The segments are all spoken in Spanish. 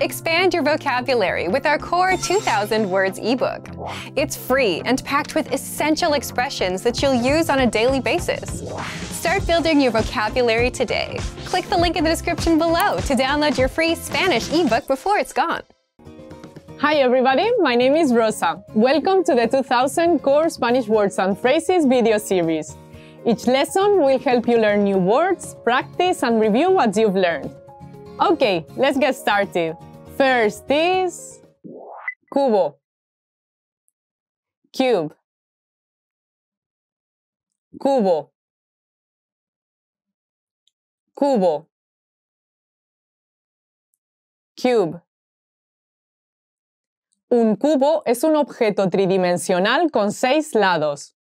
Expand your vocabulary with our Core 2000 Words ebook. It's free and packed with essential expressions that you'll use on a daily basis. Start building your vocabulary today. Click the link in the description below to download your free Spanish ebook before it's gone. Hi everybody, my name is Rosa. Welcome to the 2000 Core Spanish Words and Phrases video series. Each lesson will help you learn new words, practice and review what you've learned. Okay, let's get started. First is cubo, cube, cubo, cubo, cube. Un cubo es un objeto tridimensional con seis lados.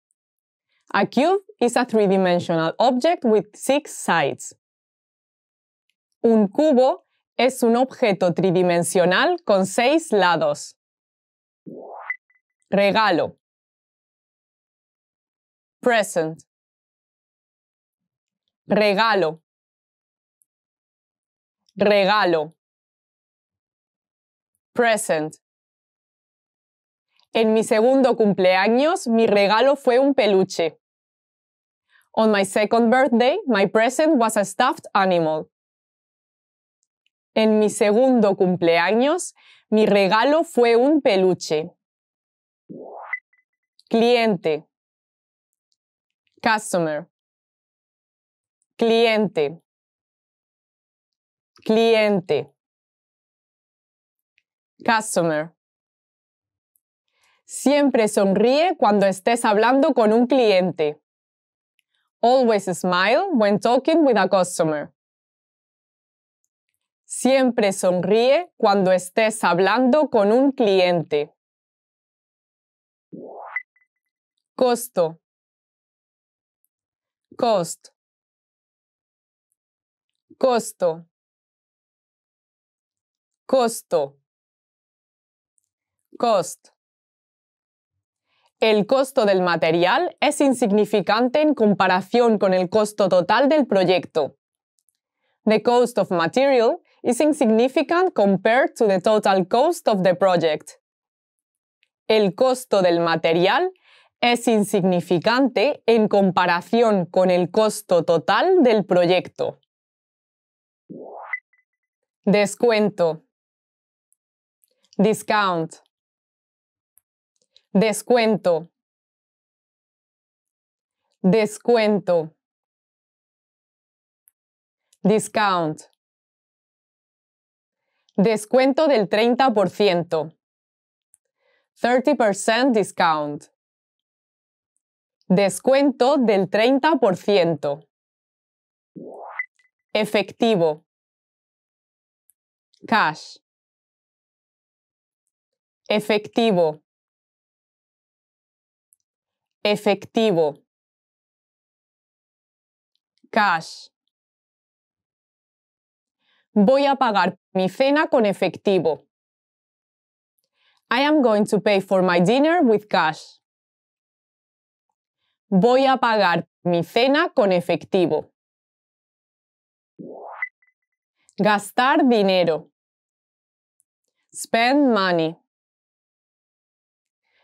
A cube is a three-dimensional object with six sides. Un cubo es un objeto tridimensional con seis lados. Regalo. Present. Regalo. Regalo. Present. En mi segundo cumpleaños, mi regalo fue un peluche. On my second birthday, my present was a stuffed animal. En mi segundo cumpleaños, mi regalo fue un peluche. Cliente. Customer. Cliente. Cliente. Customer. Siempre sonríe cuando estés hablando con un cliente. Always smile when talking with a customer. Siempre sonríe cuando estés hablando con un cliente. Costo. Cost. Costo. Costo. Cost. El costo del material es insignificante en comparación con el costo total del proyecto. The cost of material is insignificant compared to the total cost of the project. El costo del material es insignificante en comparación con el costo total del proyecto. Descuento. Discount. Descuento. Descuento. Discount. Descuento del 30%. 30% discount. Descuento del 30%. Efectivo. Cash. Efectivo. Efectivo. Cash. Voy a pagar mi cena con efectivo. I am going to pay for my dinner with cash. Voy a pagar mi cena con efectivo. Gastar dinero. Spend money.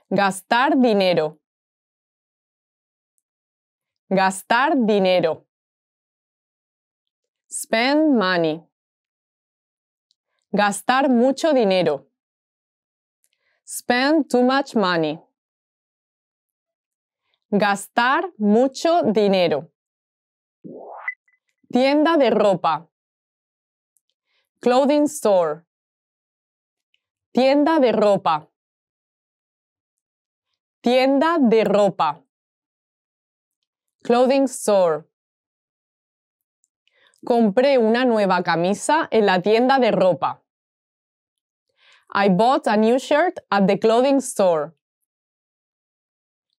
Gastar dinero. Gastar dinero. Spend money. Gastar mucho dinero. Spend too much money. Gastar mucho dinero. Tienda de ropa. Clothing store. Tienda de ropa. Tienda de ropa. Clothing store. Compré una nueva camisa en la tienda de ropa. I bought a new shirt at the clothing store.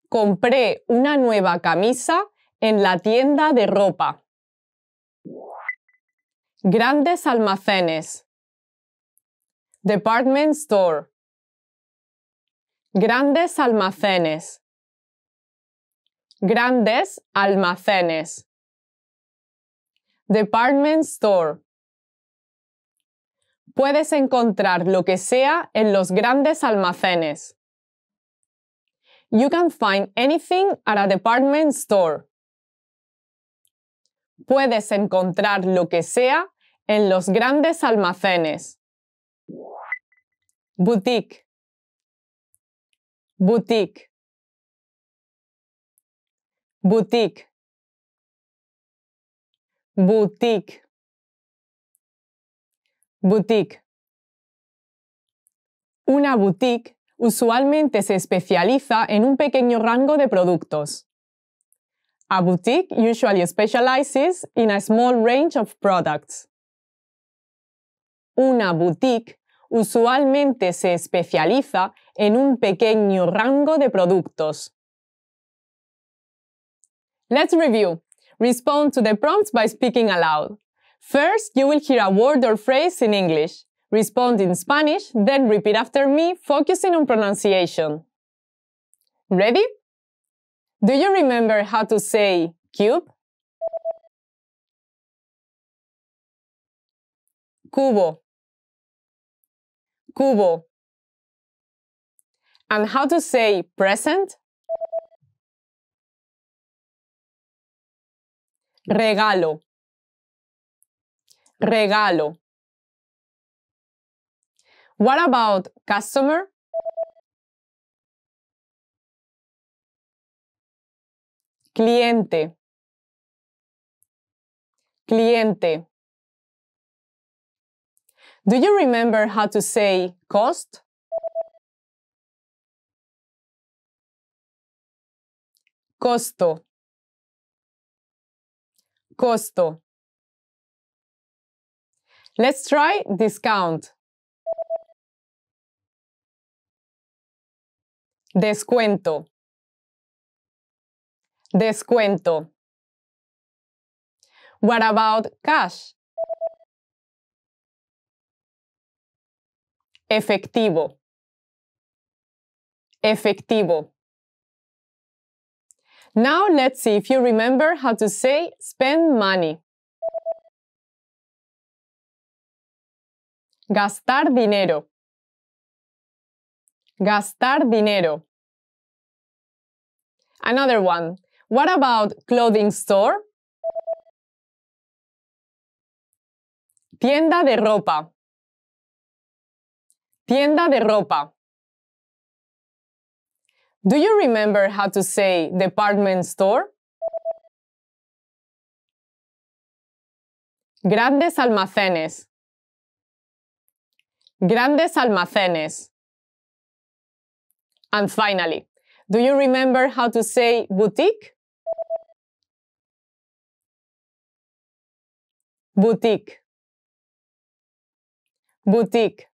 Compré una nueva camisa en la tienda de ropa. Grandes almacenes. Department store. Grandes almacenes. Grandes almacenes. Department Store. Puedes encontrar lo que sea en los grandes almacenes. You can find anything at a department store. Puedes encontrar lo que sea en los grandes almacenes. Boutique. Boutique. Boutique boutique, boutique. Una boutique usualmente se especializa en un pequeño rango de productos. A boutique usually specializes in a small range of products. Una boutique usualmente se especializa en un pequeño rango de productos. Let's review. Respond to the prompts by speaking aloud. First, you will hear a word or phrase in English. Respond in Spanish, then repeat after me, focusing on pronunciation. Ready? Do you remember how to say cube? Cubo. Cubo. And how to say present? regalo, regalo. What about customer? Cliente, cliente. Do you remember how to say cost? Costo. costo. Let's try discount. Descuento. Descuento. What about cash? Efectivo. Efectivo. Now let's see if you remember how to say spend money. Gastar dinero. Gastar dinero. Another one. What about clothing store? Tienda de ropa. Tienda de ropa. Do you remember how to say department store? Grandes almacenes. Grandes almacenes. And finally, do you remember how to say boutique? Boutique. Boutique.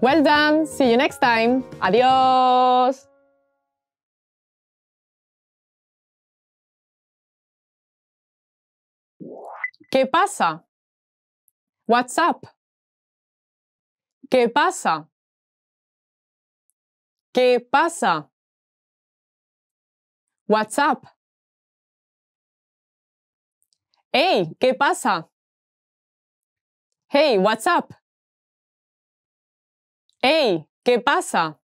Well done. See you next time. Adios. ¿Qué pasa? What's up? ¿Qué pasa? ¿Qué pasa? What's up? Hey, ¿qué pasa? Hey, what's up? ¡Ey! ¿Qué pasa?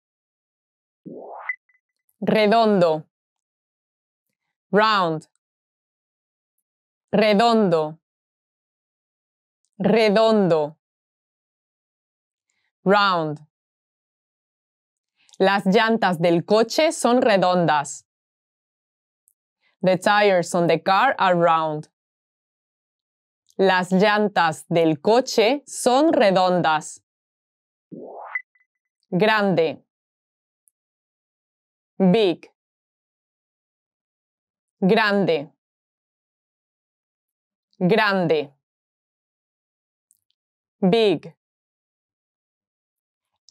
Redondo. Round. Redondo. Redondo. Round. Las llantas del coche son redondas. The tires on the car are round. Las llantas del coche son redondas grande, big, grande, grande, big.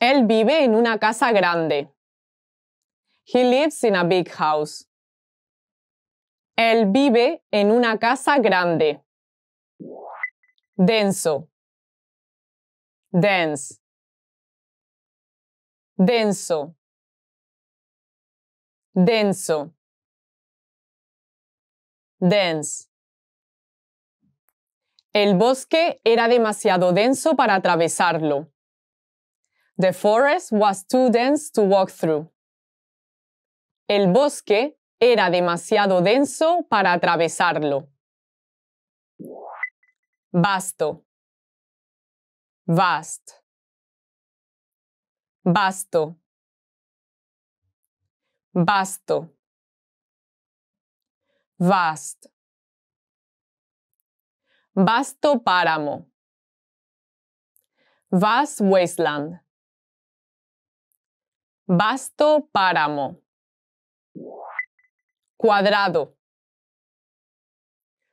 Él vive en una casa grande. He lives in a big house. Él vive en una casa grande. Denso. Dense denso, denso, dense. El bosque era demasiado denso para atravesarlo. The forest was too dense to walk through. El bosque era demasiado denso para atravesarlo. Vasto. Vast basto, vasto, vast, vasto páramo, vast wasteland, vasto páramo, cuadrado,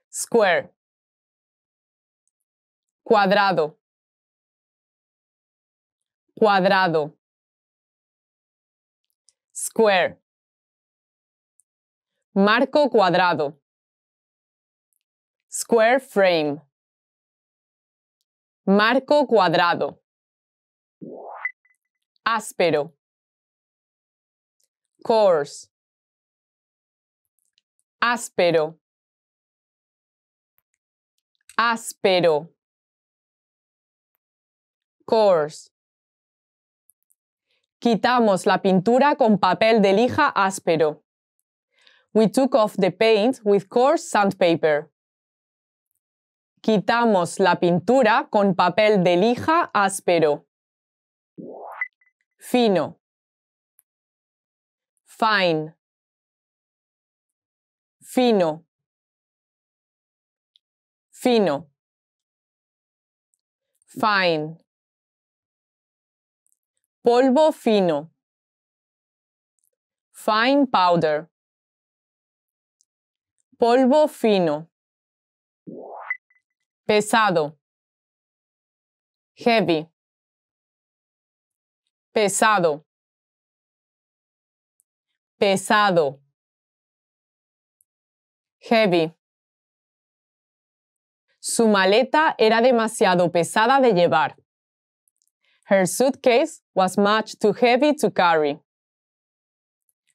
square, cuadrado, cuadrado Square. Marco cuadrado. Square frame. Marco cuadrado. Áspero. Coarse. Áspero. Áspero. Coarse. Quitamos la pintura con papel de lija áspero. We took off the paint with coarse sandpaper. Quitamos la pintura con papel de lija áspero. Fino. Fine. Fino. Fino. Fine polvo fino, fine powder, polvo fino, pesado, heavy, pesado, pesado, heavy. Su maleta era demasiado pesada de llevar. Her suitcase was much too heavy to carry.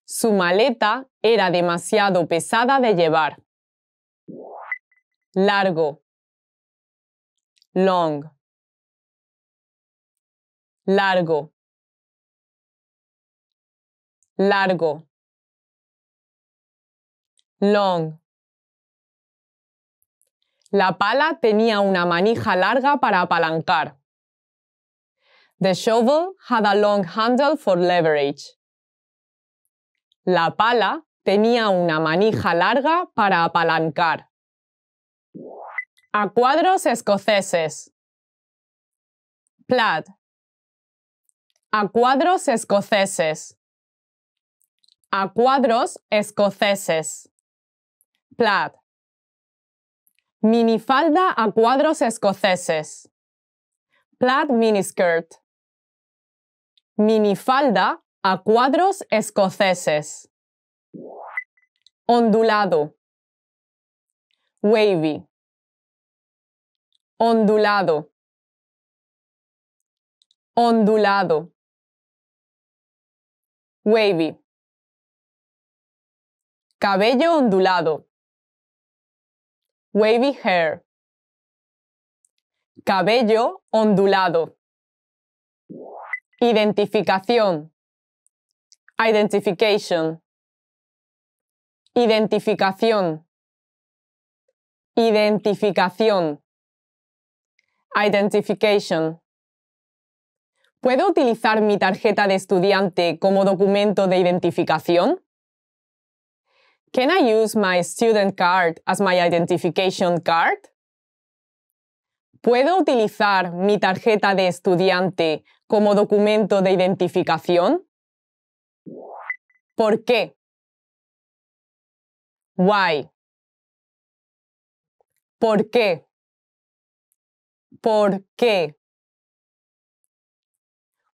Su maleta era demasiado pesada de llevar. Largo. Long. Largo. Largo. Long. La pala tenía una manija larga para apalancar. The shovel had a long handle for leverage. La pala tenía una manija larga para apalancar. A cuadros escoceses. Plaid. A cuadros escoceses. A cuadros escoceses. Plaid. Minifalda a cuadros escoceses. Plaid miniskirt. Minifalda a cuadros escoceses. Ondulado. Wavy. Ondulado. Ondulado. Wavy. Cabello ondulado. Wavy hair. Cabello ondulado. Identificación. Identification. Identificación. Identificación. Identification. ¿Puedo utilizar mi tarjeta de estudiante como documento de identificación? Can I use my student card as my identification card? ¿Puedo utilizar mi tarjeta de estudiante como documento de identificación? ¿Por qué? Why? ¿Por qué? ¿Por qué?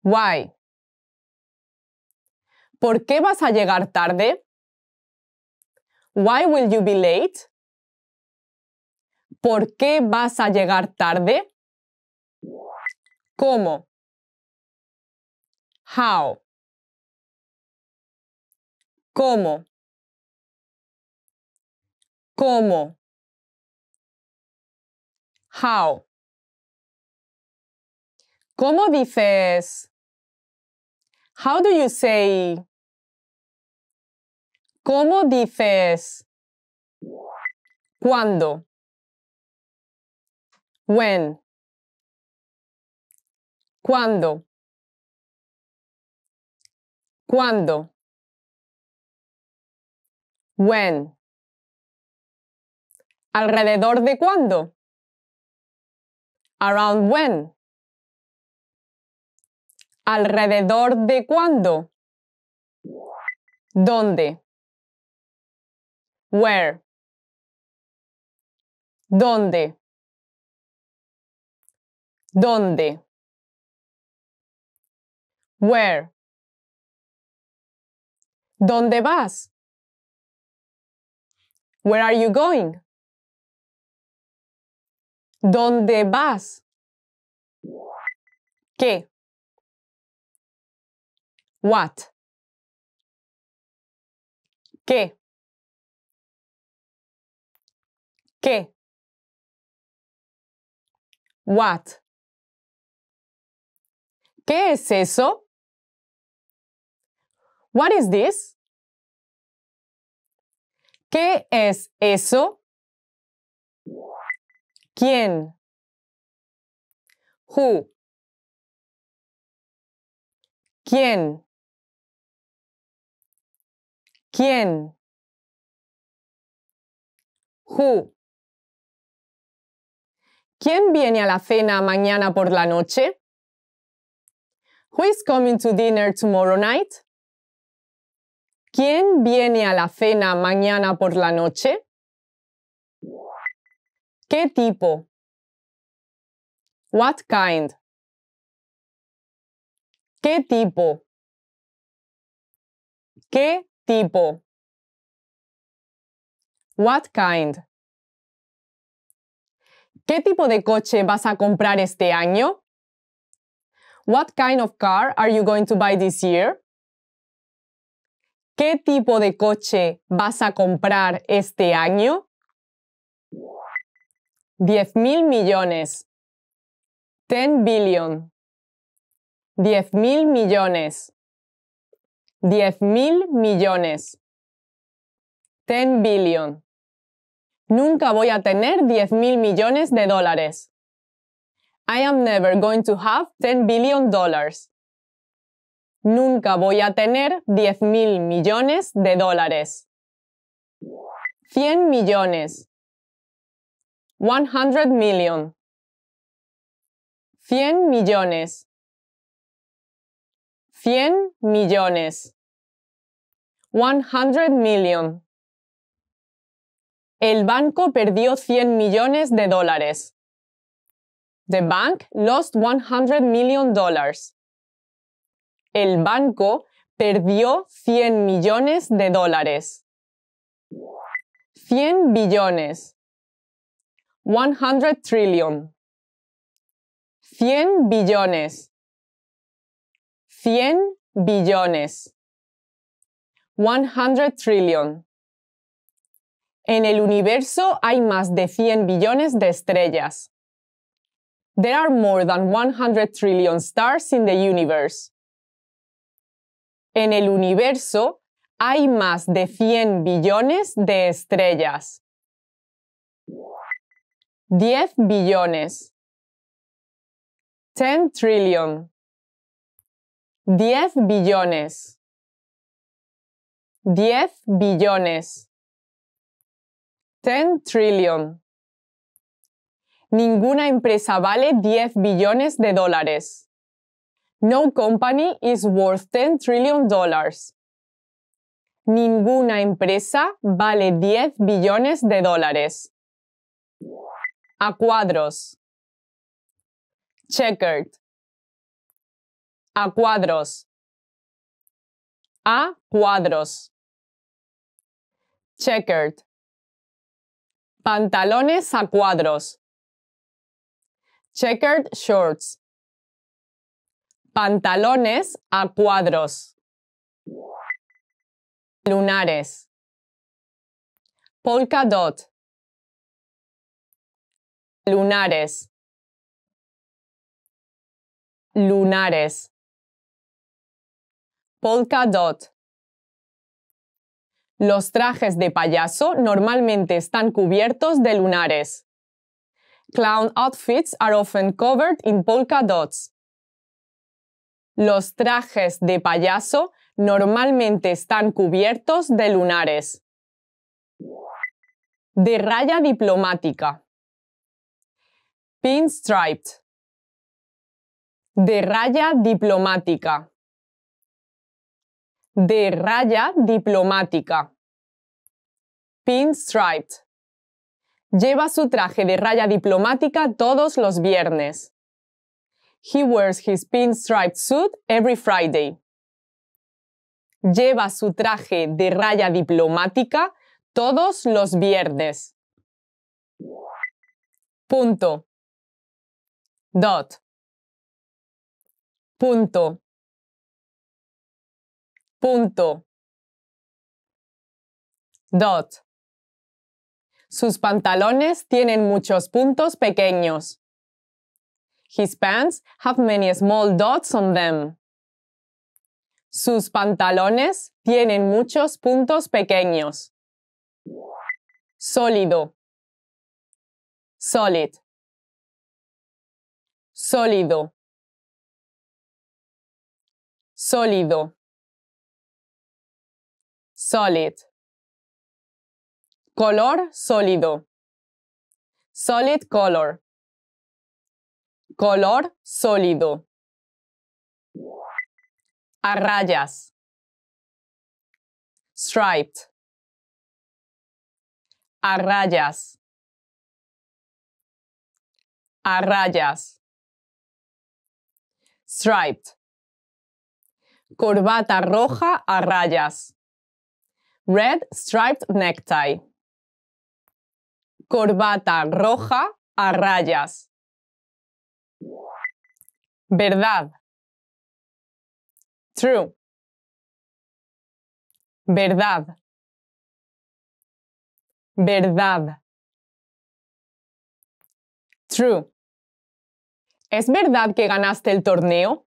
Why? ¿Por qué vas a llegar tarde? Why will you be late? ¿Por qué vas a llegar tarde? ¿Cómo? How. ¿Cómo? ¿Cómo? How. ¿Cómo dices? How do you say? ¿Cómo dices? ¿Cuándo? When. Cuando. Cuando. When. ¿Alrededor de cuándo? Around when. ¿Alrededor de cuándo? ¿Dónde? Where. ¿Dónde? ¿Dónde? Where? ¿Dónde vas? Where are you going? ¿Dónde vas? ¿Qué? What? ¿Qué? ¿Qué? What? ¿Qué es eso? What is this? ¿Qué es eso? ¿Quién? Who? ¿Quién? ¿Quién? Who? ¿Quién viene a la cena mañana por la noche? Who is coming to dinner tomorrow night? ¿Quién viene a la cena mañana por la noche? ¿Qué tipo? What kind? ¿Qué tipo? ¿Qué tipo? What kind? ¿Qué tipo de coche vas a comprar este año? What kind of car are you going to buy this year? ¿Qué tipo de coche vas a comprar este año? Diez mil millones. 10 billion. Diez mil millones. Diez mil millones. 10 billion. Nunca voy a tener diez mil millones de dólares. I am never going to have 10 billion dollars. Nunca voy a tener 10 millones de dólares. 100 millones. 100 million. 100 millones. 100 millones. 100 million. El banco perdió 100 millones de dólares. The bank lost $100 million. dollars. El banco perdió 100 millones de dólares. 100 billones. 100 trillion. 100 billones. 100 billones. 100 trillion. En el universo hay más de 100 billones de estrellas. There are more than 100 trillion stars in the universe. En el universo hay más de 100 billones de estrellas. 10 billones. 10 trillion. 10 billones. 10 billones. 10 trillion. Ninguna empresa vale 10 billones de dólares. No company is worth 10 trillion dollars. Ninguna empresa vale 10 billones de dólares. A cuadros. Checkered. A cuadros. A cuadros. Checkered. Pantalones a cuadros checkered shorts, pantalones a cuadros, lunares, polka dot, lunares, lunares, polka dot. Los trajes de payaso normalmente están cubiertos de lunares. Clown outfits are often covered in polka dots. Los trajes de payaso normalmente están cubiertos de lunares. De raya diplomática. Pinstriped. De raya diplomática. De raya diplomática. Pinstriped. Lleva su traje de raya diplomática todos los viernes. He wears his pinstriped suit every Friday. Lleva su traje de raya diplomática todos los viernes. Punto. Dot. Punto. Punto. Dot. Sus pantalones tienen muchos puntos pequeños. His pants have many small dots on them. Sus pantalones tienen muchos puntos pequeños. Sólido. Solid. Sólido. Sólido. Solid. Color sólido. Solid color. Color sólido. A rayas. Striped. A rayas. A rayas. Striped. Corbata roja a rayas. Red striped necktie corbata roja a rayas. Verdad. True. Verdad. Verdad. True. ¿Es verdad que ganaste el torneo?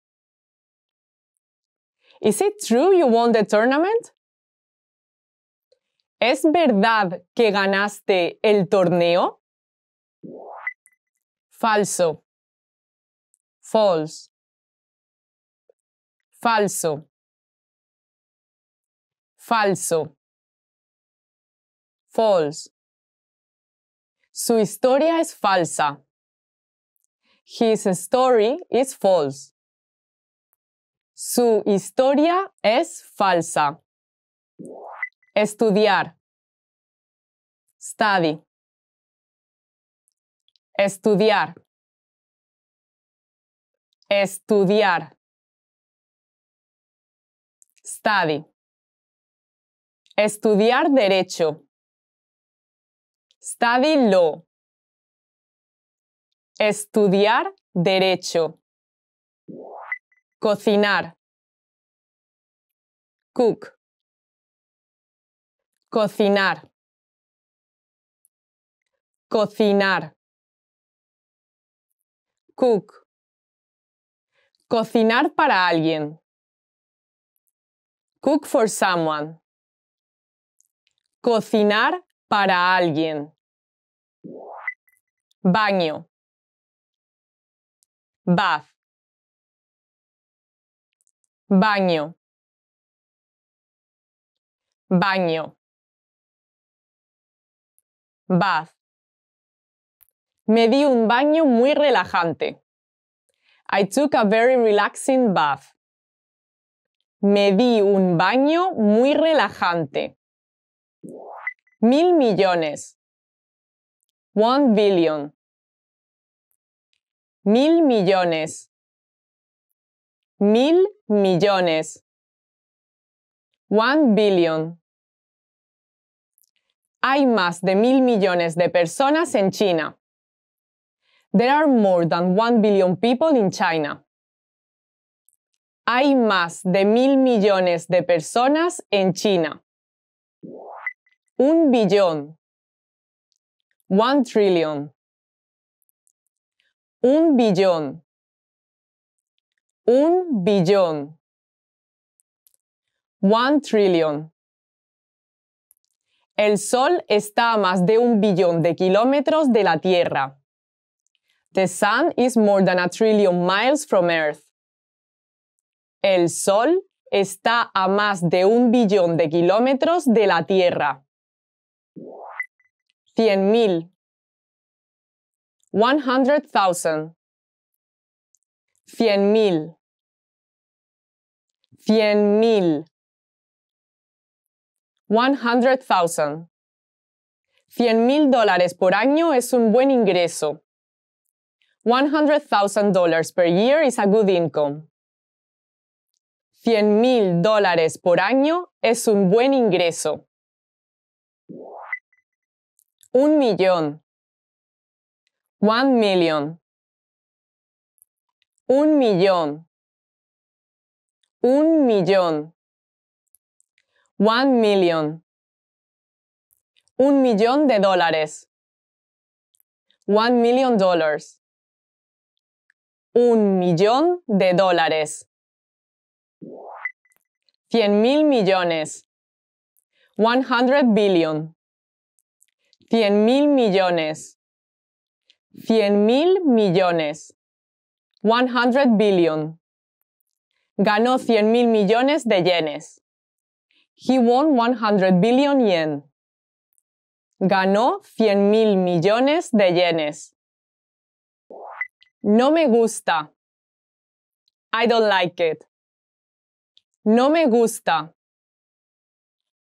Is it true you won the tournament? ¿Es verdad que ganaste el torneo? Falso. False. Falso. Falso. False. Su historia es falsa. His story is false. Su historia es falsa. Estudiar. Study. Estudiar. Estudiar. Study. Estudiar derecho. Study law. Estudiar derecho. Cocinar. Cook. Cocinar. Cocinar. Cook. Cocinar para alguien. Cook for someone. Cocinar para alguien. Baño. Bath. Baño. Baño. Bath. Me di un baño muy relajante. I took a very relaxing bath. Me di un baño muy relajante. Mil millones. One billion. Mil millones. Mil millones. One billion hay más de mil millones de personas en China. There are more than one billion people in China. Hay más de mil millones de personas en China. Un billón. One trillion. Un billón. Un billón. One trillion. El Sol está a más de un billón de kilómetros de la Tierra. The Sun is more than a trillion miles from Earth. El Sol está a más de un billón de kilómetros de la Tierra. 100.000 100,000 100.000 100.000 100,000. 100 mil dólares por año es un buen ingreso. $100,000 per year is a good income. 100 mil dólares por año es un buen ingreso. Un millón. One million. Un millón. Un millón. One million. Un millón de dólares. One million dollars. Un millón de dólares. Cien mil millones. One hundred billion. Cien mil millones. Cien mil millones. One hundred billion. Ganó cien mil millones de yenes. He won 100 billion yen. Ganó 100 mil millones de yenes. No me gusta. I don't like it. No me gusta.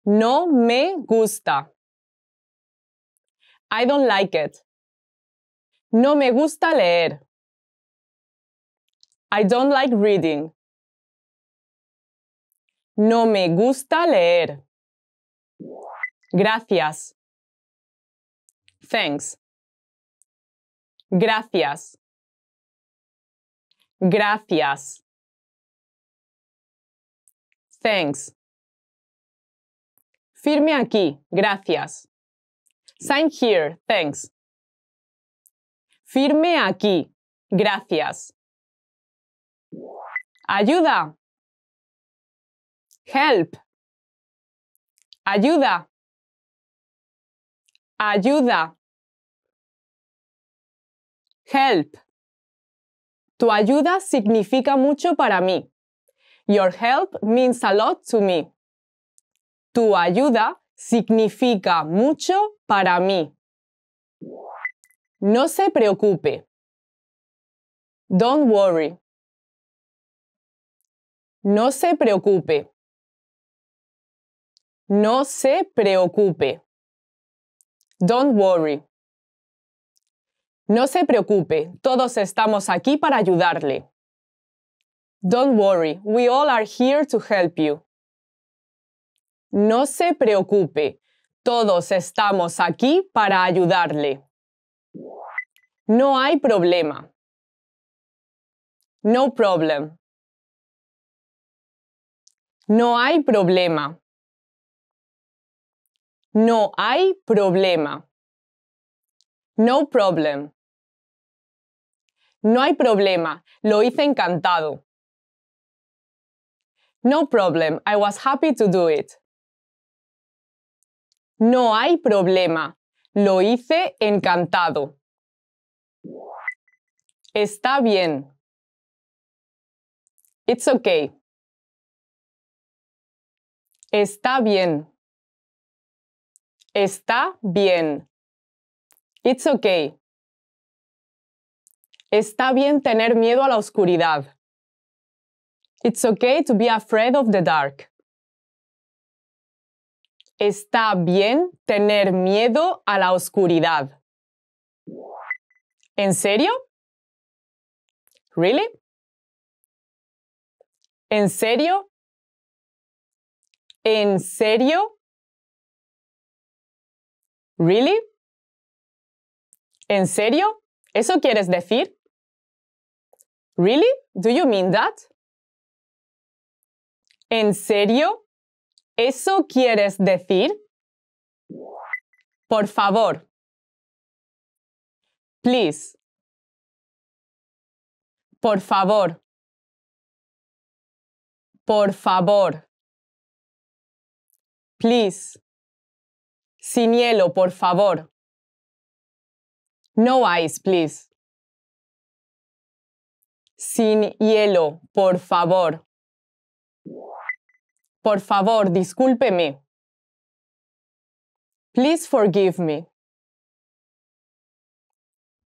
No me gusta. I don't like it. No me gusta leer. I don't like reading. No me gusta leer. Gracias. Thanks. Gracias. Gracias. Thanks. Firme aquí. Gracias. Sign here. Thanks. Firme aquí. Gracias. Ayuda. Help. Ayuda. Ayuda. Help. Tu ayuda significa mucho para mí. Your help means a lot to me. Tu ayuda significa mucho para mí. No se preocupe. Don't worry. No se preocupe. No se preocupe. Don't worry. No se preocupe, todos estamos aquí para ayudarle. Don't worry, we all are here to help you. No se preocupe, todos estamos aquí para ayudarle. No hay problema. No problem. No hay problema. No hay problema. No problem. No hay problema. Lo hice encantado. No problem. I was happy to do it. No hay problema. Lo hice encantado. Está bien. It's okay. Está bien. Está bien. It's okay. Está bien tener miedo a la oscuridad. It's okay to be afraid of the dark. Está bien tener miedo a la oscuridad. ¿En serio? ¿Really? ¿En serio? ¿En serio? ¿Really? ¿En serio? ¿Eso quieres decir? ¿Really? ¿Do you mean that? ¿En serio? ¿Eso quieres decir? Por favor. Please. Por favor. Por favor. Please. Sin hielo, por favor. No ice, please. Sin hielo, por favor. Por favor, discúlpeme. Please forgive me.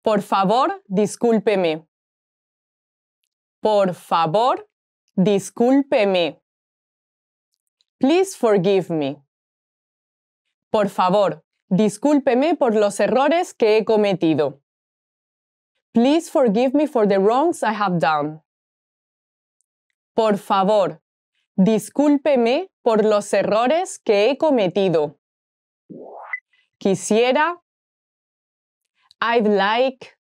Por favor, discúlpeme. Por favor, discúlpeme. Please forgive me. Por favor, discúlpeme por los errores que he cometido. Please forgive me for the wrongs I have done. Por favor, discúlpeme por los errores que he cometido. Quisiera. I'd like.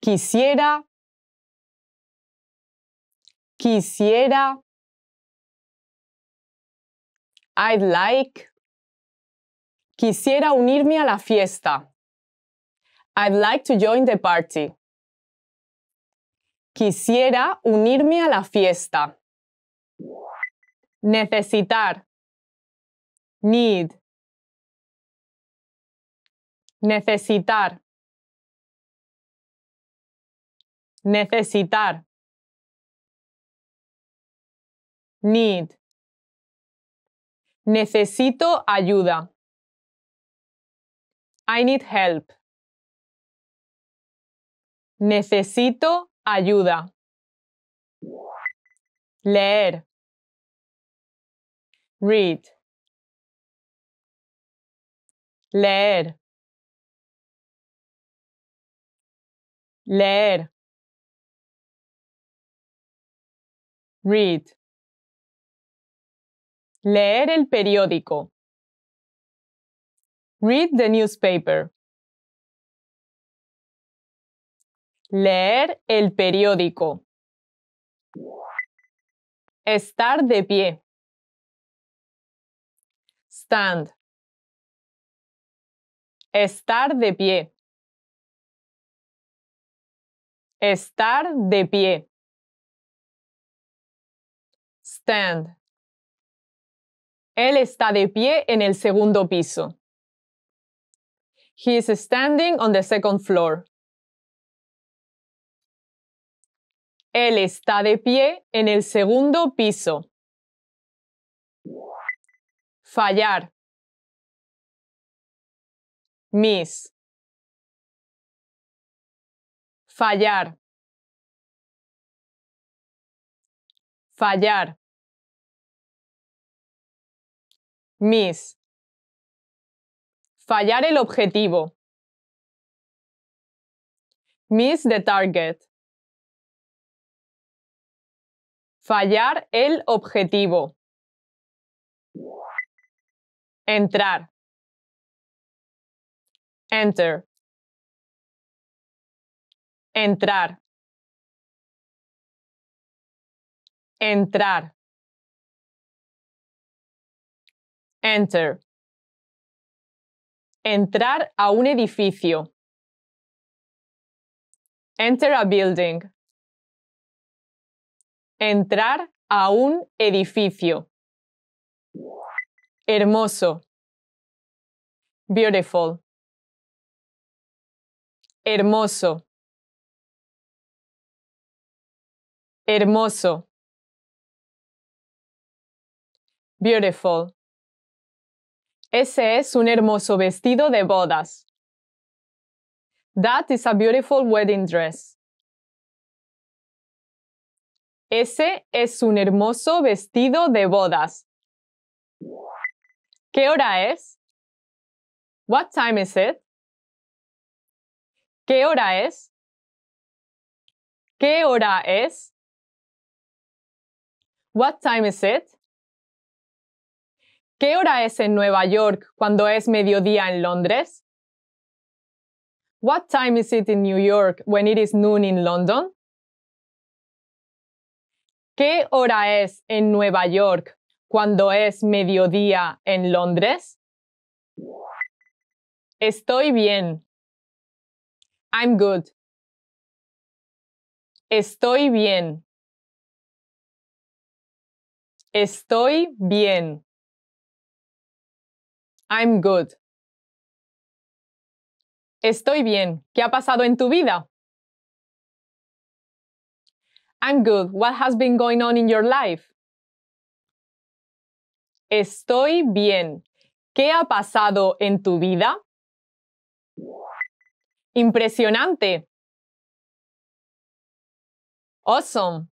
Quisiera. Quisiera. I'd like. Quisiera unirme a la fiesta. I'd like to join the party. Quisiera unirme a la fiesta. Necesitar. Need. Necesitar. Necesitar. Need. Necesito ayuda. I need help. Necesito ayuda. Leer. Read. Leer. Leer. Read. Leer el periódico. Read the newspaper. Leer el periódico. Estar de pie. Stand. Estar de pie. Estar de pie. Stand. Él está de pie en el segundo piso. He is standing on the second floor. Él está de pie en el segundo piso. Fallar. Miss. Fallar. Fallar. Miss. Fallar el objetivo. Miss the target. Fallar el objetivo. Entrar. Enter. Entrar. Entrar. Enter. Entrar a un edificio. Enter a building. Entrar a un edificio. Hermoso. Beautiful. Hermoso. Hermoso. Beautiful. Ese es un hermoso vestido de bodas. That is a beautiful wedding dress. Ese es un hermoso vestido de bodas. ¿Qué hora es? What time is it? ¿Qué hora es? ¿Qué hora es? What time is it? ¿Qué hora es en Nueva York cuando es mediodía en Londres? What time is it in New York when it is noon in London? ¿Qué hora es en Nueva York cuando es mediodía en Londres? Estoy bien. I'm good. Estoy bien. Estoy bien. I'm good. Estoy bien. ¿Qué ha pasado en tu vida? I'm good. What has been going on in your life? Estoy bien. ¿Qué ha pasado en tu vida? Impresionante. Awesome.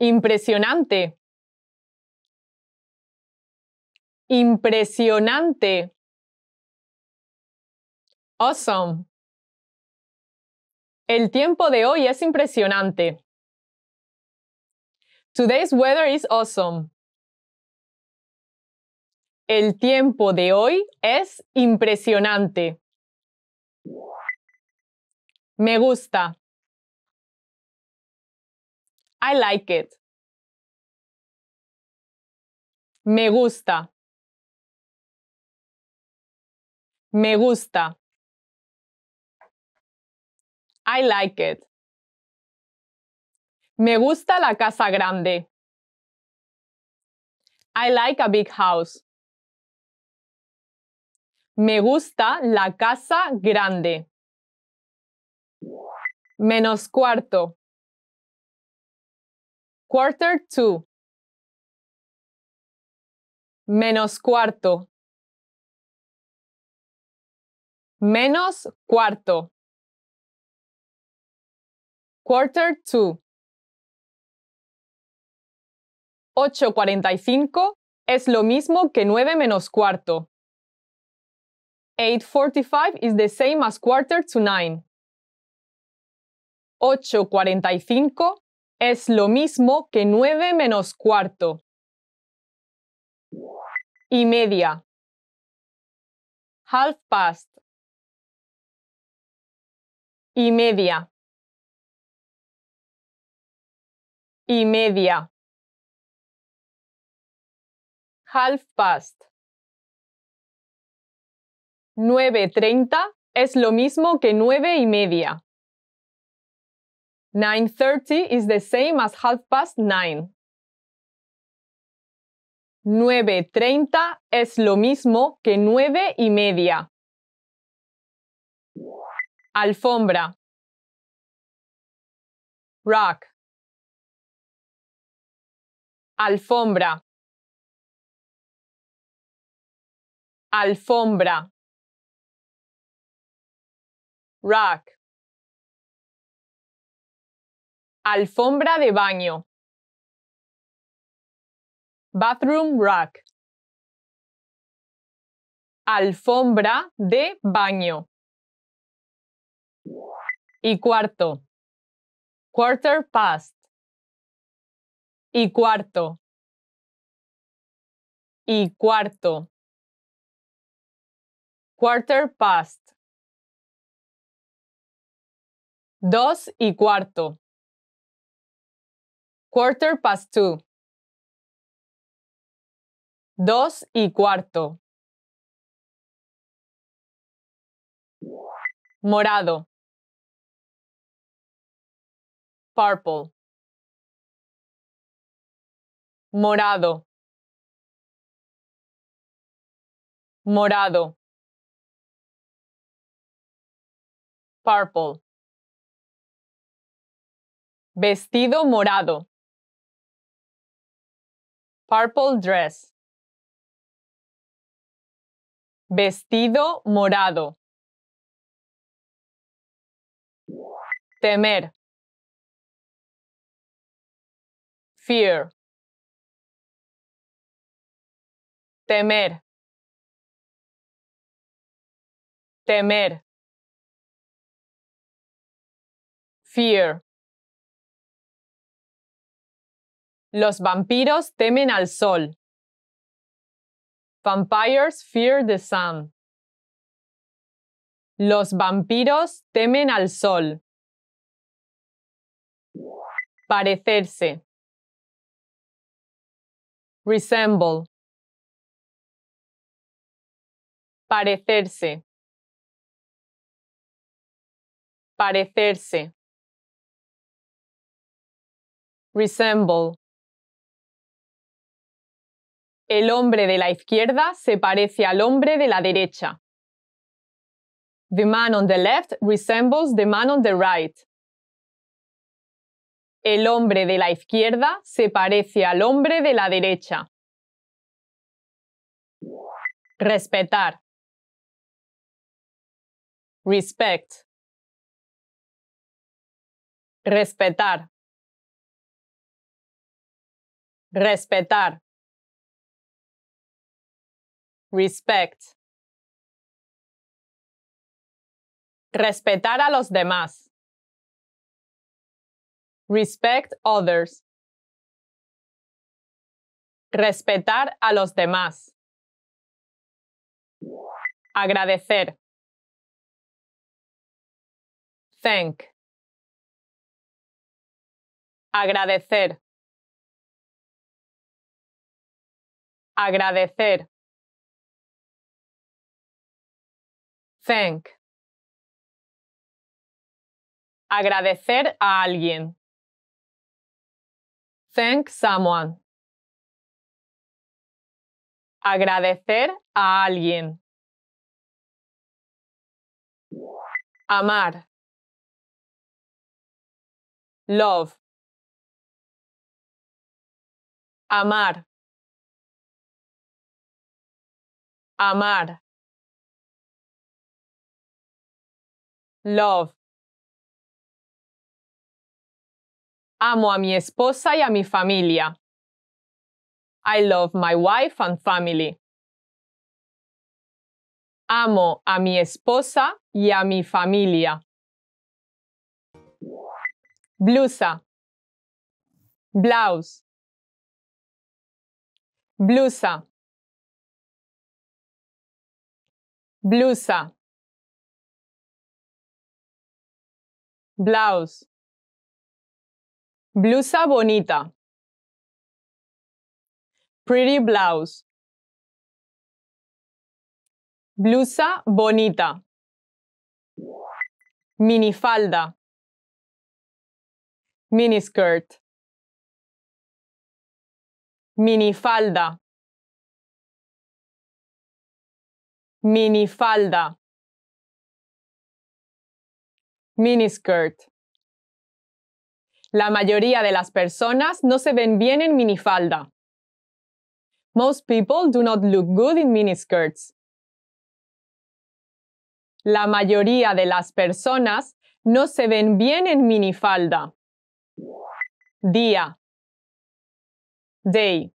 Impresionante. Impresionante. Awesome. El tiempo de hoy es impresionante. Today's weather is awesome. El tiempo de hoy es impresionante. Me gusta. I like it. Me gusta. Me gusta. I like it. Me gusta la casa grande. I like a big house. Me gusta la casa grande. Menos cuarto. Quarter two. Menos cuarto menos cuarto. Quarter to. 8.45 es lo mismo que 9 menos cuarto. 8.45 is the same as quarter to 9. 8.45 es lo mismo que 9 menos cuarto. Y media. Half past y media y media half past Nueve treinta es lo mismo que nueve y media. Nine thirty is the same as half past nine. Nueve treinta es lo mismo que nueve y media alfombra, rock, alfombra, alfombra, rock, alfombra de baño, bathroom rack, alfombra de baño y cuarto. Quarter past y cuarto. Y cuarto. Quarter past. Dos y cuarto. Quarter past two. Dos y cuarto. Morado purple, morado, morado, purple, vestido morado, purple dress, vestido morado, temer, fear, temer, temer, fear. Los vampiros temen al sol. Vampires fear the sun. Los vampiros temen al sol. Parecerse resemble, parecerse, parecerse, resemble. El hombre de la izquierda se parece al hombre de la derecha. The man on the left resembles the man on the right. El hombre de la izquierda se parece al hombre de la derecha. Respetar. Respect. Respetar. Respetar. Respect. Respetar a los demás. Respect others. Respetar a los demás. Agradecer. Thank. Agradecer. Agradecer. Thank. Agradecer a alguien. Thank someone. Agradecer a alguien. Amar. Love. Amar. Amar. Love. Amo a mi esposa y a mi familia. I love my wife and family. Amo a mi esposa y a mi familia. Blusa. Blouse. Blusa. Blusa. Blouse. Blusa bonita. Pretty blouse. Blusa bonita. Minifalda. Miniskirt. Minifalda. Minifalda. Miniskirt. La mayoría de las personas no se ven bien en minifalda. Most people do not look good in miniskirts. La mayoría de las personas no se ven bien en minifalda. Día. Day.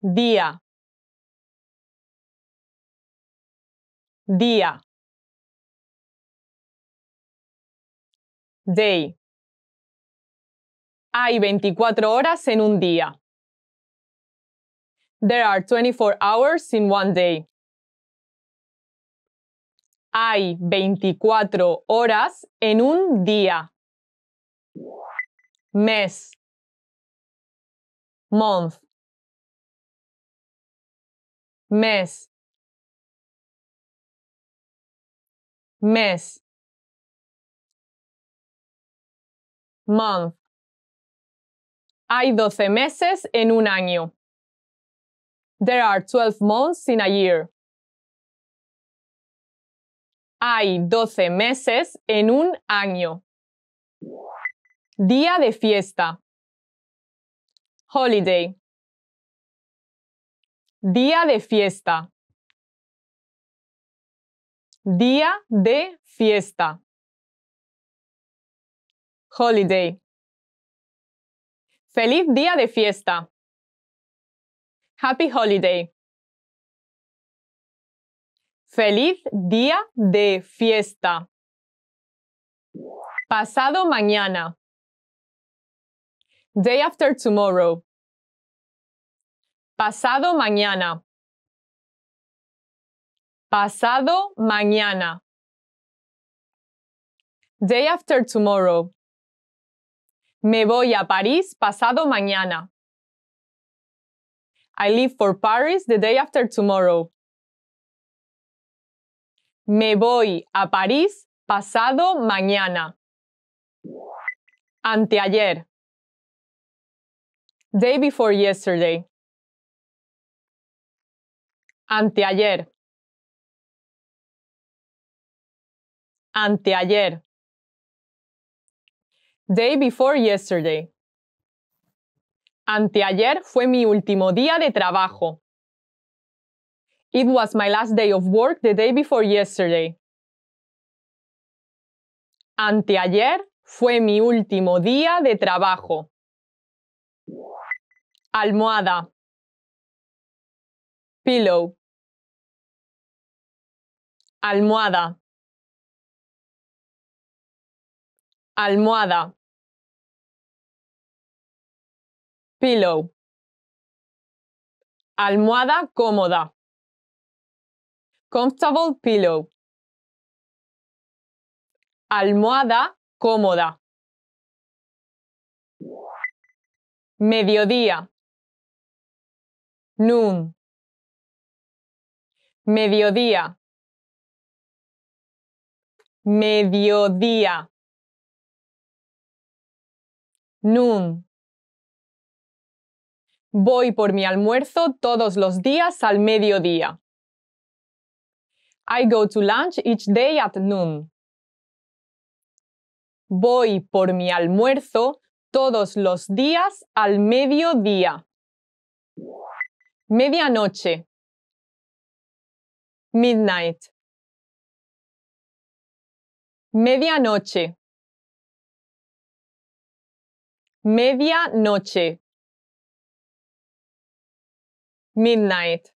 Día. Día. day. Hay veinticuatro horas en un día. There are 24 hours in one day. Hay veinticuatro horas en un día. Mes. Month. Mes. Mes. month. Hay doce meses en un año. There are 12 months in a year. Hay doce meses en un año. Día de fiesta. Holiday. Día de fiesta. Día de fiesta. Holiday. Feliz día de fiesta. Happy Holiday. Feliz día de fiesta. Pasado mañana. Day after tomorrow. Pasado mañana. Pasado mañana. Day after tomorrow. Me voy a París pasado mañana. I leave for Paris the day after tomorrow. Me voy a París pasado mañana. Anteayer. Day before yesterday. Anteayer. Anteayer. Day before yesterday. Anteayer fue mi último día de trabajo. It was my last day of work the day before yesterday. Anteayer fue mi último día de trabajo. Almohada. Pillow. Almohada. Almohada. Pillow. Almohada cómoda. Comfortable pillow. Almohada cómoda. Mediodía. Noon. Mediodía. Mediodía. Noon. Voy por mi almuerzo todos los días al mediodía. I go to lunch each day at noon. Voy por mi almuerzo todos los días al mediodía. Medianoche. Midnight. Medianoche. Medianoche midnight.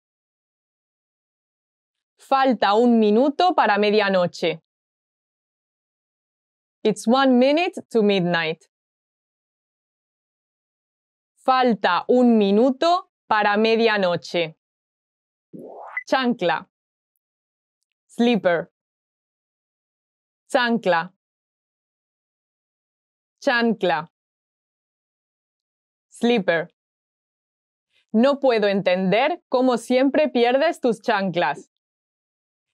Falta un minuto para medianoche. It's one minute to midnight. Falta un minuto para medianoche. Chancla. Slipper. Chancla. Chancla. Slipper. No puedo entender cómo siempre pierdes tus chanclas.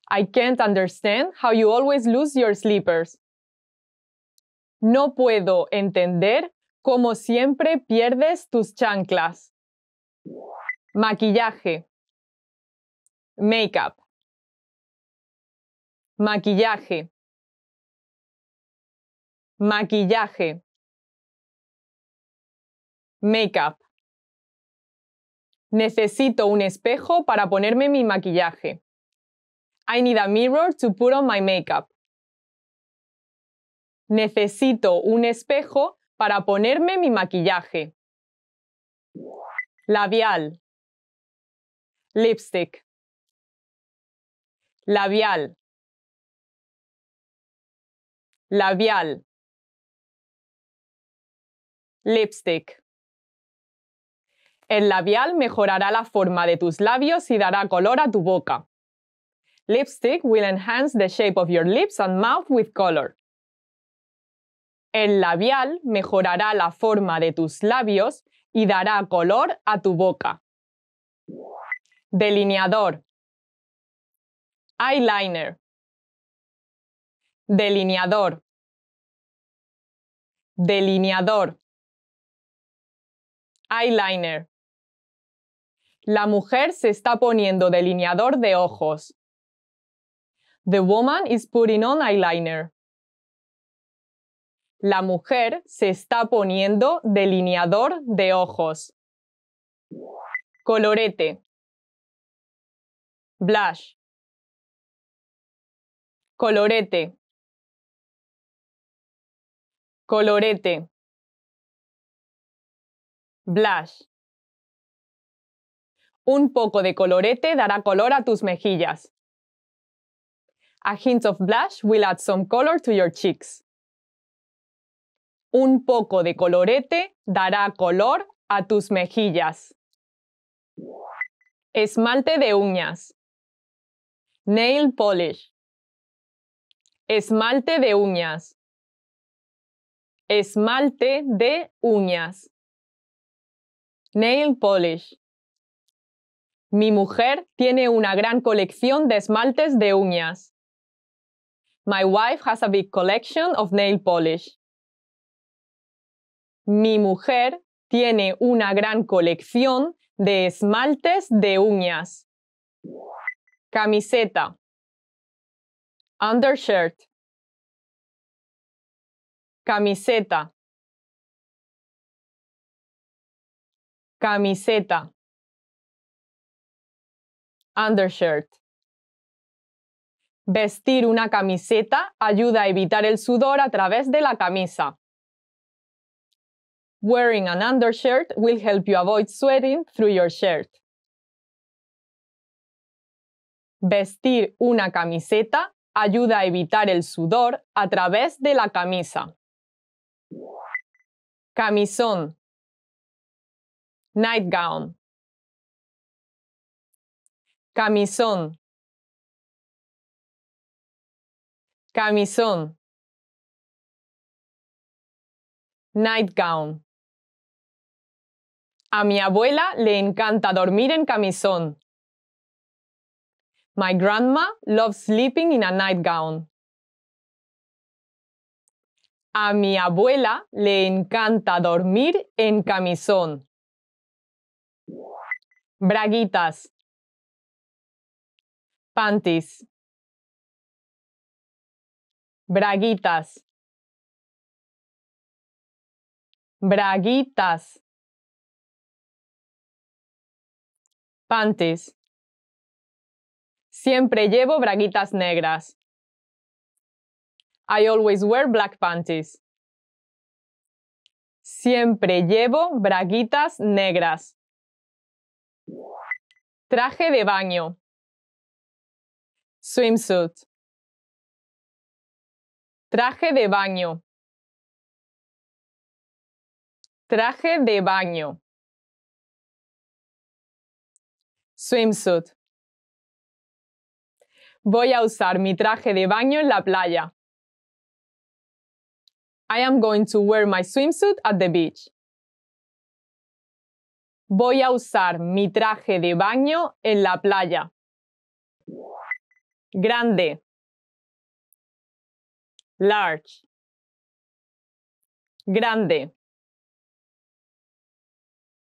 I can't understand how you always lose your slippers. No puedo entender cómo siempre pierdes tus chanclas. Maquillaje. Makeup. Maquillaje. Maquillaje. Makeup. Necesito un espejo para ponerme mi maquillaje. I need a mirror to put on my makeup. Necesito un espejo para ponerme mi maquillaje. Labial. Lipstick. Labial. Labial. Lipstick. El labial mejorará la forma de tus labios y dará color a tu boca. Lipstick will enhance the shape of your lips and mouth with color. El labial mejorará la forma de tus labios y dará color a tu boca. Delineador. Eyeliner. Delineador. Delineador. Eyeliner. La mujer se está poniendo delineador de ojos. The woman is putting on eyeliner. La mujer se está poniendo delineador de ojos. Colorete. Blush. Colorete. Colorete. Blush. Un poco de colorete dará color a tus mejillas. A hint of blush will add some color to your cheeks. Un poco de colorete dará color a tus mejillas. Esmalte de uñas. Nail polish. Esmalte de uñas. Esmalte de uñas. Nail polish. Mi mujer tiene una gran colección de esmaltes de uñas. My wife has a big collection of nail polish. Mi mujer tiene una gran colección de esmaltes de uñas. Camiseta. Undershirt. Camiseta. Camiseta undershirt. Vestir una camiseta ayuda a evitar el sudor a través de la camisa. Wearing an undershirt will help you avoid sweating through your shirt. Vestir una camiseta ayuda a evitar el sudor a través de la camisa. Camisón. Nightgown camisón, camisón, nightgown. A mi abuela le encanta dormir en camisón. My grandma loves sleeping in a nightgown. A mi abuela le encanta dormir en camisón. Braguitas panties, braguitas, braguitas, panties. Siempre llevo braguitas negras. I always wear black panties. Siempre llevo braguitas negras. Traje de baño swimsuit, traje de baño, traje de baño, swimsuit. Voy a usar mi traje de baño en la playa. I am going to wear my swimsuit at the beach. Voy a usar mi traje de baño en la playa grande, large, grande,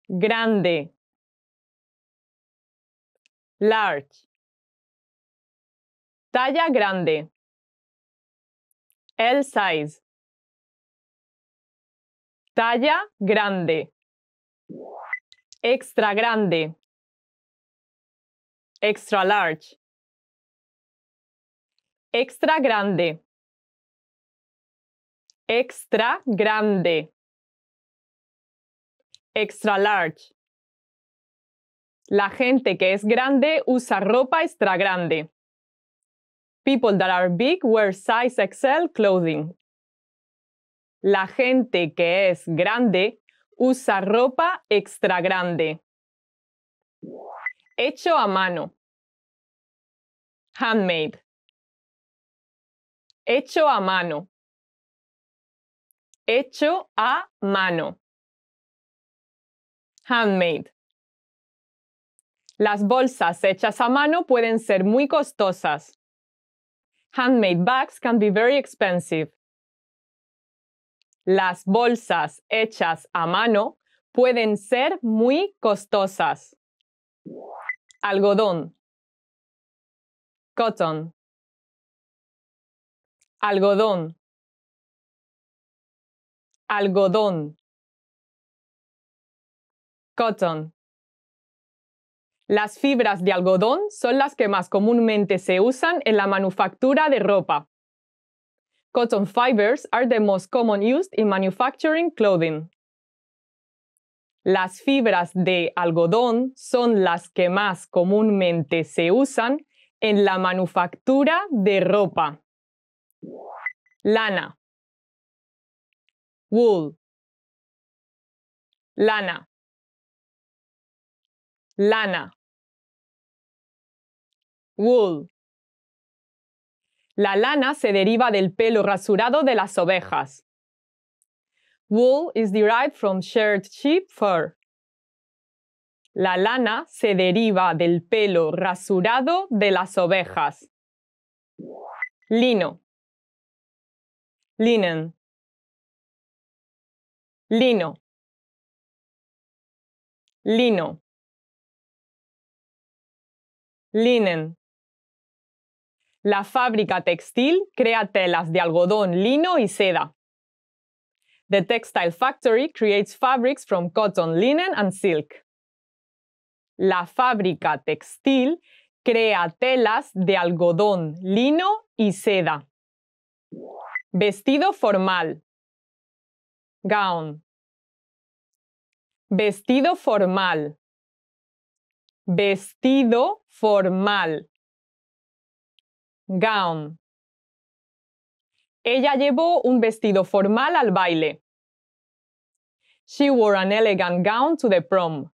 grande, large, talla grande, L size, talla grande, extra grande, extra large extra grande, extra grande, extra large. La gente que es grande usa ropa extra grande. People that are big wear size XL clothing. La gente que es grande usa ropa extra grande. Hecho a mano. Handmade. Hecho a mano. Hecho a mano. Handmade. Las bolsas hechas a mano pueden ser muy costosas. Handmade bags can be very expensive. Las bolsas hechas a mano pueden ser muy costosas. Algodón. Cotton algodón, algodón, cotton. Las fibras de algodón son las que más comúnmente se usan en la manufactura de ropa. Cotton fibers are the most common used in manufacturing clothing. Las fibras de algodón son las que más comúnmente se usan en la manufactura de ropa lana, wool, lana, lana, wool. La lana se deriva del pelo rasurado de las ovejas. Wool is derived from shared sheep fur. La lana se deriva del pelo rasurado de las ovejas. Lino linen, lino, lino, linen. La fábrica textil crea telas de algodón, lino y seda. The textile factory creates fabrics from cotton, linen and silk. La fábrica textil crea telas de algodón, lino y seda. Vestido formal. Gown. Vestido formal. Vestido formal. Gown. Ella llevó un vestido formal al baile. She wore an elegant gown to the prom.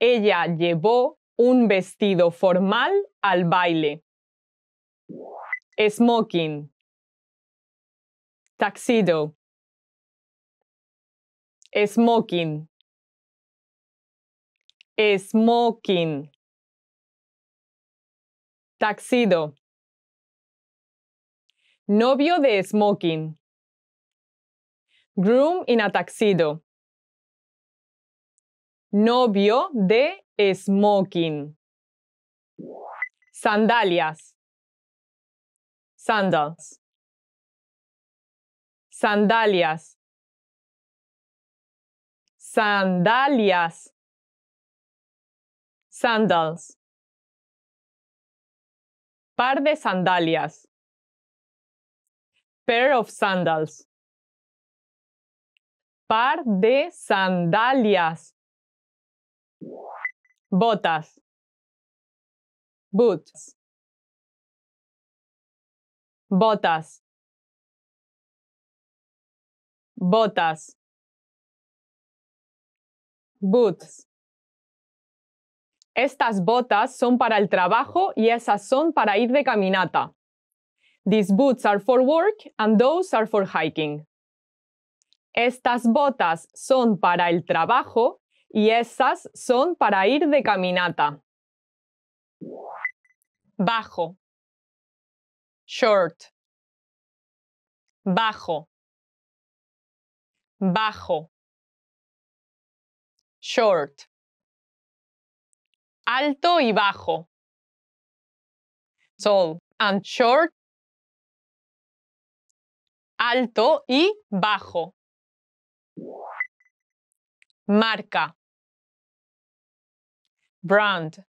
Ella llevó un vestido formal al baile smoking, Taxido. smoking, smoking, Taxido. novio de smoking, groom in a taxido. novio de smoking, sandalias, sandals, sandalias, sandalias, sandals, par de sandalias, pair of sandals, par de sandalias, botas, boots botas, botas, boots. Estas botas son para el trabajo y esas son para ir de caminata. These boots are for work and those are for hiking. Estas botas son para el trabajo y esas son para ir de caminata. Bajo short, bajo, bajo, short, alto y bajo, tall and short, alto y bajo, marca, brand,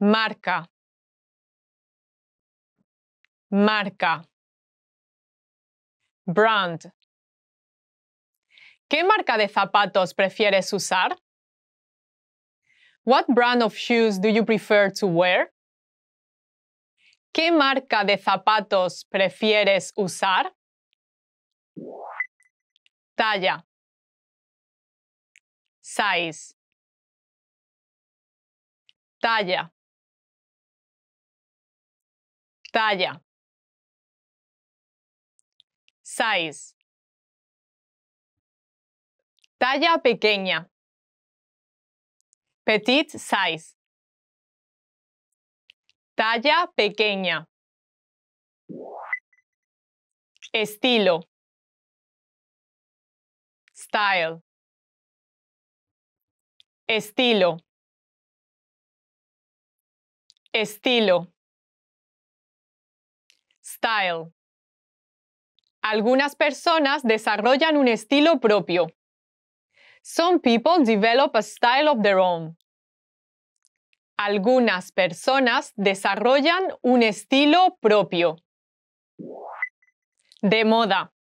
marca Marca. Brand. ¿Qué marca de zapatos prefieres usar? What brand of shoes do you prefer to wear? ¿Qué marca de zapatos prefieres usar? Talla. Size. Talla. Talla. Size. Talla pequeña. Petit size. Talla pequeña. Estilo. Style. Estilo. Estilo. Style. Algunas personas desarrollan un estilo propio. Some people develop a style of their own. Algunas personas desarrollan un estilo propio. De moda.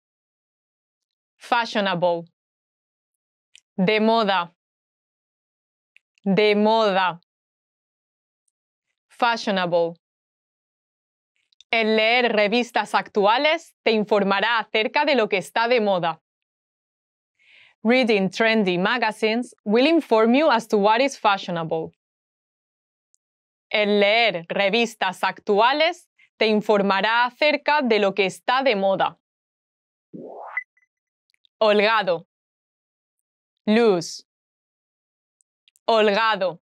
Fashionable. De moda. De moda. Fashionable. El leer revistas actuales te informará acerca de lo que está de moda. Reading trendy magazines will inform you as to what is fashionable. El leer revistas actuales te informará acerca de lo que está de moda. Holgado. Luz. Holgado.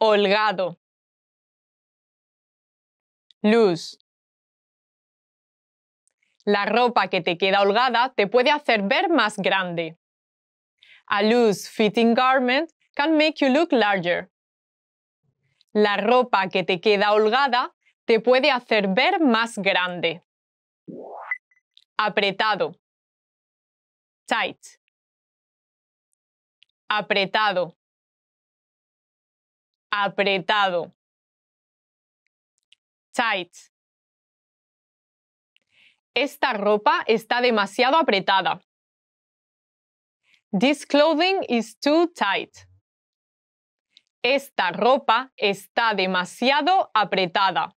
Holgado. Loose La ropa que te queda holgada te puede hacer ver más grande. A loose fitting garment can make you look larger. La ropa que te queda holgada te puede hacer ver más grande. Apretado. Tight. Apretado. Apretado. Esta ropa está demasiado apretada. This clothing is too tight. Esta ropa está demasiado apretada.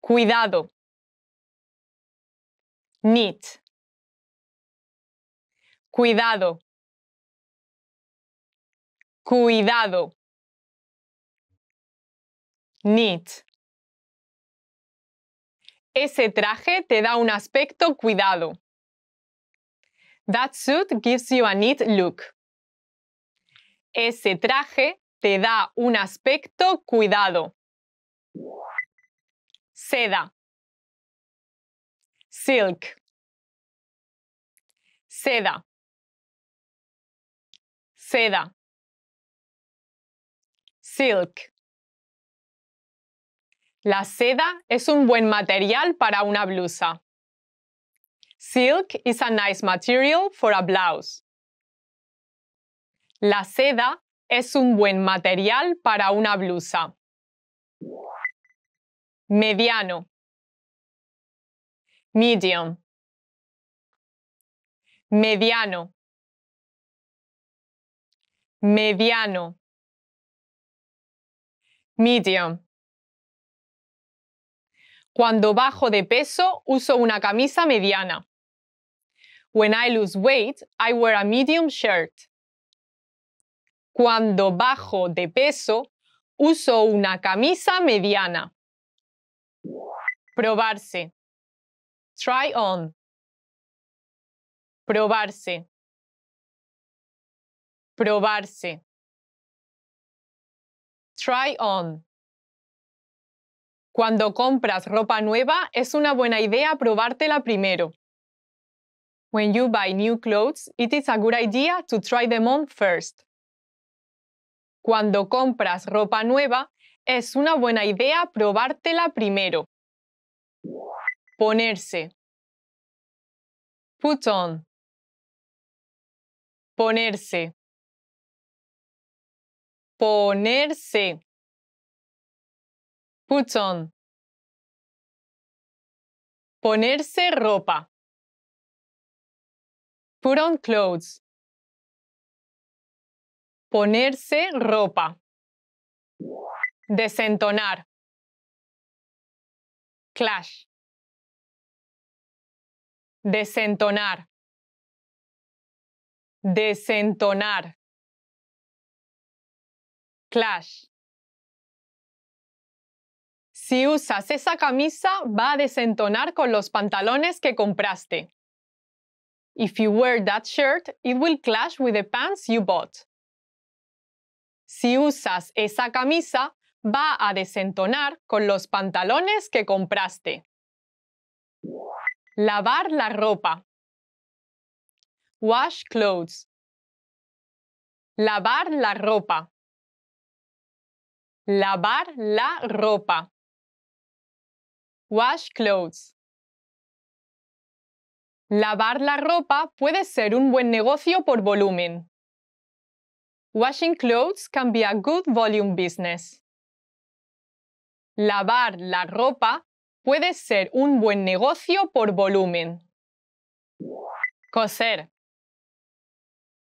Cuidado. Neat. Cuidado. Cuidado neat. Ese traje te da un aspecto cuidado. That suit gives you a neat look. Ese traje te da un aspecto cuidado. Seda. Silk. Seda. Seda. Silk. La seda es un buen material para una blusa. Silk is a nice material for a blouse. La seda es un buen material para una blusa. Mediano. Medium. Mediano. Mediano. Medium. Cuando bajo de peso, uso una camisa mediana. When I lose weight, I wear a medium shirt. Cuando bajo de peso, uso una camisa mediana. Probarse. Try on. Probarse. Probarse. Try on. Cuando compras ropa nueva, es una buena idea probártela primero. When you buy new clothes, it is a good idea to try them on first. Cuando compras ropa nueva, es una buena idea probártela primero. Ponerse. Put on. Ponerse. Ponerse. Put on. Ponerse ropa. Put on clothes. Ponerse ropa. Desentonar. Clash. Desentonar. Desentonar. Clash. Si usas esa camisa, va a desentonar con los pantalones que compraste. If you wear that shirt, it will clash with the pants you bought. Si usas esa camisa, va a desentonar con los pantalones que compraste. Lavar la ropa. Wash clothes. Lavar la ropa. Lavar la ropa. Wash clothes. Lavar la ropa puede ser un buen negocio por volumen. Washing clothes can be a good volume business. Lavar la ropa puede ser un buen negocio por volumen. Coser.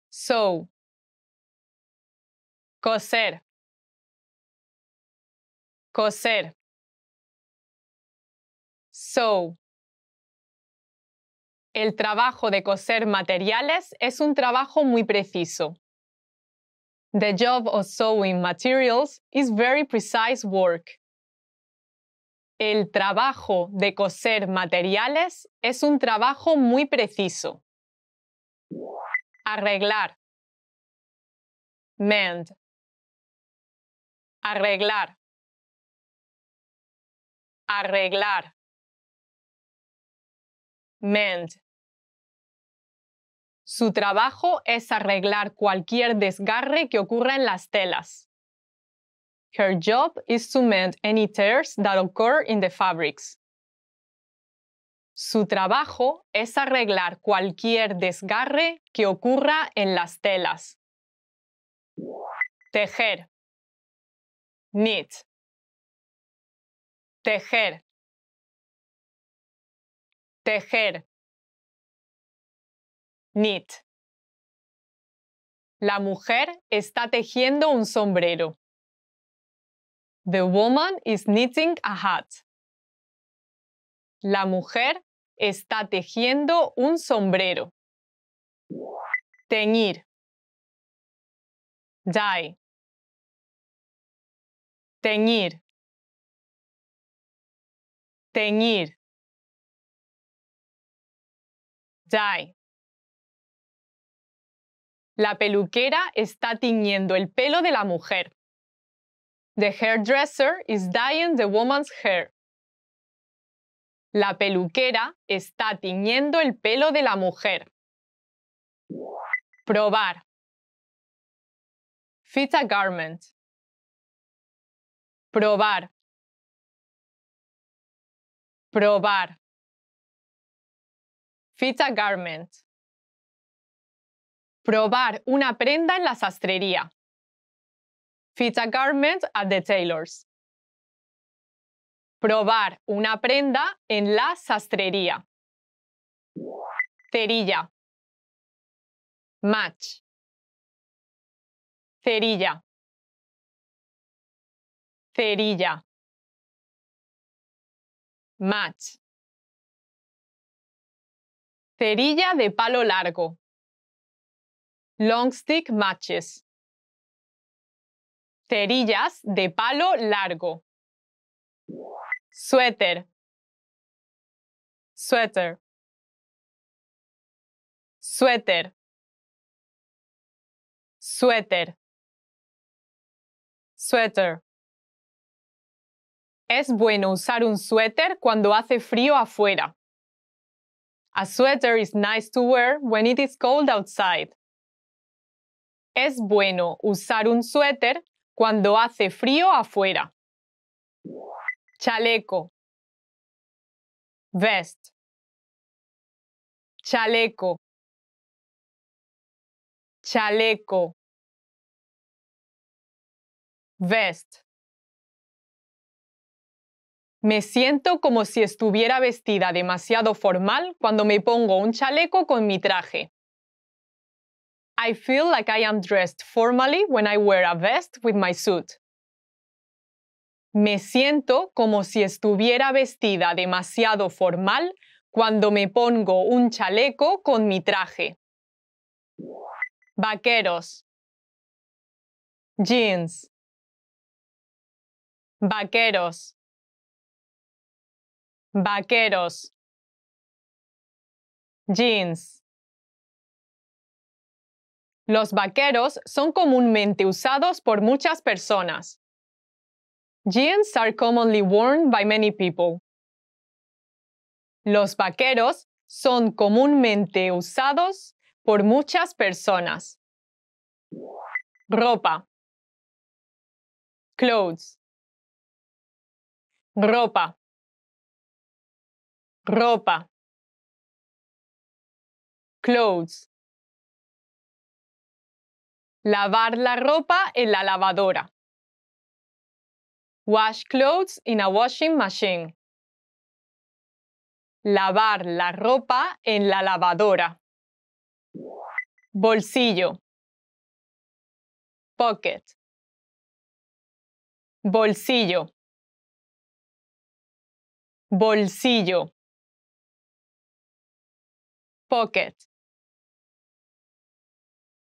Sew. Coser. Coser. So. El trabajo de coser materiales es un trabajo muy preciso. The job of sewing materials is very precise work. El trabajo de coser materiales es un trabajo muy preciso. Arreglar. Mend. Arreglar. Arreglar. Mend. Su trabajo es arreglar cualquier desgarre que ocurra en las telas. Her job is to mend any tears that occur in the fabrics. Su trabajo es arreglar cualquier desgarre que ocurra en las telas. Tejer. Knit. Tejer tejer, knit. La mujer está tejiendo un sombrero. The woman is knitting a hat. La mujer está tejiendo un sombrero. Teñir. Dye. Teñir. Teñir. La peluquera está tiñendo el pelo de la mujer. The hairdresser is dyeing the woman's hair. La peluquera está tiñendo el pelo de la mujer. Probar. Fit a garment. Probar. Probar. Fit a garment. Probar una prenda en la sastrería. Fit a garment at the tailor's. Probar una prenda en la sastrería. Cerilla. Match. Cerilla. Cerilla. Match. Cerilla de palo largo. Long stick matches. Cerillas de palo largo. Suéter. Suéter. Suéter. Suéter. Suéter. Es bueno usar un suéter cuando hace frío afuera. A sweater is nice to wear when it is cold outside. Es bueno usar un suéter cuando hace frío afuera. Chaleco. Vest. Chaleco. Chaleco. Vest. Me siento como si estuviera vestida demasiado formal cuando me pongo un chaleco con mi traje. I feel like I am dressed formally when I wear a vest with my suit. Me siento como si estuviera vestida demasiado formal cuando me pongo un chaleco con mi traje. Vaqueros. Jeans. Vaqueros vaqueros, jeans. Los vaqueros son comúnmente usados por muchas personas. Jeans are commonly worn by many people. Los vaqueros son comúnmente usados por muchas personas. Ropa. Clothes. Ropa ropa, clothes, lavar la ropa en la lavadora, wash clothes in a washing machine, lavar la ropa en la lavadora, bolsillo, pocket, bolsillo, bolsillo. Pocket.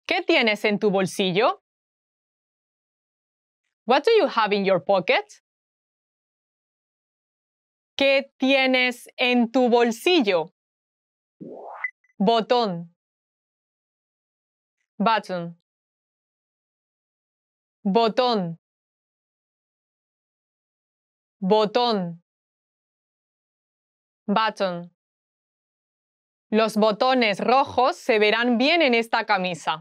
¿Qué tienes en tu bolsillo? What do you have in your pocket? ¿Qué tienes en tu bolsillo? Botón. Button. Botón. Botón. Button. Los botones rojos se verán bien en esta camisa.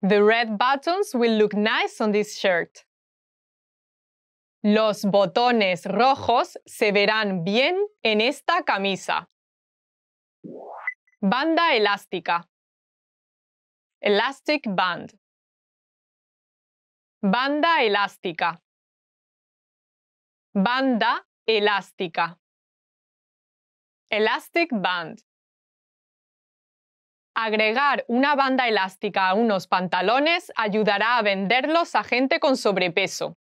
The red buttons will look nice on this shirt. Los botones rojos se verán bien en esta camisa. Banda elástica. Elastic band. Banda elástica. Banda elástica. Elastic Band. Agregar una banda elástica a unos pantalones ayudará a venderlos a gente con sobrepeso.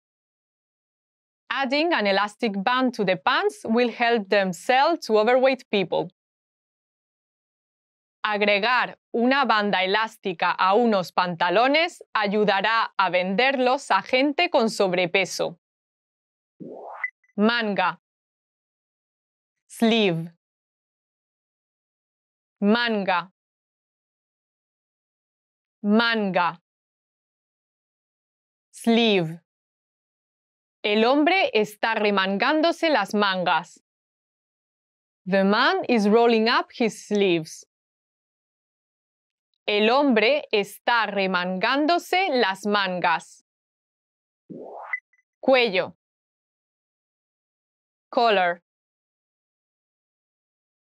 Adding an elastic band to the pants will help them sell to overweight people. Agregar una banda elástica a unos pantalones ayudará a venderlos a gente con sobrepeso. Manga. Sleeve manga, manga, sleeve. El hombre está remangándose las mangas. The man is rolling up his sleeves. El hombre está remangándose las mangas. Cuello. Collar.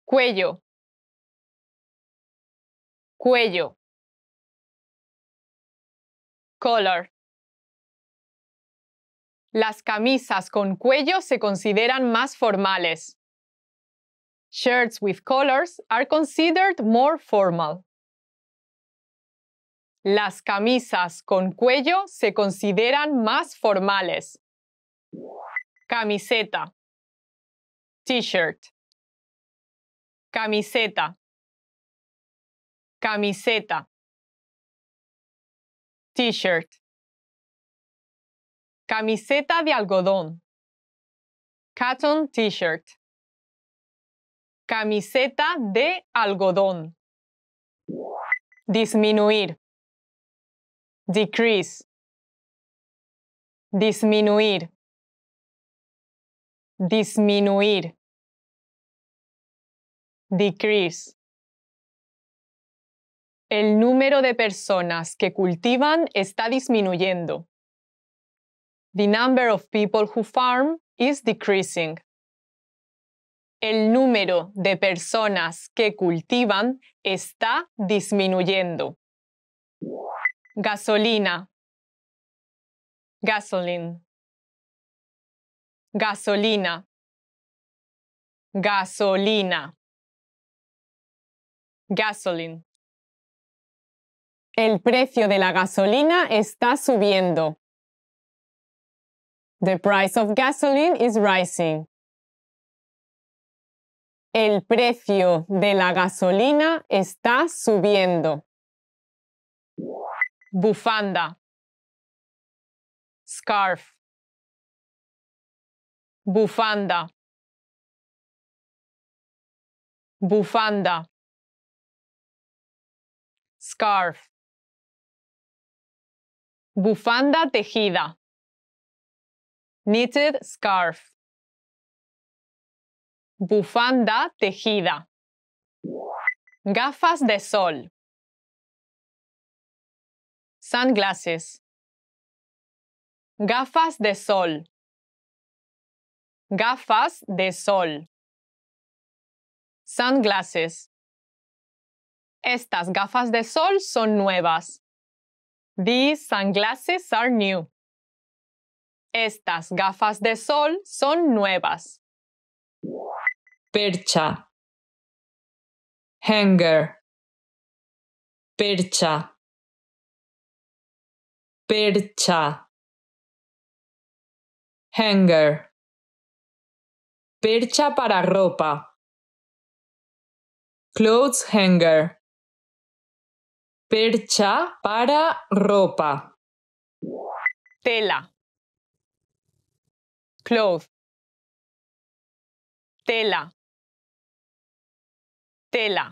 Cuello cuello, Color Las camisas con cuello se consideran más formales. Shirts with collars are considered more formal. Las camisas con cuello se consideran más formales. Camiseta. T-shirt. Camiseta camiseta, t-shirt, camiseta de algodón, cotton t-shirt, camiseta de algodón, disminuir, decrease, disminuir, disminuir, decrease. El número de personas que cultivan está disminuyendo. The number of people who farm is decreasing. El número de personas que cultivan está disminuyendo. Gasolina. Gasoline. Gasolina. Gasolina. Gasoline. El precio de la gasolina está subiendo. The price of gasoline is rising. El precio de la gasolina está subiendo. Bufanda. Scarf. Bufanda. Bufanda. Scarf. Bufanda tejida. Knitted scarf. Bufanda tejida. Gafas de sol. Sunglasses. Gafas de sol. Gafas de sol. Sunglasses. Estas gafas de sol son nuevas. These sunglasses are new. Estas gafas de sol son nuevas. Percha. Hanger. Percha. Percha. Hanger. Percha para ropa. Clothes hanger. Percha para ropa. Tela. Cloth. Tela. Tela.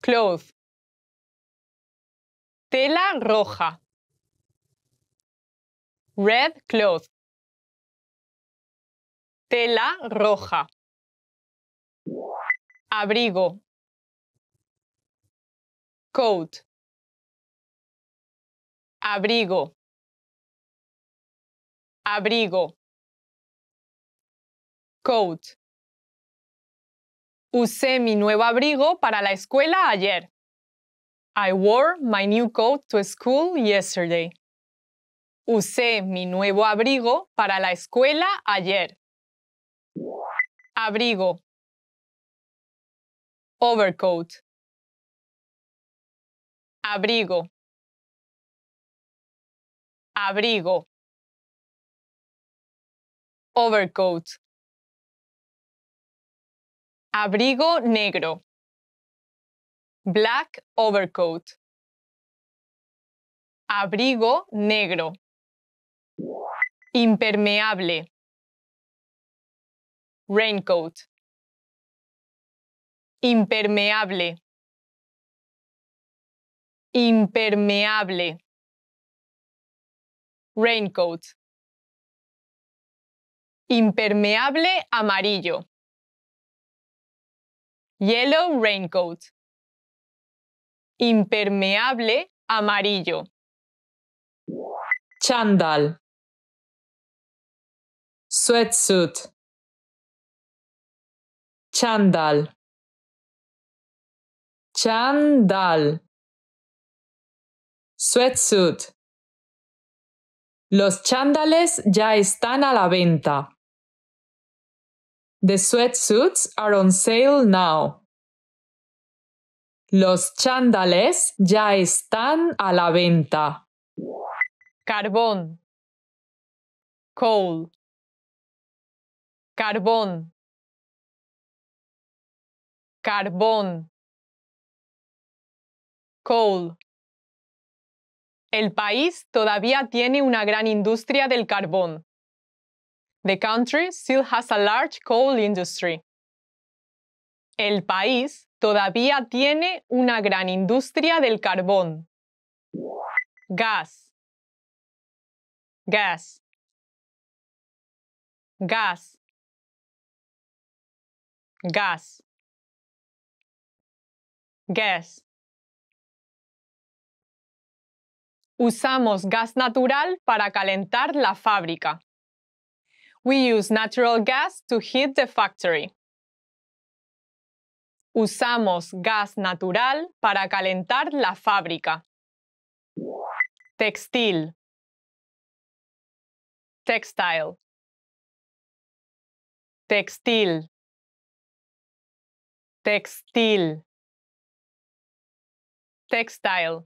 Cloth. Tela roja. Red cloth. Tela roja. Abrigo coat, abrigo, abrigo, coat. Usé mi nuevo abrigo para la escuela ayer. I wore my new coat to school yesterday. Usé mi nuevo abrigo para la escuela ayer. Abrigo. Overcoat abrigo, abrigo, overcoat, abrigo negro, black overcoat, abrigo negro, impermeable, raincoat, impermeable impermeable, raincoat, impermeable amarillo, yellow raincoat, impermeable amarillo, chandal, sweatsuit, chandal, chandal. Sweatsuit. Los chándales ya están a la venta. The sweatsuits are on sale now. Los chándales ya están a la venta. Carbón. Coal. Carbón. Carbón. Coal. El país todavía tiene una gran industria del carbón. The country still has a large coal industry. El país todavía tiene una gran industria del carbón. Gas. Gas. Gas. Gas. Gas. Usamos gas natural para calentar la fábrica. We use natural gas to heat the factory. Usamos gas natural para calentar la fábrica. Textil. Textile. Textil. Textil. Textile.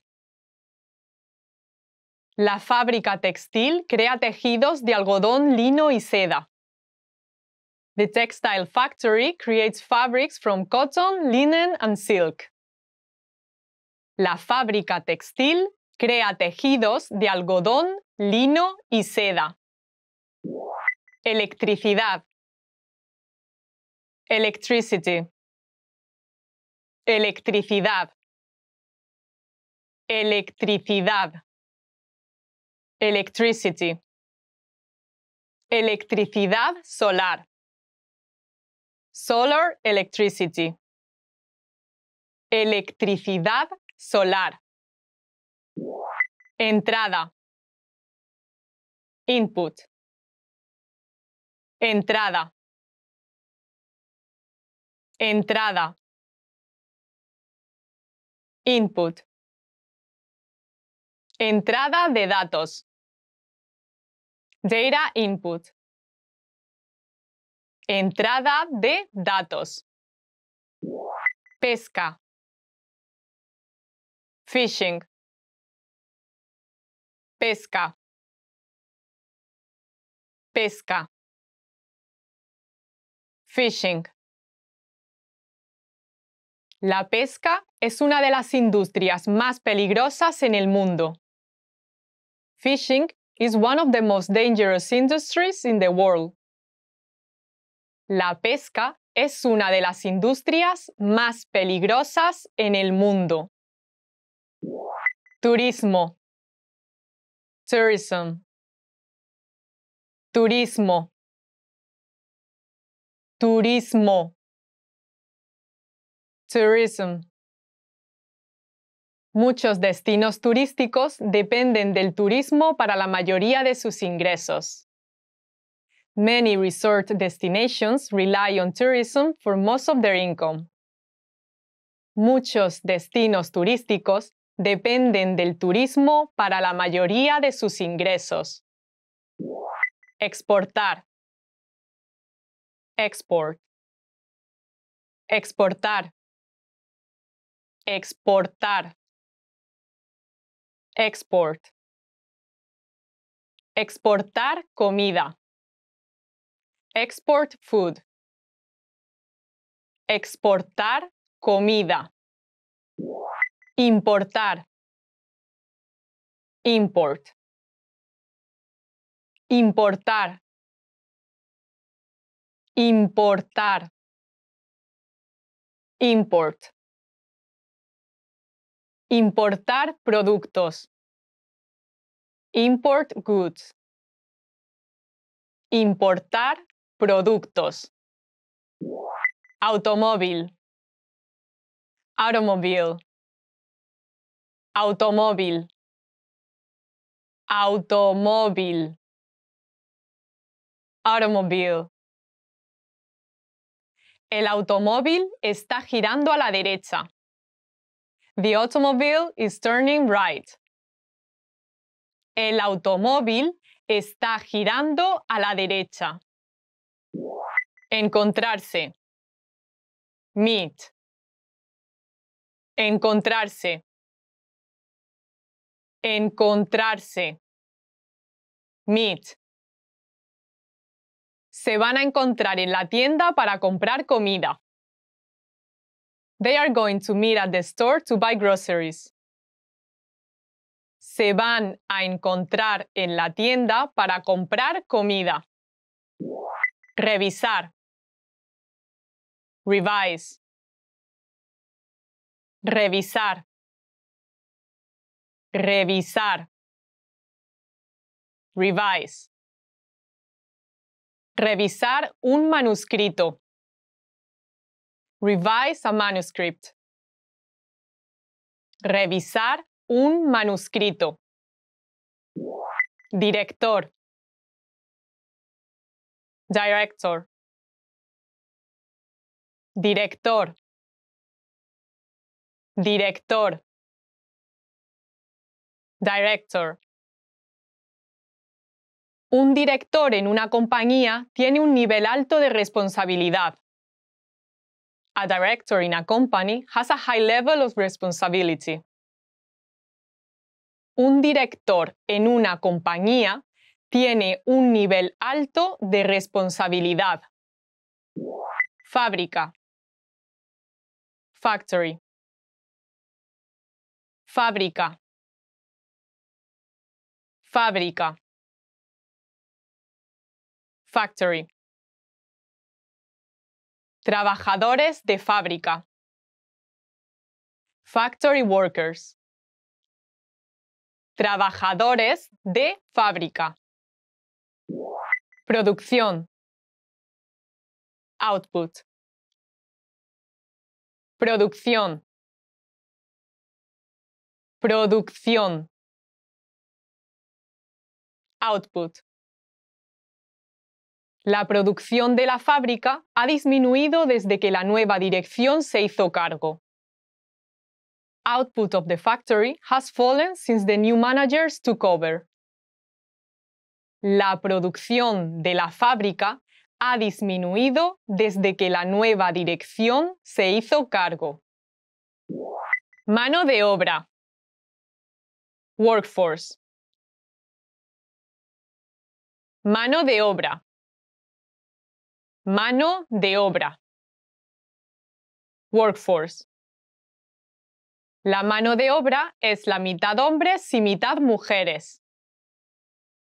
La fábrica textil crea tejidos de algodón, lino y seda. The textile factory creates fabrics from cotton, linen and silk. La fábrica textil crea tejidos de algodón, lino y seda. Electricidad. Electricity. Electricidad. Electricidad. Electricity. Electricidad solar. Solar electricity. Electricidad solar. Entrada. Input. Entrada. Entrada. Input. Entrada de datos. Data input. Entrada de datos. Pesca. Fishing. Pesca. Pesca. Fishing. La pesca es una de las industrias más peligrosas en el mundo. Fishing is one of the most dangerous industries in the world. La pesca es una de las industrias más peligrosas en el mundo. Turismo. Tourism. Turismo. Turismo. Tourism. Muchos destinos turísticos dependen del turismo para la mayoría de sus ingresos. Many resort destinations rely on tourism for most of their income. Muchos destinos turísticos dependen del turismo para la mayoría de sus ingresos. Exportar. Export. Exportar. Exportar export. Exportar comida. Export food. Exportar comida. Importar. Import. Importar. Importar. Import. Importar productos. Import goods. Importar productos. Automóvil. Automóvil. Automóvil. Automóvil. Automóvil. El automóvil está girando a la derecha. The automobile is turning right. El automóvil está girando a la derecha. Encontrarse. Meet. Encontrarse. Encontrarse. Meet. Se van a encontrar en la tienda para comprar comida. They are going to meet at the store to buy groceries. Se van a encontrar en la tienda para comprar comida. Revisar. Revise. Revisar. Revisar. Revise. Revisar un manuscrito. Revise a manuscript. Revisar un manuscrito. Director. Director. Director. Director. Director. Un director en una compañía tiene un nivel alto de responsabilidad a director in a company has a high level of responsibility. Un director en una compañía tiene un nivel alto de responsabilidad. Fábrica. Factory. Fábrica. Fábrica. Factory. Trabajadores de fábrica. Factory workers. Trabajadores de fábrica. Producción. Output. Producción. Producción. Output. La producción de la fábrica ha disminuido desde que la nueva dirección se hizo cargo. Output of the factory has fallen since the new managers took over. La producción de la fábrica ha disminuido desde que la nueva dirección se hizo cargo. Mano de obra. Workforce. Mano de obra. Mano de obra. Workforce. La mano de obra es la mitad hombres y mitad mujeres.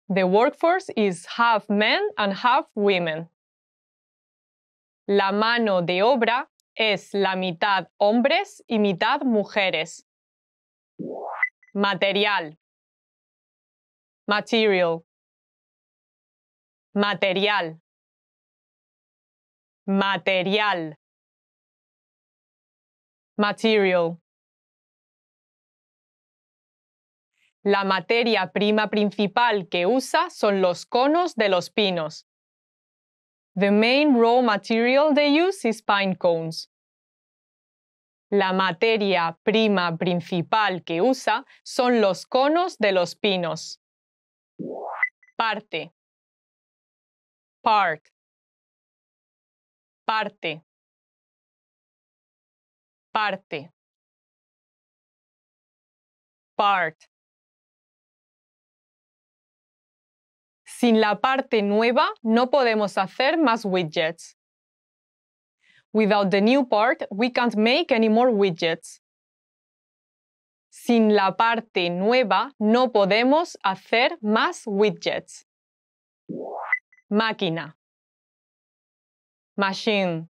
The workforce is half men and half women. La mano de obra es la mitad hombres y mitad mujeres. Material. Material. Material material, material. La materia prima principal que usa son los conos de los pinos. The main raw material they use is pine cones. La materia prima principal que usa son los conos de los pinos. Parte. Part parte, parte, part. Sin la parte nueva no podemos hacer más widgets. Without the new part, we can't make any more widgets. Sin la parte nueva no podemos hacer más widgets. Máquina machine,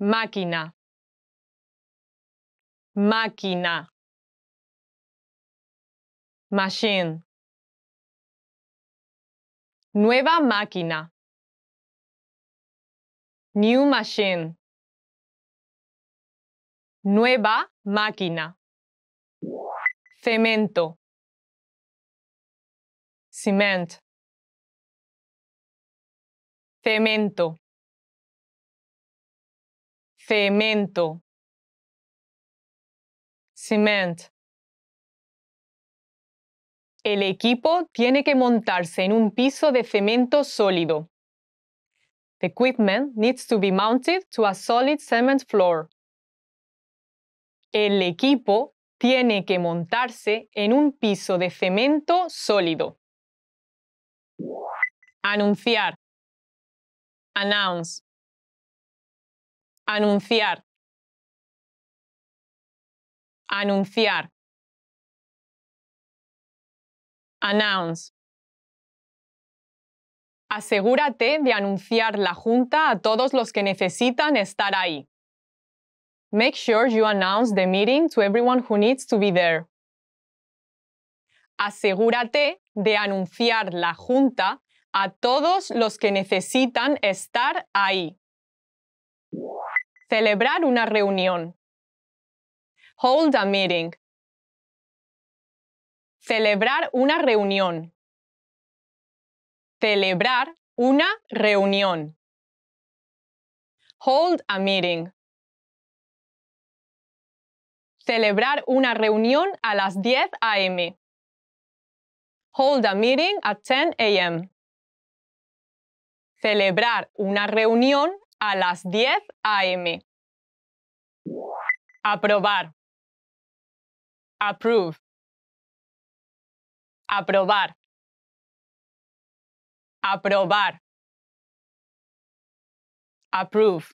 máquina, máquina, machine, nueva máquina, new machine, nueva máquina, cemento, cement cemento, cemento, cement. El equipo tiene que montarse en un piso de cemento sólido. The equipment needs to be mounted to a solid cement floor. El equipo tiene que montarse en un piso de cemento sólido. Anunciar announce, anunciar, anunciar, announce. Asegúrate de anunciar la junta a todos los que necesitan estar ahí. Make sure you announce the meeting to everyone who needs to be there. Asegúrate de anunciar la junta a todos los que necesitan estar ahí. Celebrar una reunión. Hold a meeting. Celebrar una reunión. Celebrar una reunión. Hold a meeting. Celebrar una reunión a las 10 a.m. Hold a meeting at 10 a.m celebrar una reunión a las 10 a.m. Aprobar. Approve. Aprobar. Aprobar. Approve.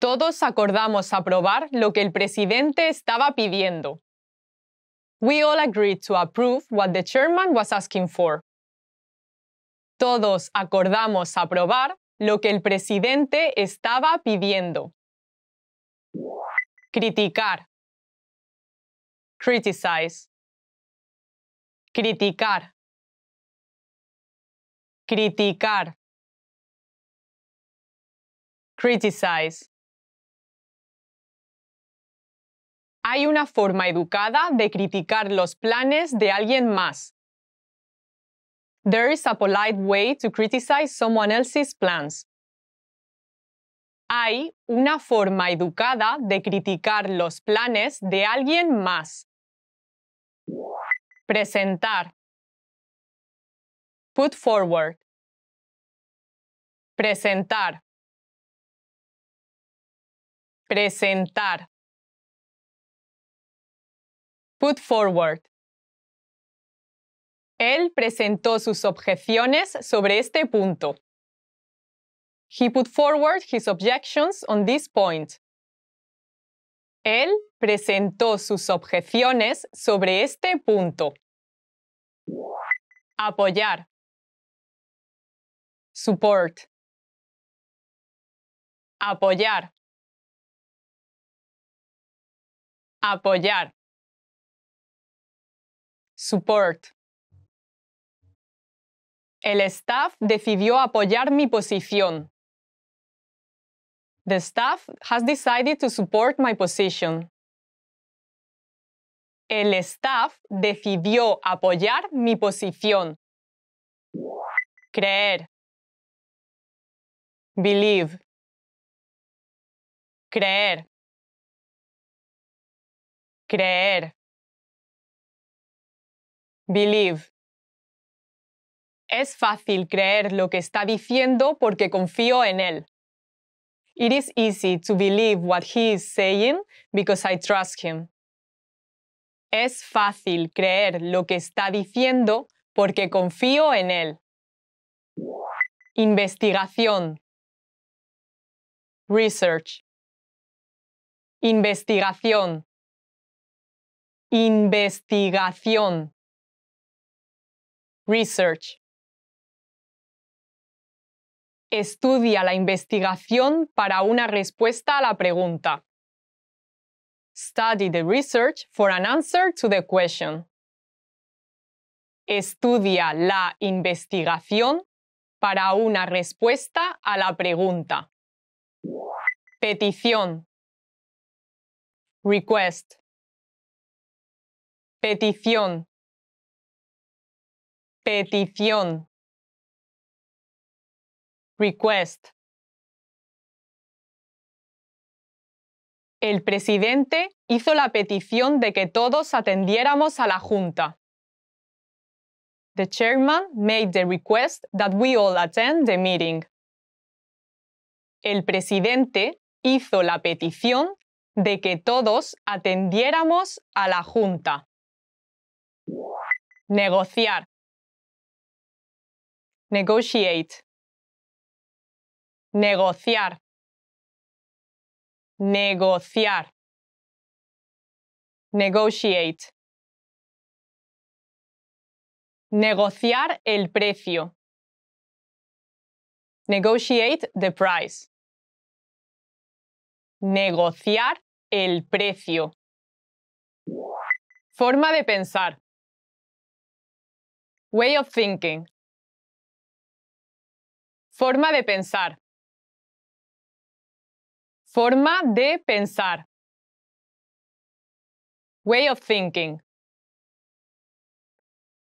Todos acordamos aprobar lo que el presidente estaba pidiendo. We all agreed to approve what the chairman was asking for todos acordamos aprobar lo que el presidente estaba pidiendo. Criticar. Criticize. Criticar. Criticar. Criticize. Hay una forma educada de criticar los planes de alguien más, There is a polite way to criticize someone else's plans. Hay una forma educada de criticar los planes de alguien más. Presentar. Put forward. Presentar. Presentar. Put forward. Él presentó sus objeciones sobre este punto. He put forward his objections on this point. Él presentó sus objeciones sobre este punto. Apoyar. Support. Apoyar. Apoyar. Support. El staff decidió apoyar mi posición. The staff has decided to support my position. El staff decidió apoyar mi posición. Creer. Believe. Creer. Creer. Believe. Es fácil creer lo que está diciendo porque confío en él. It is easy to believe what he is saying because I trust him. Es fácil creer lo que está diciendo porque confío en él. Investigación. Research. Investigación. Investigación. Research estudia la investigación para una respuesta a la pregunta. Study the research for an answer to the question. Estudia la investigación para una respuesta a la pregunta. Petición. Request. Petición. Petición. Request. El presidente hizo la petición de que todos atendiéramos a la Junta. The chairman made the request that we all attend the meeting. El presidente hizo la petición de que todos atendiéramos a la Junta. Negociar. Negotiate negociar, negociar, negotiate, negociar el precio, negotiate the price, negociar el precio. Forma de pensar. Way of thinking. Forma de pensar. Forma de pensar. Way of thinking.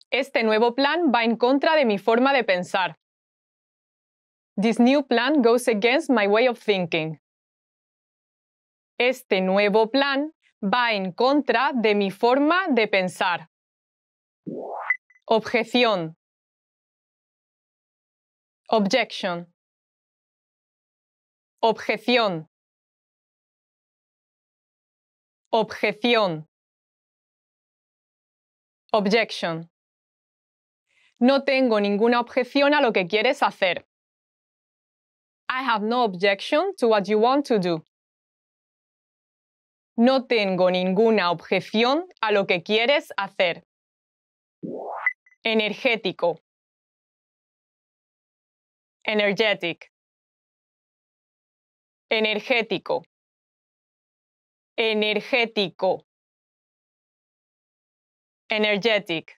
Este nuevo plan va en contra de mi forma de pensar. This new plan goes against my way of thinking. Este nuevo plan va en contra de mi forma de pensar. Objeción. Objection. Objeción. Objeción. Objection. No tengo ninguna objeción a lo que quieres hacer. I have no objection to what you want to do. No tengo ninguna objeción a lo que quieres hacer. Energético. Energetic. Energético energético. Energetic.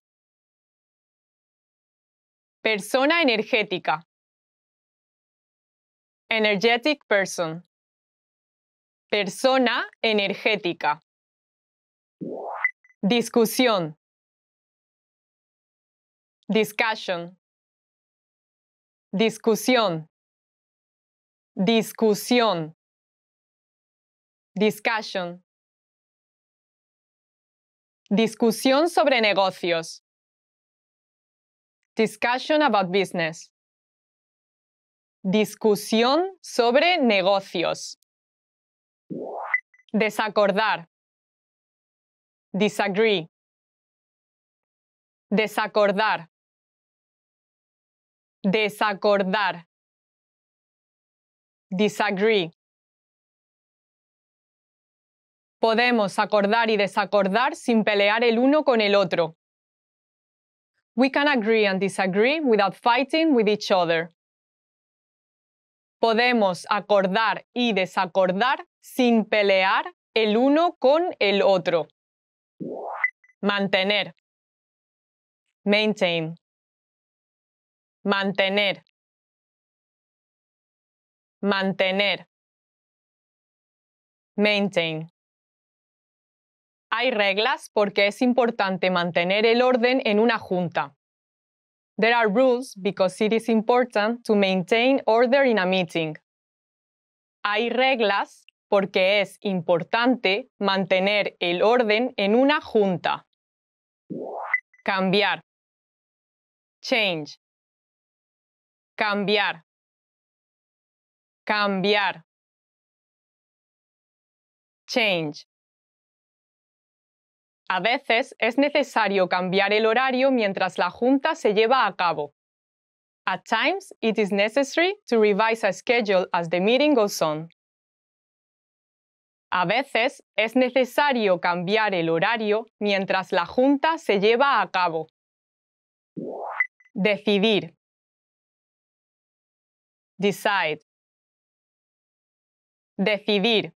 Persona energética. Energetic person. Persona energética. Discusión. Discussion. Discusión. Discusión. Discussion. Discusión sobre negocios. Discussion about business. Discusión sobre negocios. Desacordar. Disagree. Desacordar. Desacordar. Disagree. Podemos acordar y desacordar sin pelear el uno con el otro. We can agree and disagree without fighting with each other. Podemos acordar y desacordar sin pelear el uno con el otro. Mantener. Maintain. Mantener. Mantener. Maintain. Hay reglas porque es importante mantener el orden en una junta. There are rules because it is important to maintain order in a meeting. Hay reglas porque es importante mantener el orden en una junta. Cambiar. Change. Cambiar. Cambiar. Change. A veces es necesario cambiar el horario mientras la junta se lleva a cabo. At times, it is necessary to revise a schedule as the meeting goes on. A veces es necesario cambiar el horario mientras la junta se lleva a cabo. Decidir. Decide. Decidir.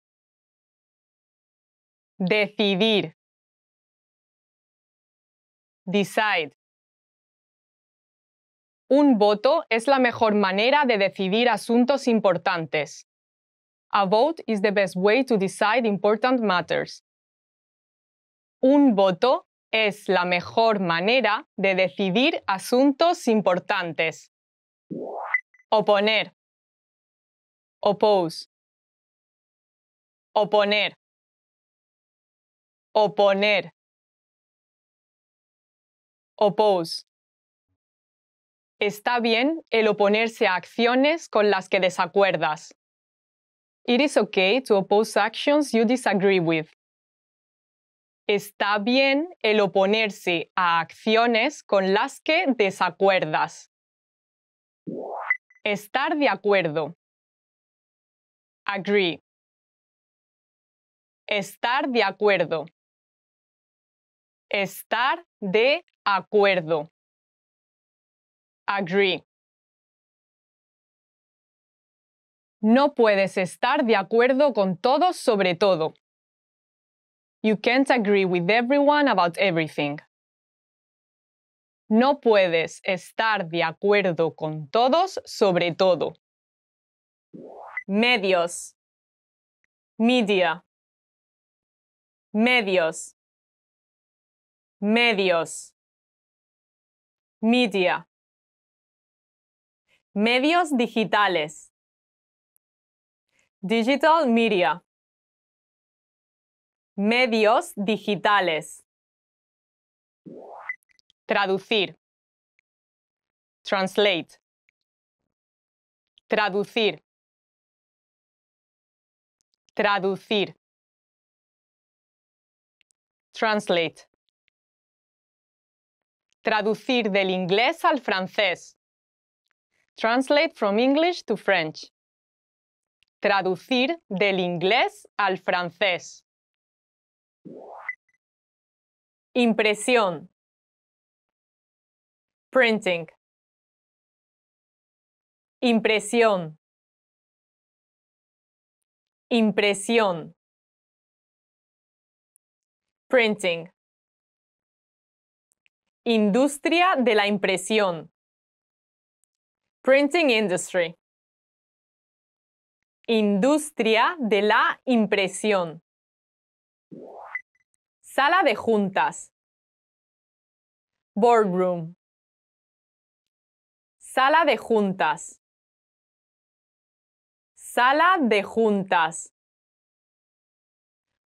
Decidir decide. Un voto es la mejor manera de decidir asuntos importantes. A vote is the best way to decide important matters. Un voto es la mejor manera de decidir asuntos importantes. Oponer. Oppose. Oponer. Oponer. Oppose. Está bien el oponerse a acciones con las que desacuerdas. It is okay to oppose actions you disagree with. Está bien el oponerse a acciones con las que desacuerdas. Estar de acuerdo. Agree. Estar de acuerdo. Estar de acuerdo. Agree. No puedes estar de acuerdo con todos sobre todo. You can't agree with everyone about everything. No puedes estar de acuerdo con todos sobre todo. Medios. Media. Medios. Medios. Media. Medios digitales. Digital media. Medios digitales. Traducir. Translate. Traducir. Traducir. Translate. Traducir del inglés al francés. Translate from English to French. Traducir del inglés al francés. Impresión. Printing. Impresión. Impresión. Printing. Industria de la impresión. Printing industry. Industria de la impresión. Sala de juntas. Boardroom. Sala de juntas. Sala de juntas.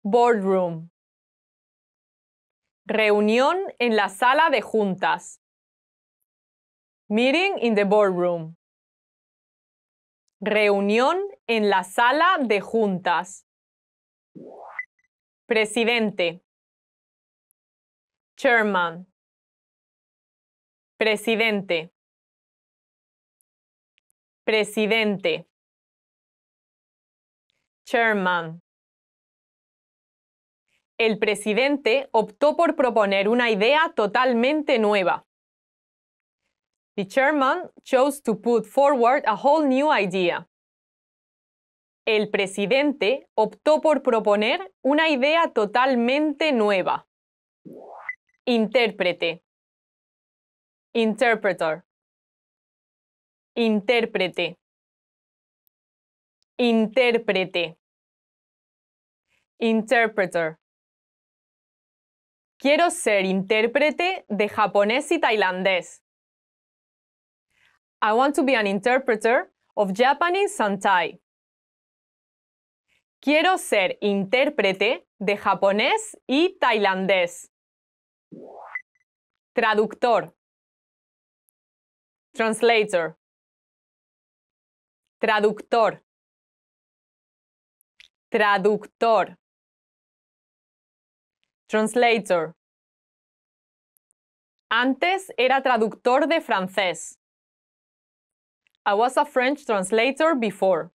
Boardroom. Reunión en la sala de juntas. Meeting in the boardroom. Reunión en la sala de juntas. Presidente. Chairman. Presidente. Presidente. Chairman el presidente optó por proponer una idea totalmente nueva. The chairman chose to put forward a whole new idea. El presidente optó por proponer una idea totalmente nueva. Intérprete. Interpreter. Intérprete. Intérprete. Interpreter. Quiero ser intérprete de japonés y tailandés. I want to be an interpreter of Japanese and Thai. Quiero ser intérprete de japonés y tailandés. Traductor. Translator. Traductor. Traductor. Translator. Antes era traductor de francés. I was a French translator before.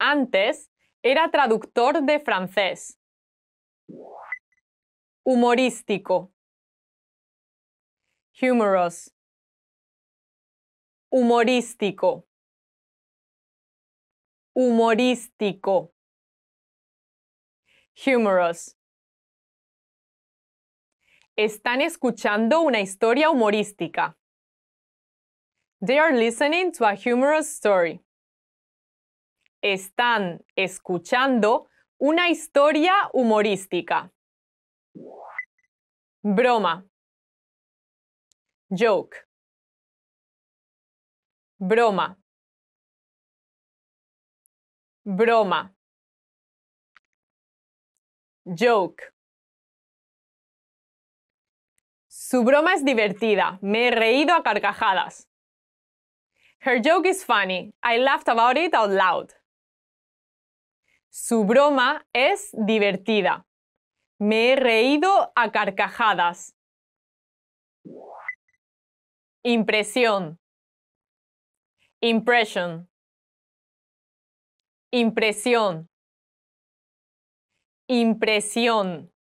Antes era traductor de francés. Humorístico. Humorous. Humorístico. Humorístico humorous. Están escuchando una historia humorística. They are listening to a humorous story. Están escuchando una historia humorística. Broma. Joke. Broma. Broma. Joke. Su broma es divertida. Me he reído a carcajadas. Her joke is funny. I laughed about it out loud. Su broma es divertida. Me he reído a carcajadas. Impresión. Impression. Impresión. Impresión.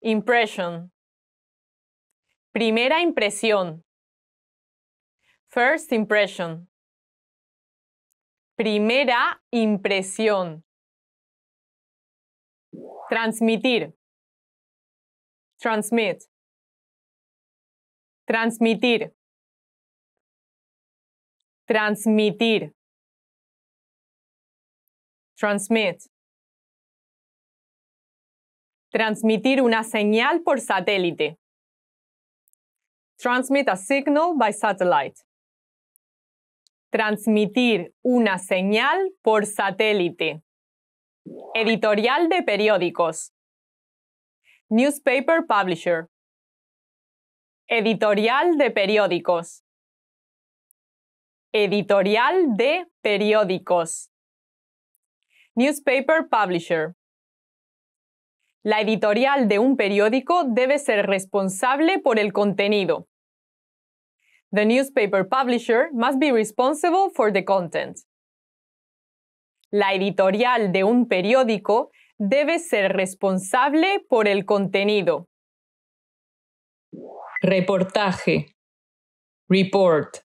Impression. Primera impresión. First impression. Primera impresión. Transmitir. Transmit. Transmitir. Transmitir. Transmit. Transmitir una señal por satélite. Transmit a signal by satellite. Transmitir una señal por satélite. Editorial de periódicos. Newspaper publisher. Editorial de periódicos. Editorial de periódicos. Newspaper publisher. La editorial de un periódico debe ser responsable por el contenido. The newspaper publisher must be responsible for the content. La editorial de un periódico debe ser responsable por el contenido. Reportaje. Report.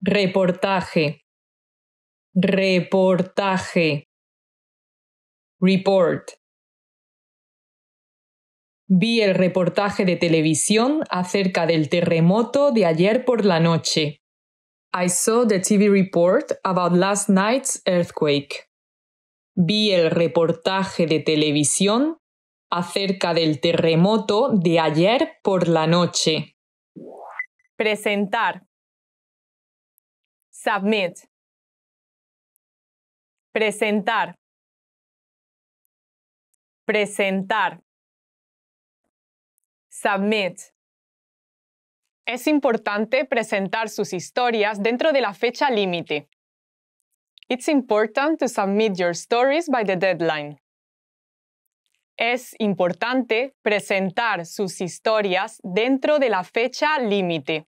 Reportaje. Reportaje. Report. Vi el reportaje de televisión acerca del terremoto de ayer por la noche. I saw the TV report about last night's earthquake. Vi el reportaje de televisión acerca del terremoto de ayer por la noche. Presentar. Submit. Presentar presentar, submit. Es importante presentar sus historias dentro de la fecha límite. It's important to submit your stories by the deadline. Es importante presentar sus historias dentro de la fecha límite.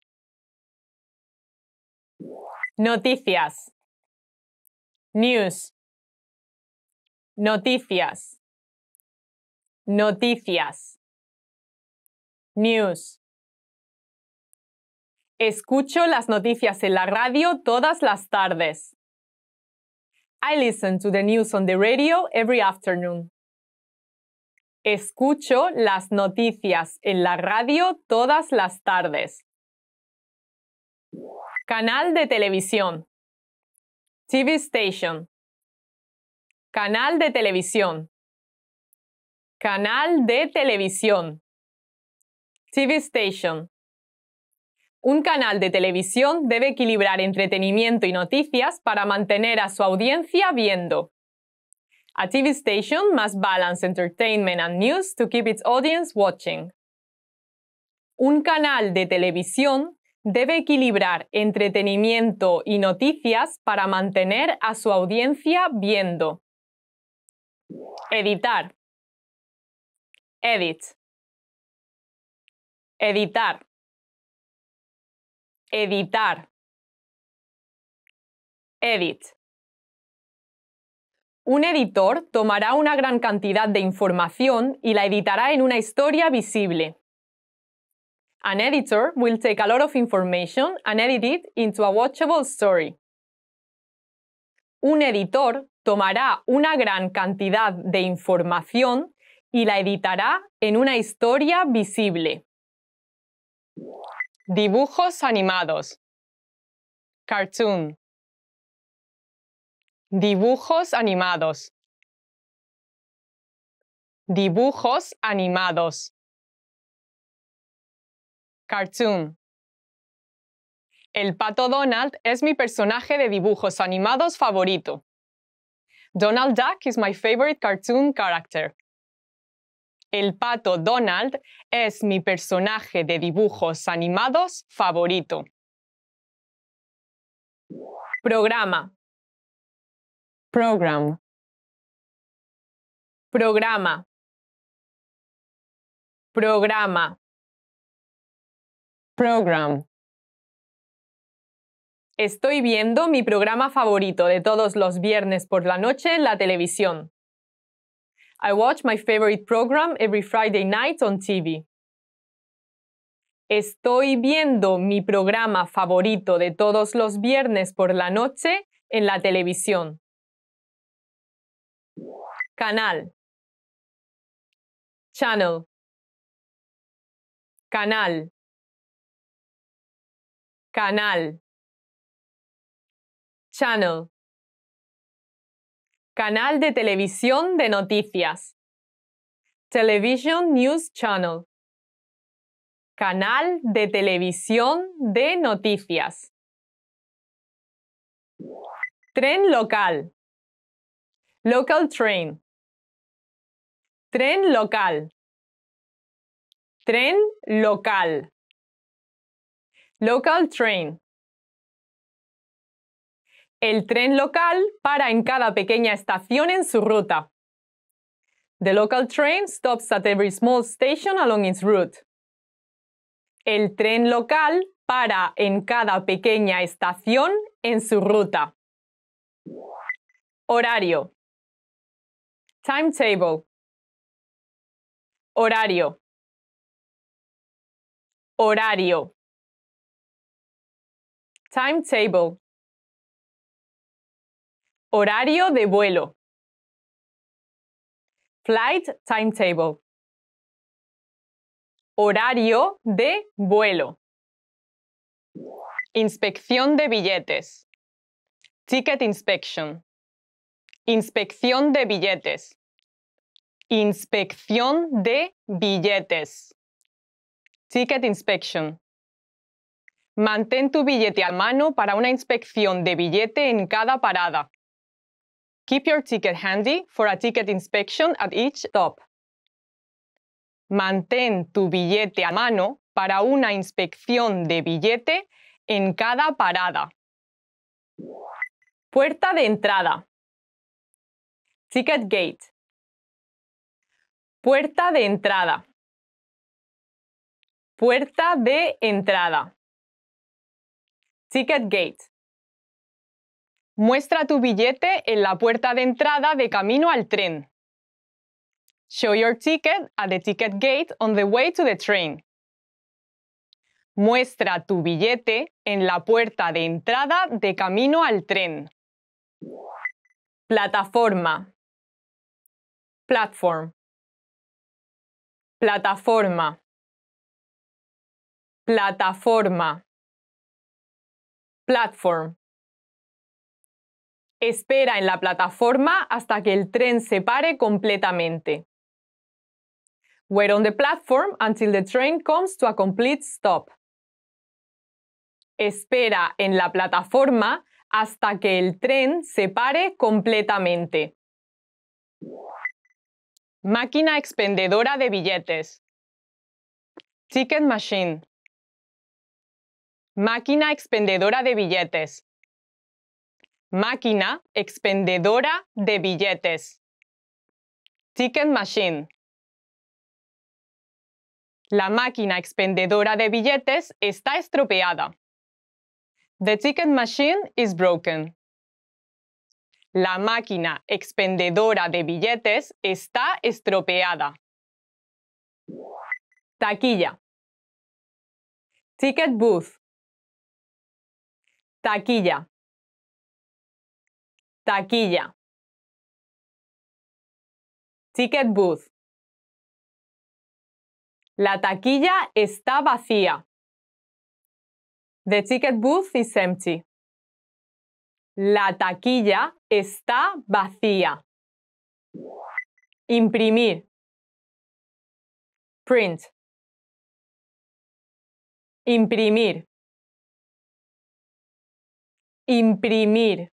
Noticias. News. Noticias. Noticias. News. Escucho las noticias en la radio todas las tardes. I listen to the news on the radio every afternoon. Escucho las noticias en la radio todas las tardes. Canal de televisión. TV station. Canal de televisión. Canal de televisión. TV Station. Un canal de televisión debe equilibrar entretenimiento y noticias para mantener a su audiencia viendo. A TV station must balance entertainment and news to keep its audience watching. Un canal de televisión debe equilibrar entretenimiento y noticias para mantener a su audiencia viendo. Editar. Edit. Editar. Editar. Edit. Un editor tomará una gran cantidad de información y la editará en una historia visible. An editor will take a lot of information and edit it into a watchable story. Un editor tomará una gran cantidad de información y la editará en una historia visible. Dibujos animados. Cartoon. Dibujos animados. Dibujos animados. Cartoon. El pato Donald es mi personaje de dibujos animados favorito. Donald Duck is my favorite cartoon character. El pato Donald es mi personaje de dibujos animados favorito. Programa. Program. Programa. Programa. Program. Estoy viendo mi programa favorito de todos los viernes por la noche en la televisión. I watch my favorite program every Friday night on TV. Estoy viendo mi programa favorito de todos los viernes por la noche en la televisión. Canal. Channel. Canal. Canal. Channel. Canal de televisión de noticias. Television News Channel. Canal de televisión de noticias. Tren local. Local train. Tren local. Tren local. Local train. El tren local para en cada pequeña estación en su ruta. The local train stops at every small station along its route. El tren local para en cada pequeña estación en su ruta. Horario. Timetable. Horario. Horario. Timetable. Horario de vuelo. Flight timetable. Horario de vuelo. Inspección de billetes. Ticket inspection. Inspección de billetes. Inspección de billetes. Ticket inspection. Mantén tu billete a mano para una inspección de billete en cada parada. Keep your ticket handy for a ticket inspection at each stop. Mantén tu billete a mano para una inspección de billete en cada parada. Puerta de entrada. Ticket gate. Puerta de entrada. Puerta de entrada. Ticket gate. Muestra tu billete en la puerta de entrada de camino al tren. Show your ticket at the ticket gate on the way to the train. Muestra tu billete en la puerta de entrada de camino al tren. Plataforma. Platform. Plataforma. Plataforma. Platform. Espera en la plataforma hasta que el tren se pare completamente. Wait on the platform until the train comes to a complete stop. Espera en la plataforma hasta que el tren se pare completamente. Máquina expendedora de billetes. Ticket machine. Máquina expendedora de billetes. Máquina expendedora de billetes. Ticket Machine. La máquina expendedora de billetes está estropeada. The ticket machine is broken. La máquina expendedora de billetes está estropeada. Taquilla. Ticket booth. Taquilla taquilla, ticket booth. La taquilla está vacía. The ticket booth is empty. La taquilla está vacía. Imprimir. Print. Imprimir. Imprimir.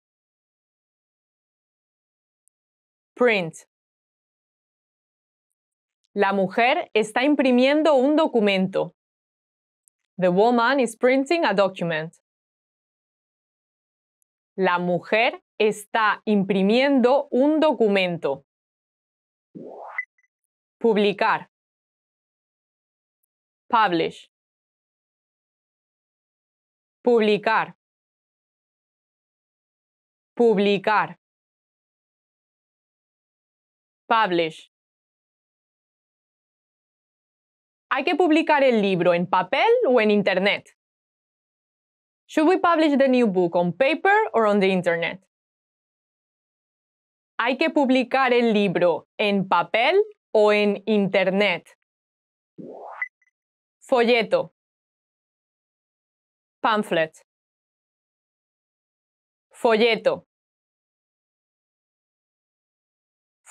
print. La mujer está imprimiendo un documento. The woman is printing a document. La mujer está imprimiendo un documento. Publicar. Publish. Publicar. Publicar. Publish. ¿Hay que publicar el libro en papel o en Internet? Should we publish the new book on paper or on the Internet? ¿Hay que publicar el libro en papel o en Internet? Folleto. Pamphlet. Folleto.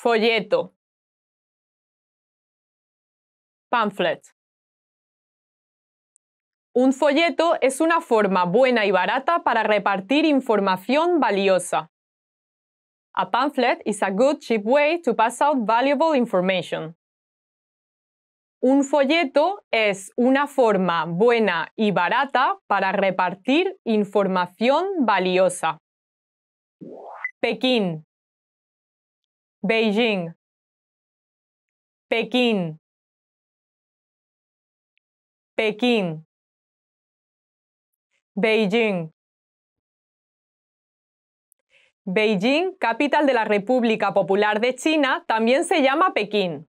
folleto, pamphlet. Un folleto es una forma buena y barata para repartir información valiosa. A pamphlet is a good cheap way to pass out valuable information. Un folleto es una forma buena y barata para repartir información valiosa. Pekín. Beijing, Pekín, Pekín, Beijing. Beijing, capital de la República Popular de China, también se llama Pekín.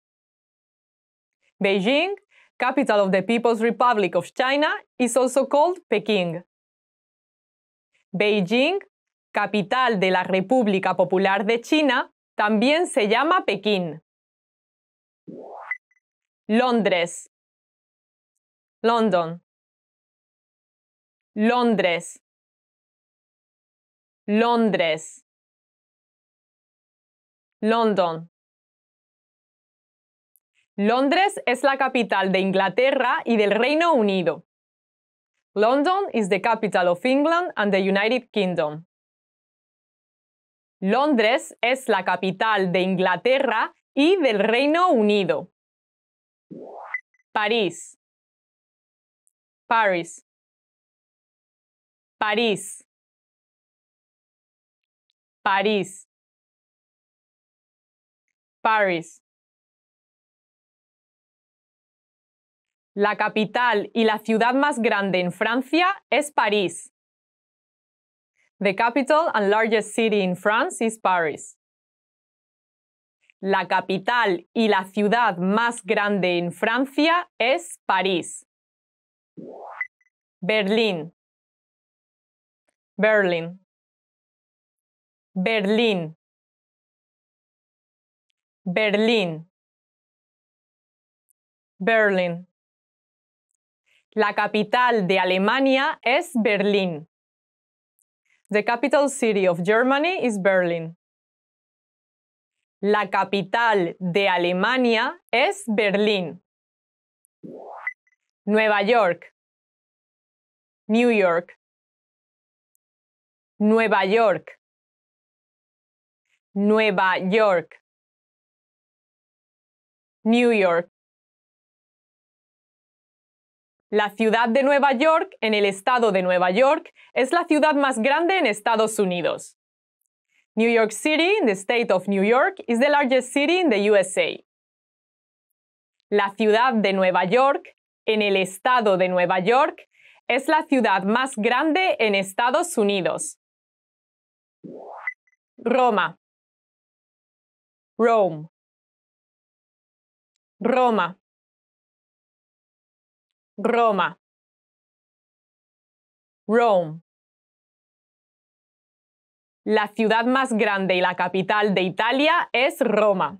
Beijing, capital of the People's Republic of China, is also called Peking. Beijing, capital de la República Popular de China, también se llama Pekín. Londres. London. Londres. Londres. London. Londres es la capital de Inglaterra y del Reino Unido. London is the capital of England and the United Kingdom. Londres es la capital de Inglaterra y del Reino Unido. París. París. París. París. París. La capital y la ciudad más grande en Francia es París. The capital and largest city in France is Paris. La capital y la ciudad más grande en Francia es París. Berlín. Berlín. Berlín. Berlín. Berlín. La capital de Alemania es Berlín. The capital city of Germany is Berlin. La capital de Alemania es Berlín. Nueva York. New York. Nueva York. Nueva York. New York. La ciudad de Nueva York, en el estado de Nueva York, es la ciudad más grande en Estados Unidos. New York City, in the state of New York, is the largest city in the USA. La ciudad de Nueva York, en el estado de Nueva York, es la ciudad más grande en Estados Unidos. Roma. Rome. Roma. Roma. Rome. La ciudad más grande y la capital de Italia es Roma.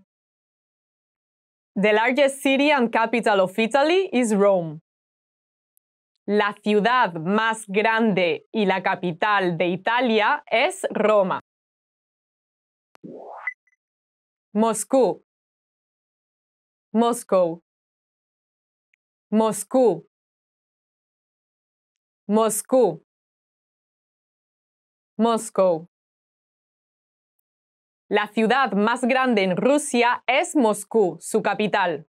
The largest city and capital of Italy is Rome. La ciudad más grande y la capital de Italia es Roma. Moscú. Moscow. Moscú. Moscú. Moscú. La ciudad más grande en Rusia es Moscú, su capital.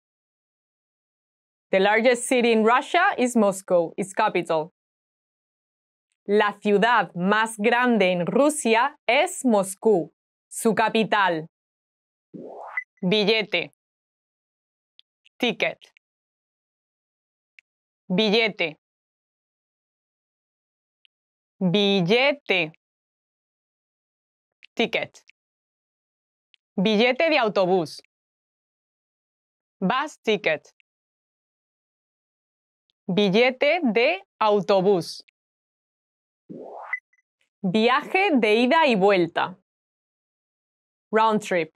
The largest city in Russia is Moscow, its capital. La ciudad más grande en Rusia es Moscú, su capital. Billete. Ticket. Billete. Billete. Ticket. Billete de autobús. Bus ticket. Billete de autobús. Viaje de ida y vuelta. Round trip.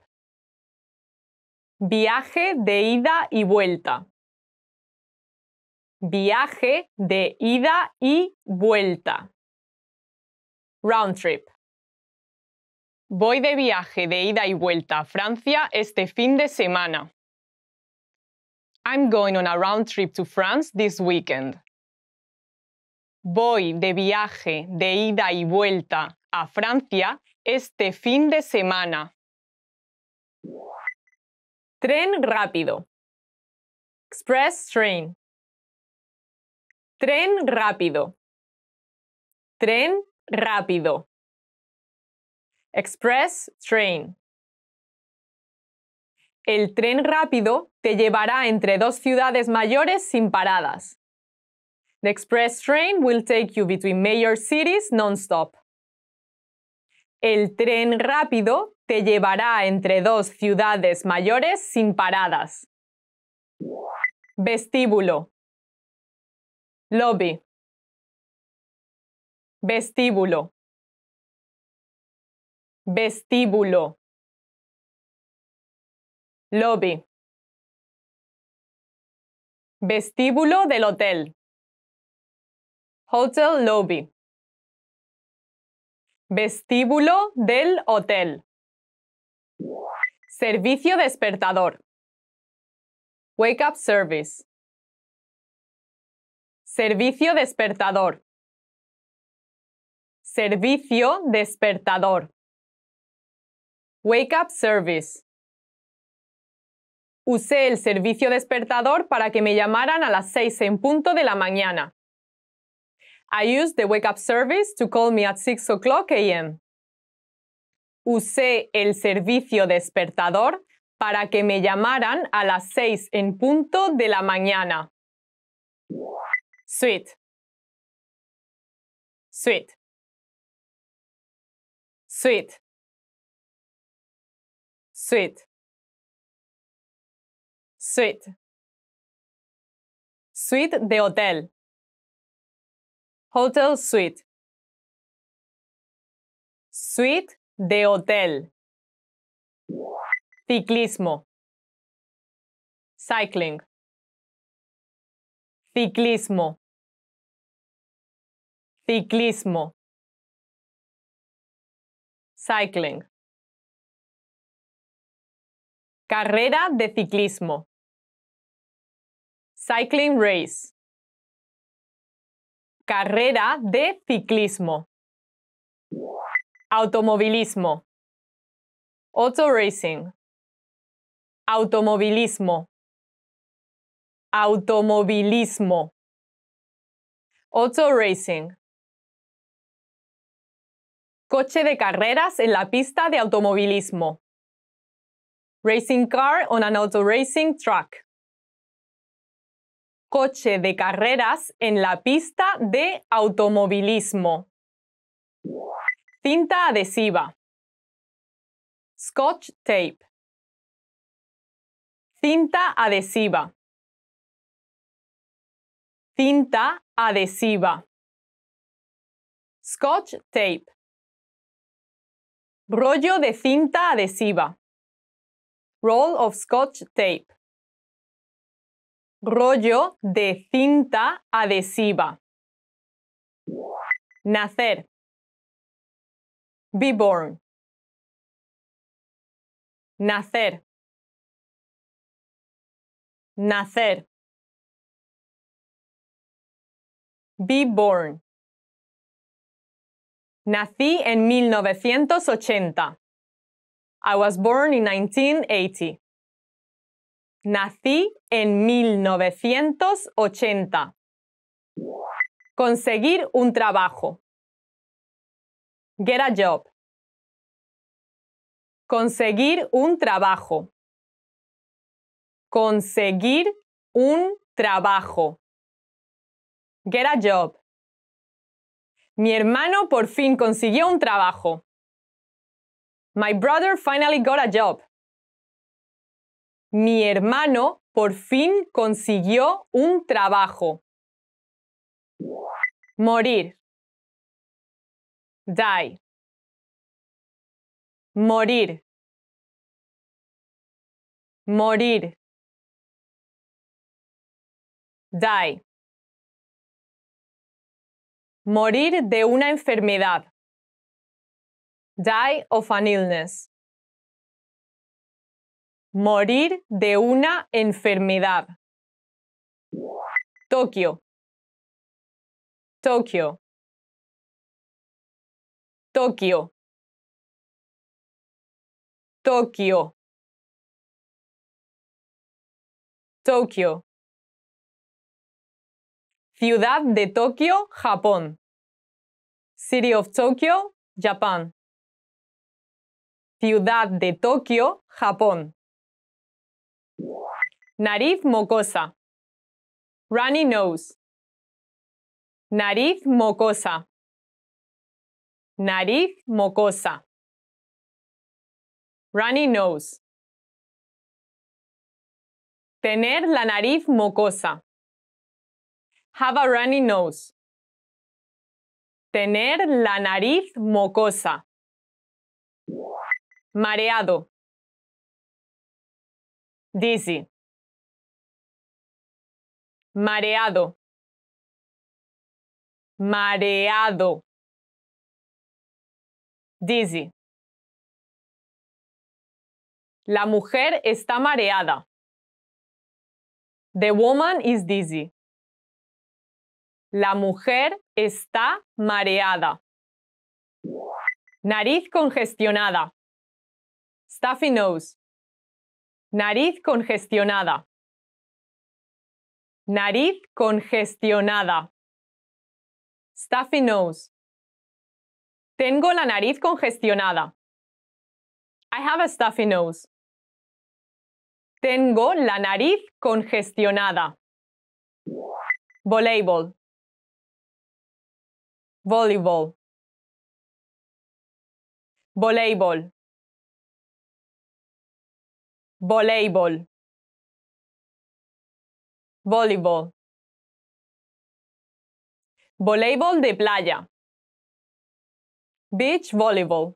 Viaje de ida y vuelta. Viaje de ida y vuelta. Round trip. Voy de viaje de ida y vuelta a Francia este fin de semana. I'm going on a round trip to France this weekend. Voy de viaje de ida y vuelta a Francia este fin de semana. Tren rápido. Express train. Tren rápido. Tren rápido. Express Train. El tren rápido te llevará entre dos ciudades mayores sin paradas. The express train will take you between major cities non-stop. El tren rápido te llevará entre dos ciudades mayores sin paradas. Vestíbulo. Lobby vestíbulo, vestíbulo, lobby, vestíbulo del hotel, hotel lobby, vestíbulo del hotel, servicio despertador, wake up service, servicio despertador. Servicio despertador. Wake up service. Usé el servicio despertador para que me llamaran a las 6 en punto de la mañana. I used the wake up service to call me at 6 o'clock a.m. Usé el servicio despertador para que me llamaran a las 6 en punto de la mañana. Sweet. Sweet. Suite, suite, suite, suite de hotel, hotel suite, suite de hotel, ciclismo, cycling, ciclismo, ciclismo cycling. Carrera de ciclismo. Cycling race. Carrera de ciclismo. Automovilismo. Auto racing. Automovilismo. Automovilismo. Auto racing. Coche de carreras en la pista de automovilismo. Racing car on an auto racing track. Coche de carreras en la pista de automovilismo. Cinta adhesiva. Scotch tape. Cinta adhesiva. Cinta adhesiva. Scotch tape. Rollo de cinta adhesiva. Roll of Scotch Tape. Rollo de cinta adhesiva. Nacer. Be born. Nacer. Nacer. Be born. Nací en 1980. I was born in 1980. Nací en 1980. Conseguir un trabajo. Get a job. Conseguir un trabajo. Conseguir un trabajo. Get a job. Mi hermano por fin consiguió un trabajo. My brother finally got a job. Mi hermano por fin consiguió un trabajo. Morir. Die. Morir. Morir. Die. Morir de una enfermedad. Die of an illness. Morir de una enfermedad. Tokio. Tokio. Tokio. Tokio. Tokio. Ciudad de Tokio, Japón. City of Tokyo, Japón. Ciudad de Tokio, Japón. Nariz mocosa. Runny nose. Nariz mocosa. Nariz mocosa. Runny nose. Tener la nariz mocosa. Have a runny nose. Tener la nariz mocosa. Mareado. Dizzy. Mareado. Mareado. Dizzy. La mujer está mareada. The woman is dizzy. La mujer está mareada. Nariz congestionada. Stuffy nose. Nariz congestionada. Nariz congestionada. Stuffy nose. Tengo la nariz congestionada. I have a stuffy nose. Tengo la nariz congestionada. Voleibol voleibol, voleibol, voleibol, voleibol, voleibol de playa, beach volleyball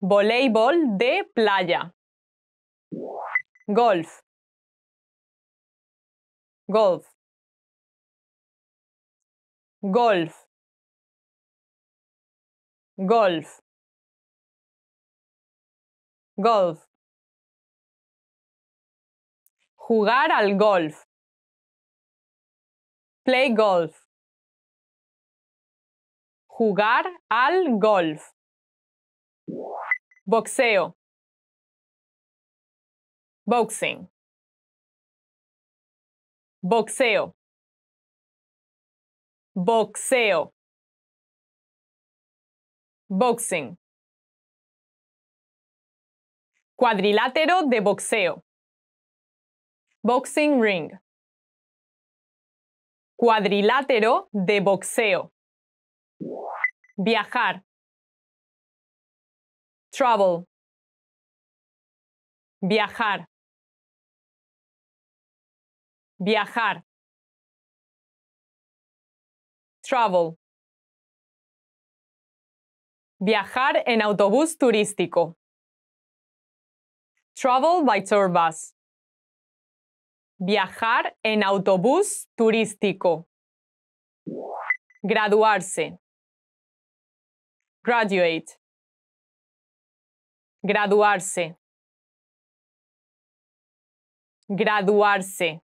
voleibol de playa, golf, golf golf, golf, golf. Jugar al golf. Play golf. Jugar al golf. Boxeo. Boxing. Boxeo boxeo, boxing, cuadrilátero de boxeo, boxing ring, cuadrilátero de boxeo, viajar, travel, viajar, viajar. Travel. Viajar en autobús turístico. Travel by tour bus. Viajar en autobús turístico. Graduarse. Graduate. Graduarse. Graduarse.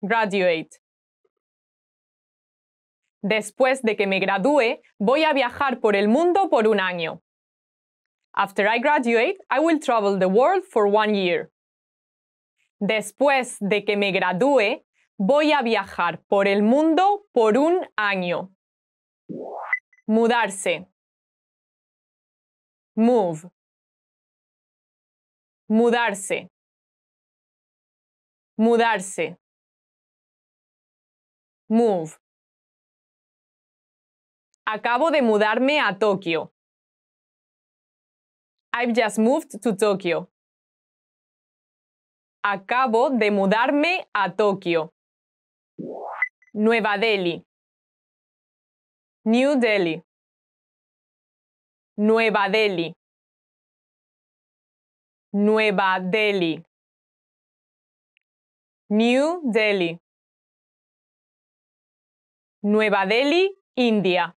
Graduate. Después de que me gradúe, voy a viajar por el mundo por un año. After I graduate, I will travel the world for one year. Después de que me gradúe, voy a viajar por el mundo por un año. Mudarse. Move. Mudarse. Mudarse. Move. Acabo de mudarme a Tokio. I've just moved to Tokyo. Acabo de mudarme a Tokio. Nueva Delhi. New Delhi. Nueva Delhi. Nueva Delhi. New Delhi. Nueva Delhi, India.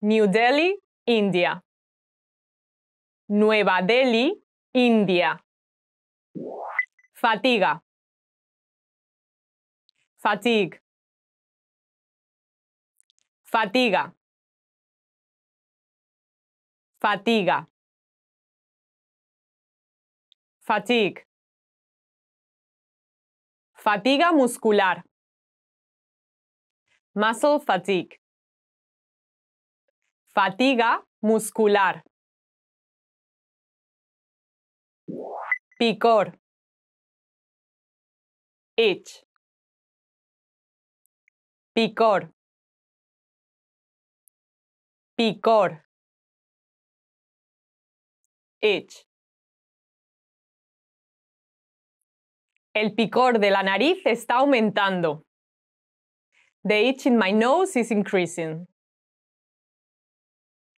New Delhi, India. Nueva Delhi, India. Fatiga. Fatigue. Fatiga. Fatiga. Fatigue. Fatiga muscular. Muscle fatigue. Fatiga muscular. Picor. Itch. Picor. Picor. Itch. El picor de la nariz está aumentando. The itch in my nose is increasing.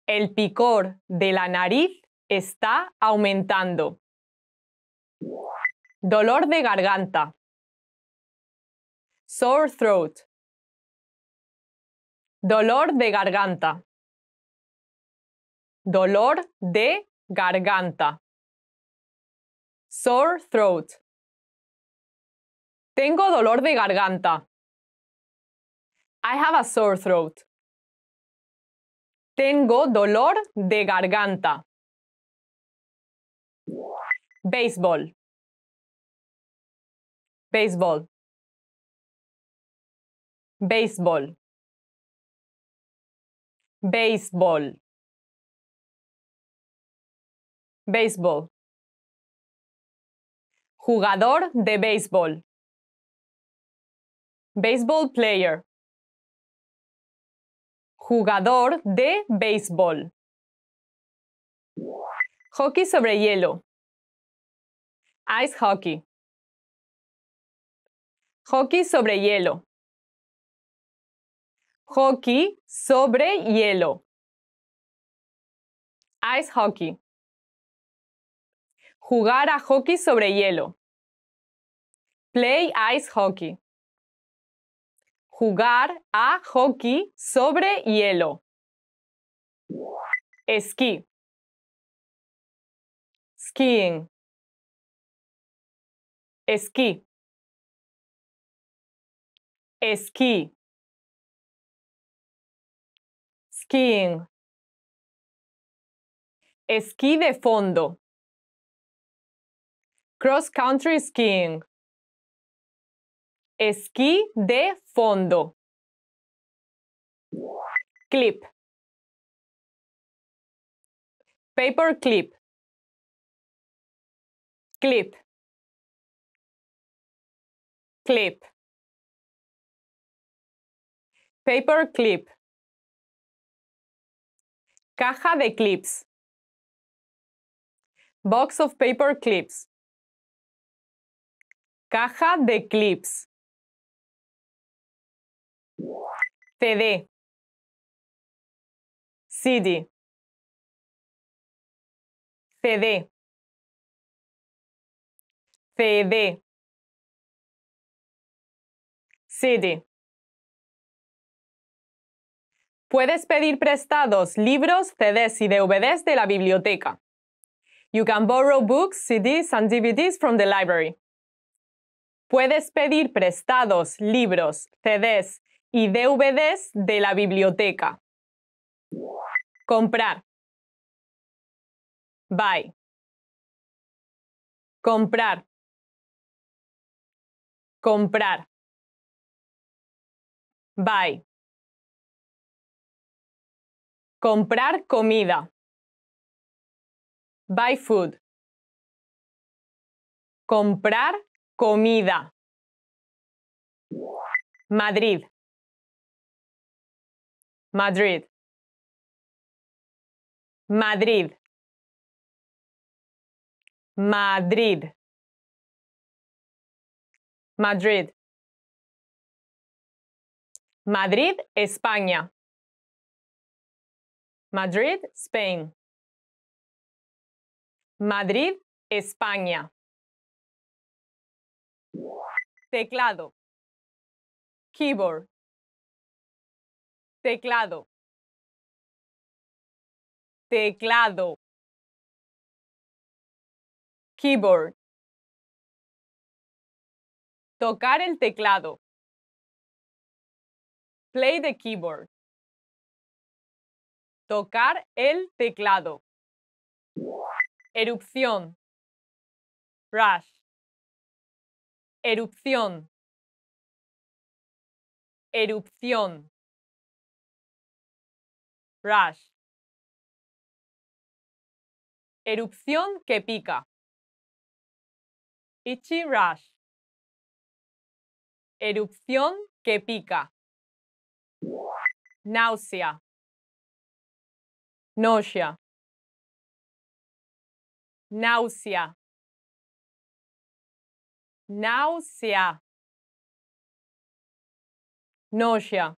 El picor de la nariz está aumentando. Dolor de garganta. Sore throat. Dolor de garganta. Dolor de garganta. Sore throat. Tengo dolor de garganta. I have a sore throat. Tengo dolor de garganta. Béisbol. Béisbol. Béisbol. Béisbol. Béisbol. Jugador de béisbol. Baseball player. Jugador de béisbol. Hockey sobre hielo. Ice hockey. Hockey sobre hielo. Hockey sobre hielo. Ice hockey. Jugar a hockey sobre hielo. Play ice hockey. Jugar a hockey sobre hielo. Esquí. Skiing. Esquí. Esquí. Skiing. Esquí de fondo. Cross country skiing. Esquí de fondo. Clip. Paper clip. Clip. Clip. Paper clip. Caja de clips. Box of paper clips. Caja de clips. CD, CD, CD, CD, CD. Puedes pedir prestados libros, CDs y DVDs de la biblioteca. You can borrow books, CDs and DVDs from the library. Puedes pedir prestados libros, CDs y DVDs de la biblioteca. Comprar. Buy. Comprar. Comprar. Buy. Comprar comida. Buy food. Comprar comida. Madrid. Madrid. Madrid. Madrid. Madrid. Madrid, España. Madrid, Spain. Madrid, España. Teclado. Keyboard teclado, teclado, keyboard, tocar el teclado, play the keyboard, tocar el teclado, erupción, rush, erupción, erupción. Erupción que pica. Itchy Erupción que pica. Náusea. Nausea. Náusea. Náusea. Nausea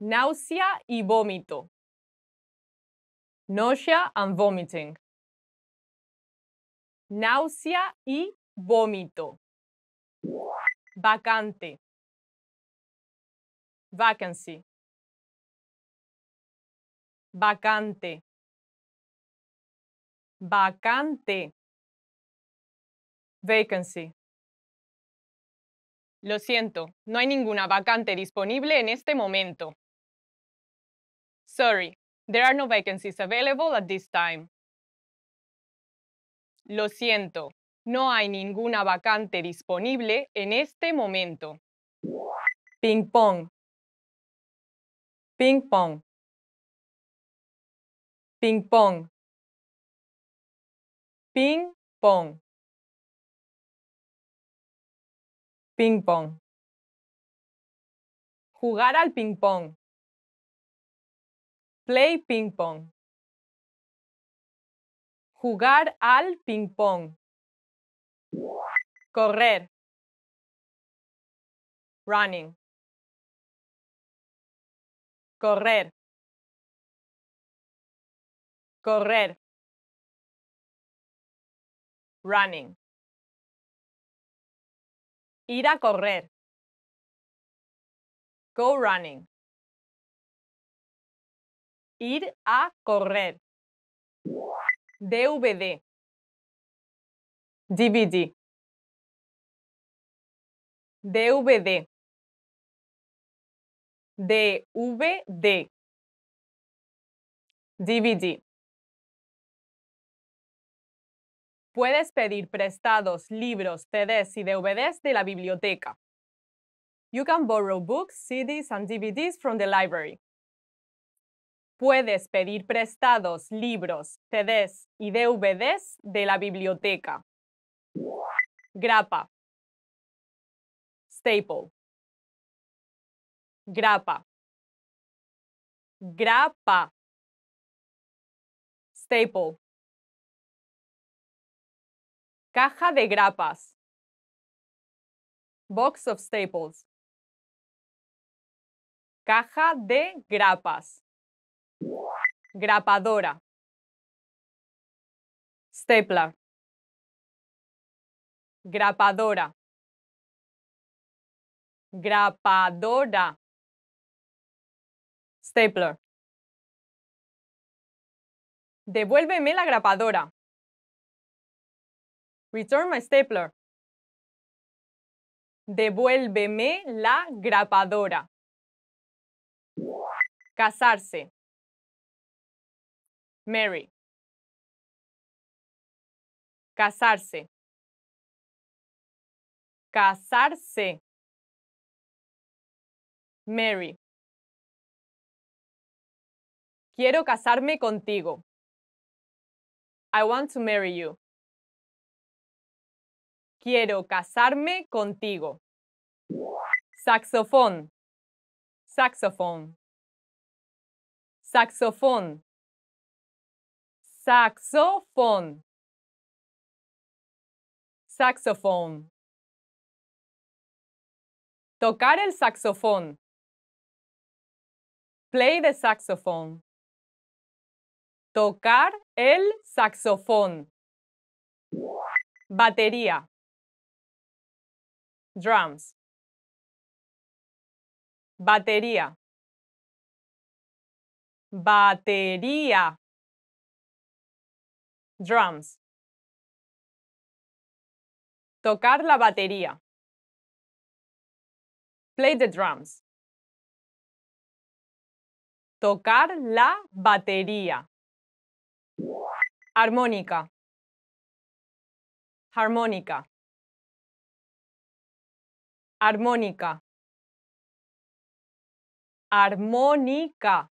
náusea y vómito. Nausea and vomiting. Náusea y vómito. Vacante. Vacancy. Vacante. Vacante. Vacancy. Lo siento, no hay ninguna vacante disponible en este momento. Sorry, there are no vacancies available at this time. Lo siento, no hay ninguna vacante disponible en este momento. Ping pong. Ping pong. Ping pong. Ping pong. Ping pong. Jugar al ping pong. Play ping pong. Jugar al ping pong. Correr. Running. Correr. Correr. Running. Ir a correr. Go running. Ir a correr. DVD. DVD. DVD. DVD. DVD. Puedes pedir prestados libros, CDs y DVDs de la biblioteca. You can borrow books, CDs, and DVDs from the library. Puedes pedir prestados libros, CDs y DVDs de la biblioteca. Grapa. Staple. Grapa. Grapa. Staple. Caja de grapas. Box of staples. Caja de grapas grapadora, stapler, grapadora, grapadora, stapler. Devuélveme la grapadora. Return my stapler. Devuélveme la grapadora. Casarse. Mary. Casarse. Casarse. Mary. Quiero casarme contigo. I want to marry you. Quiero casarme contigo. Saxofón. Saxofón. Saxofón. Saxofón. Saxofón. Tocar el saxofón. Play the saxophone. Tocar el saxofón. Batería. Drums. Batería. Batería drums. Tocar la batería. Play the drums. Tocar la batería. Armónica. Armónica. Armónica. Armónica.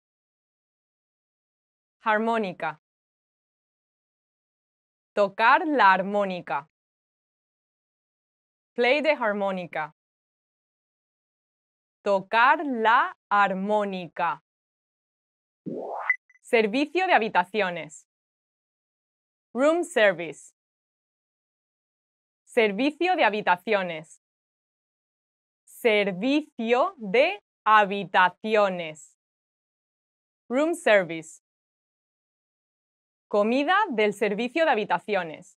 Armónica. Tocar la armónica. Play de armónica Tocar la armónica. Servicio de habitaciones. Room service. Servicio de habitaciones. Servicio de habitaciones. Room service. Comida del servicio de habitaciones.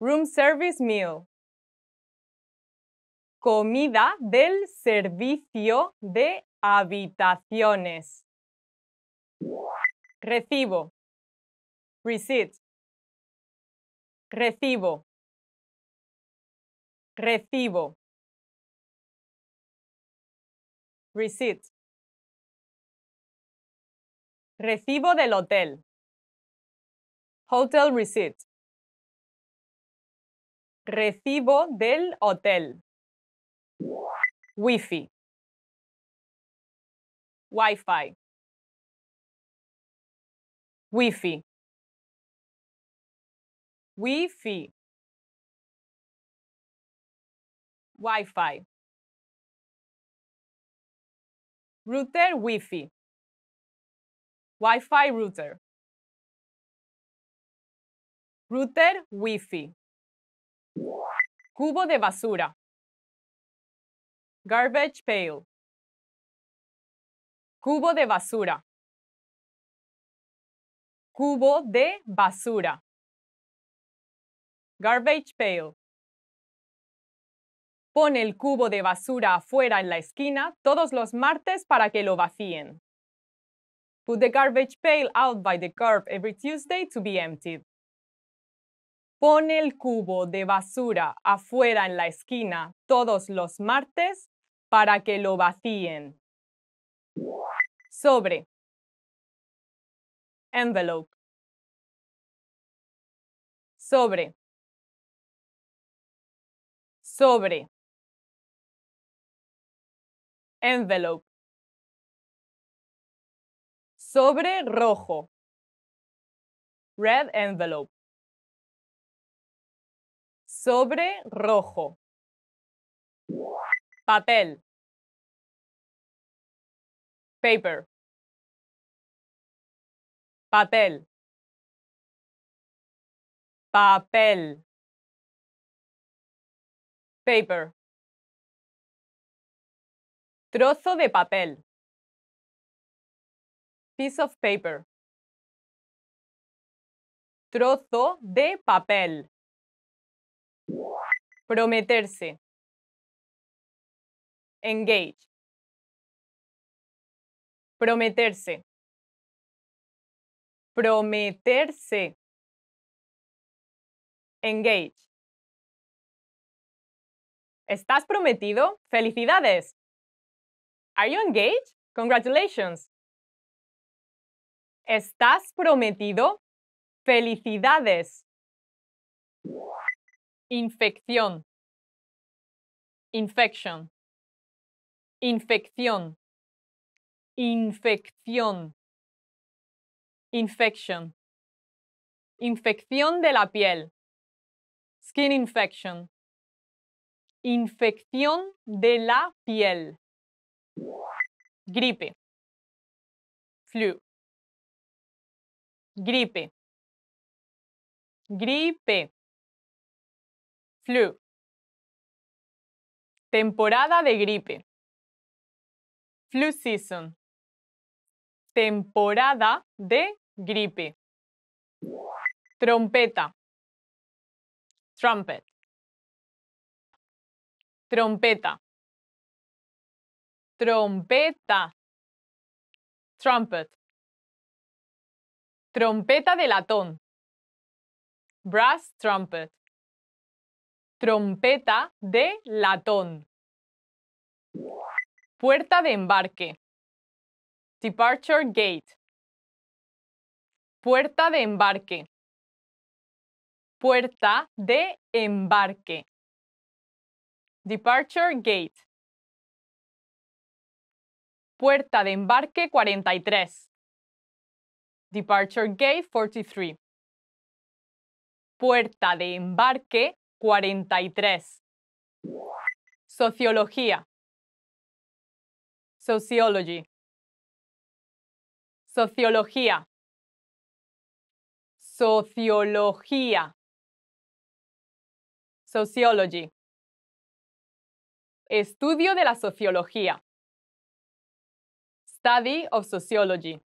Room service meal. Comida del servicio de habitaciones. Recibo. Receipt. Recibo. Recibo. Receipt. Recibo del hotel. Hotel receipt. Recibo del hotel. Wi-Fi. Wi-Fi. Wi-Fi. Wi-Fi. Wi-Fi. Router Wi-Fi. Wi-Fi router. Router wi Cubo de basura. Garbage pail. Cubo de basura. Cubo de basura. Garbage pail. Pon el cubo de basura afuera en la esquina todos los martes para que lo vacíen. Put the garbage pail out by the curb every Tuesday to be emptied. Pone el cubo de basura afuera en la esquina todos los martes para que lo vacíen. Sobre. Envelope. Sobre. Sobre. Envelope. Sobre rojo. Red envelope. Sobre rojo. Papel. Paper. Papel. Papel. Paper. Trozo de papel. Piece of paper. Trozo de papel prometerse, engage, prometerse, prometerse, engage. ¿Estás prometido? ¡Felicidades! Are you engaged? Congratulations. ¿Estás prometido? ¡Felicidades! infección, infection, infección, infección, Infección. infección de la piel, skin infection, infección de la piel, gripe, flu, gripe, gripe Flu. Temporada de gripe. Flu season. Temporada de gripe. Trompeta. Trumpet. Trompeta. Trompeta. Trumpet. Trompeta de latón. Brass trumpet. Trompeta de latón. Puerta de embarque. Departure Gate. Puerta de embarque. Puerta de embarque. Departure Gate. Puerta de embarque 43. Departure Gate 43. Puerta de embarque 43. Sociología. Sociology. Sociología. Sociología. Sociology. Estudio de la sociología. Study of sociology.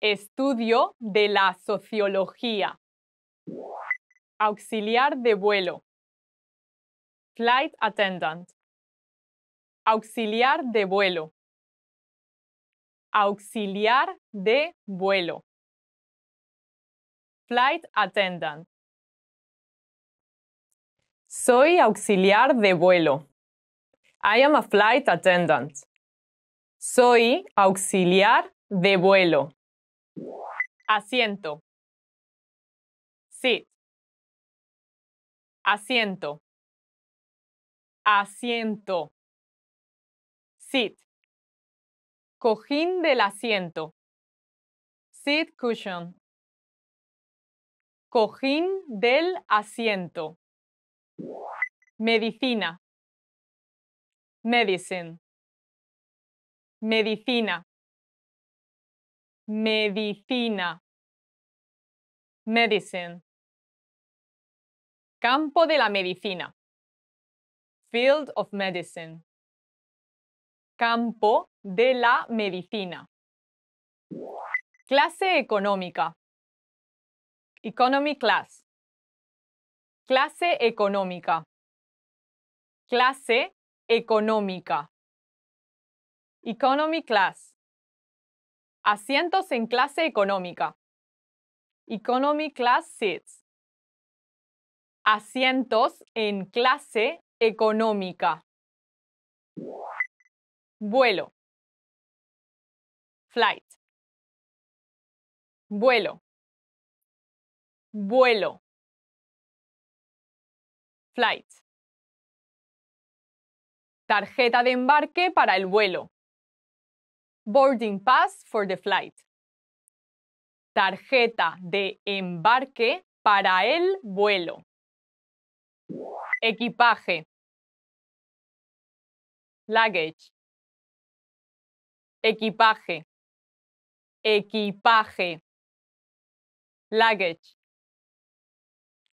Estudio de la sociología. Auxiliar de vuelo. Flight attendant. Auxiliar de vuelo. Auxiliar de vuelo. Flight attendant. Soy auxiliar de vuelo. I am a flight attendant. Soy auxiliar de vuelo. Asiento. Sit asiento, asiento, seat, cojín del asiento, seat cushion, cojín del asiento, medicina, medicine, medicina, medicina, medicine Campo de la medicina. Field of Medicine. Campo de la medicina. Clase económica. Economy class. Clase económica. Clase económica. Economy class. Asientos en clase económica. Economy class seats asientos en clase económica. Vuelo. Flight. Vuelo. Vuelo. Flight. Tarjeta de embarque para el vuelo. Boarding pass for the flight. Tarjeta de embarque para el vuelo equipaje, luggage, equipaje, equipaje, luggage.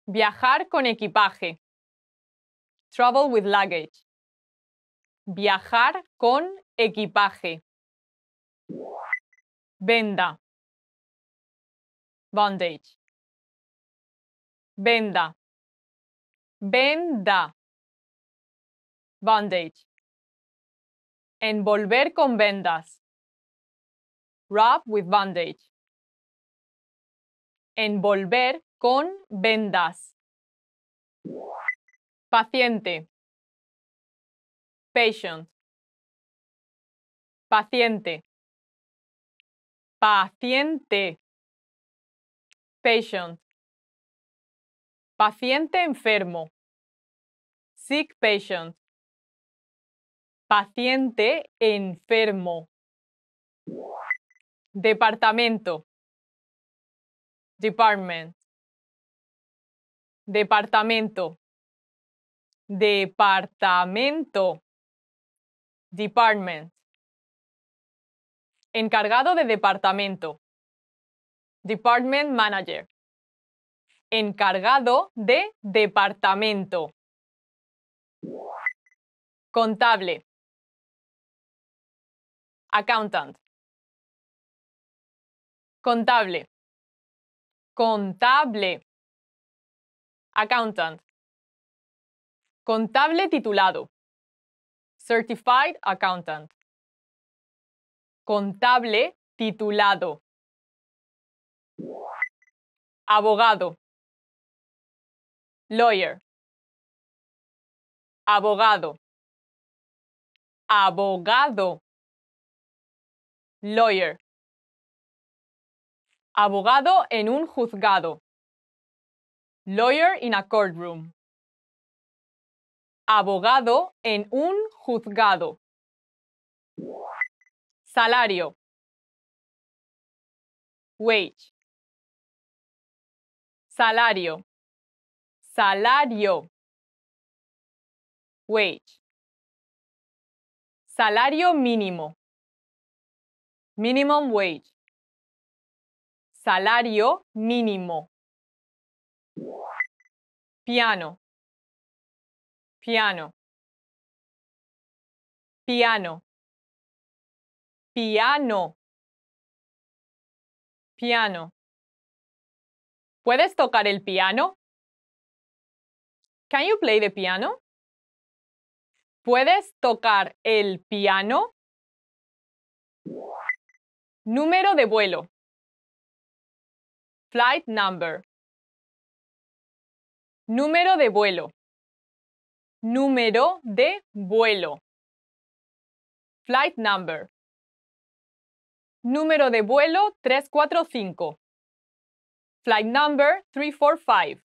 Viajar con equipaje. Travel with luggage. Viajar con equipaje. Venda. Bondage. Venda. Venda. Bandage. Envolver con vendas. Wrap with bandage. Envolver con vendas. Paciente. Patient. Paciente. Paciente. Patient. Paciente enfermo. Sick patient. Paciente enfermo. Departamento. Department. Departamento. Departamento. Department. Encargado de departamento. Department Manager. Encargado de departamento. Contable. Accountant. Contable. Contable. Accountant. Contable titulado. Certified Accountant. Contable titulado. Abogado. Lawyer. Abogado abogado, lawyer. Abogado en un juzgado. Lawyer in a courtroom. Abogado en un juzgado. Salario. Wage. Salario. Salario. Wage. Salario mínimo. Minimum wage. Salario mínimo. Piano. Piano. Piano. Piano. Piano. ¿Puedes tocar el piano? Can you play the piano? ¿Puedes tocar el piano? Número de vuelo. Flight number. Número de vuelo. Número de vuelo. Flight number. Número de vuelo 345. Flight number 345.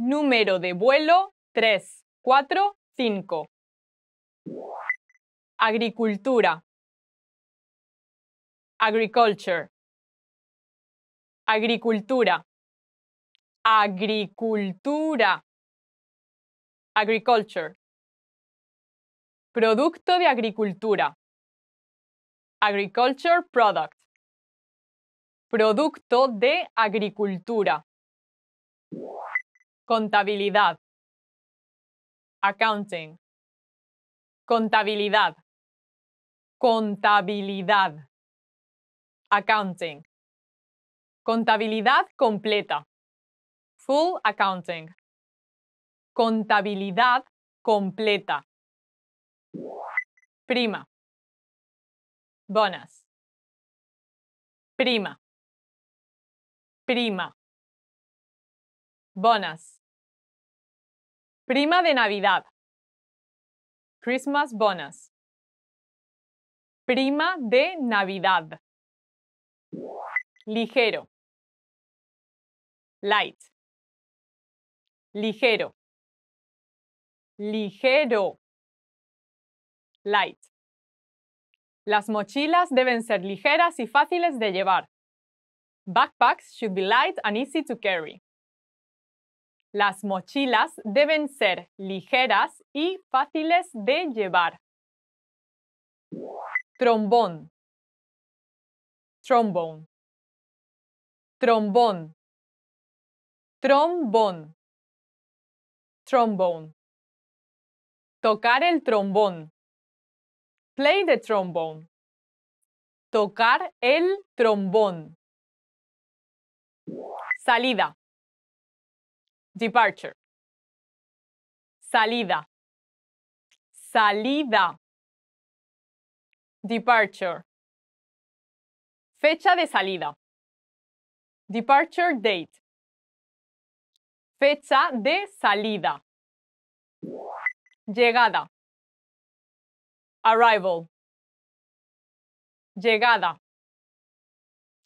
Número de vuelo 345. 5. Agricultura. Agriculture. Agricultura. Agricultura. Agriculture. Producto de agricultura. Agriculture product. Producto de agricultura. Contabilidad accounting, contabilidad, contabilidad, accounting, contabilidad completa, full accounting, contabilidad completa, prima, bonas, prima, prima, bonas. Prima de Navidad. Christmas bonus. Prima de Navidad. Ligero. Light. Ligero. Ligero. Light. Las mochilas deben ser ligeras y fáciles de llevar. Backpacks should be light and easy to carry. Las mochilas deben ser ligeras y fáciles de llevar. Trombón. Trombón. Trombón. Trombón. trombón Tocar el trombón. Play the trombone. Tocar el trombón. Salida. Departure. Salida. Salida. Departure. Fecha de salida. Departure date. Fecha de salida. Llegada. Arrival. Llegada.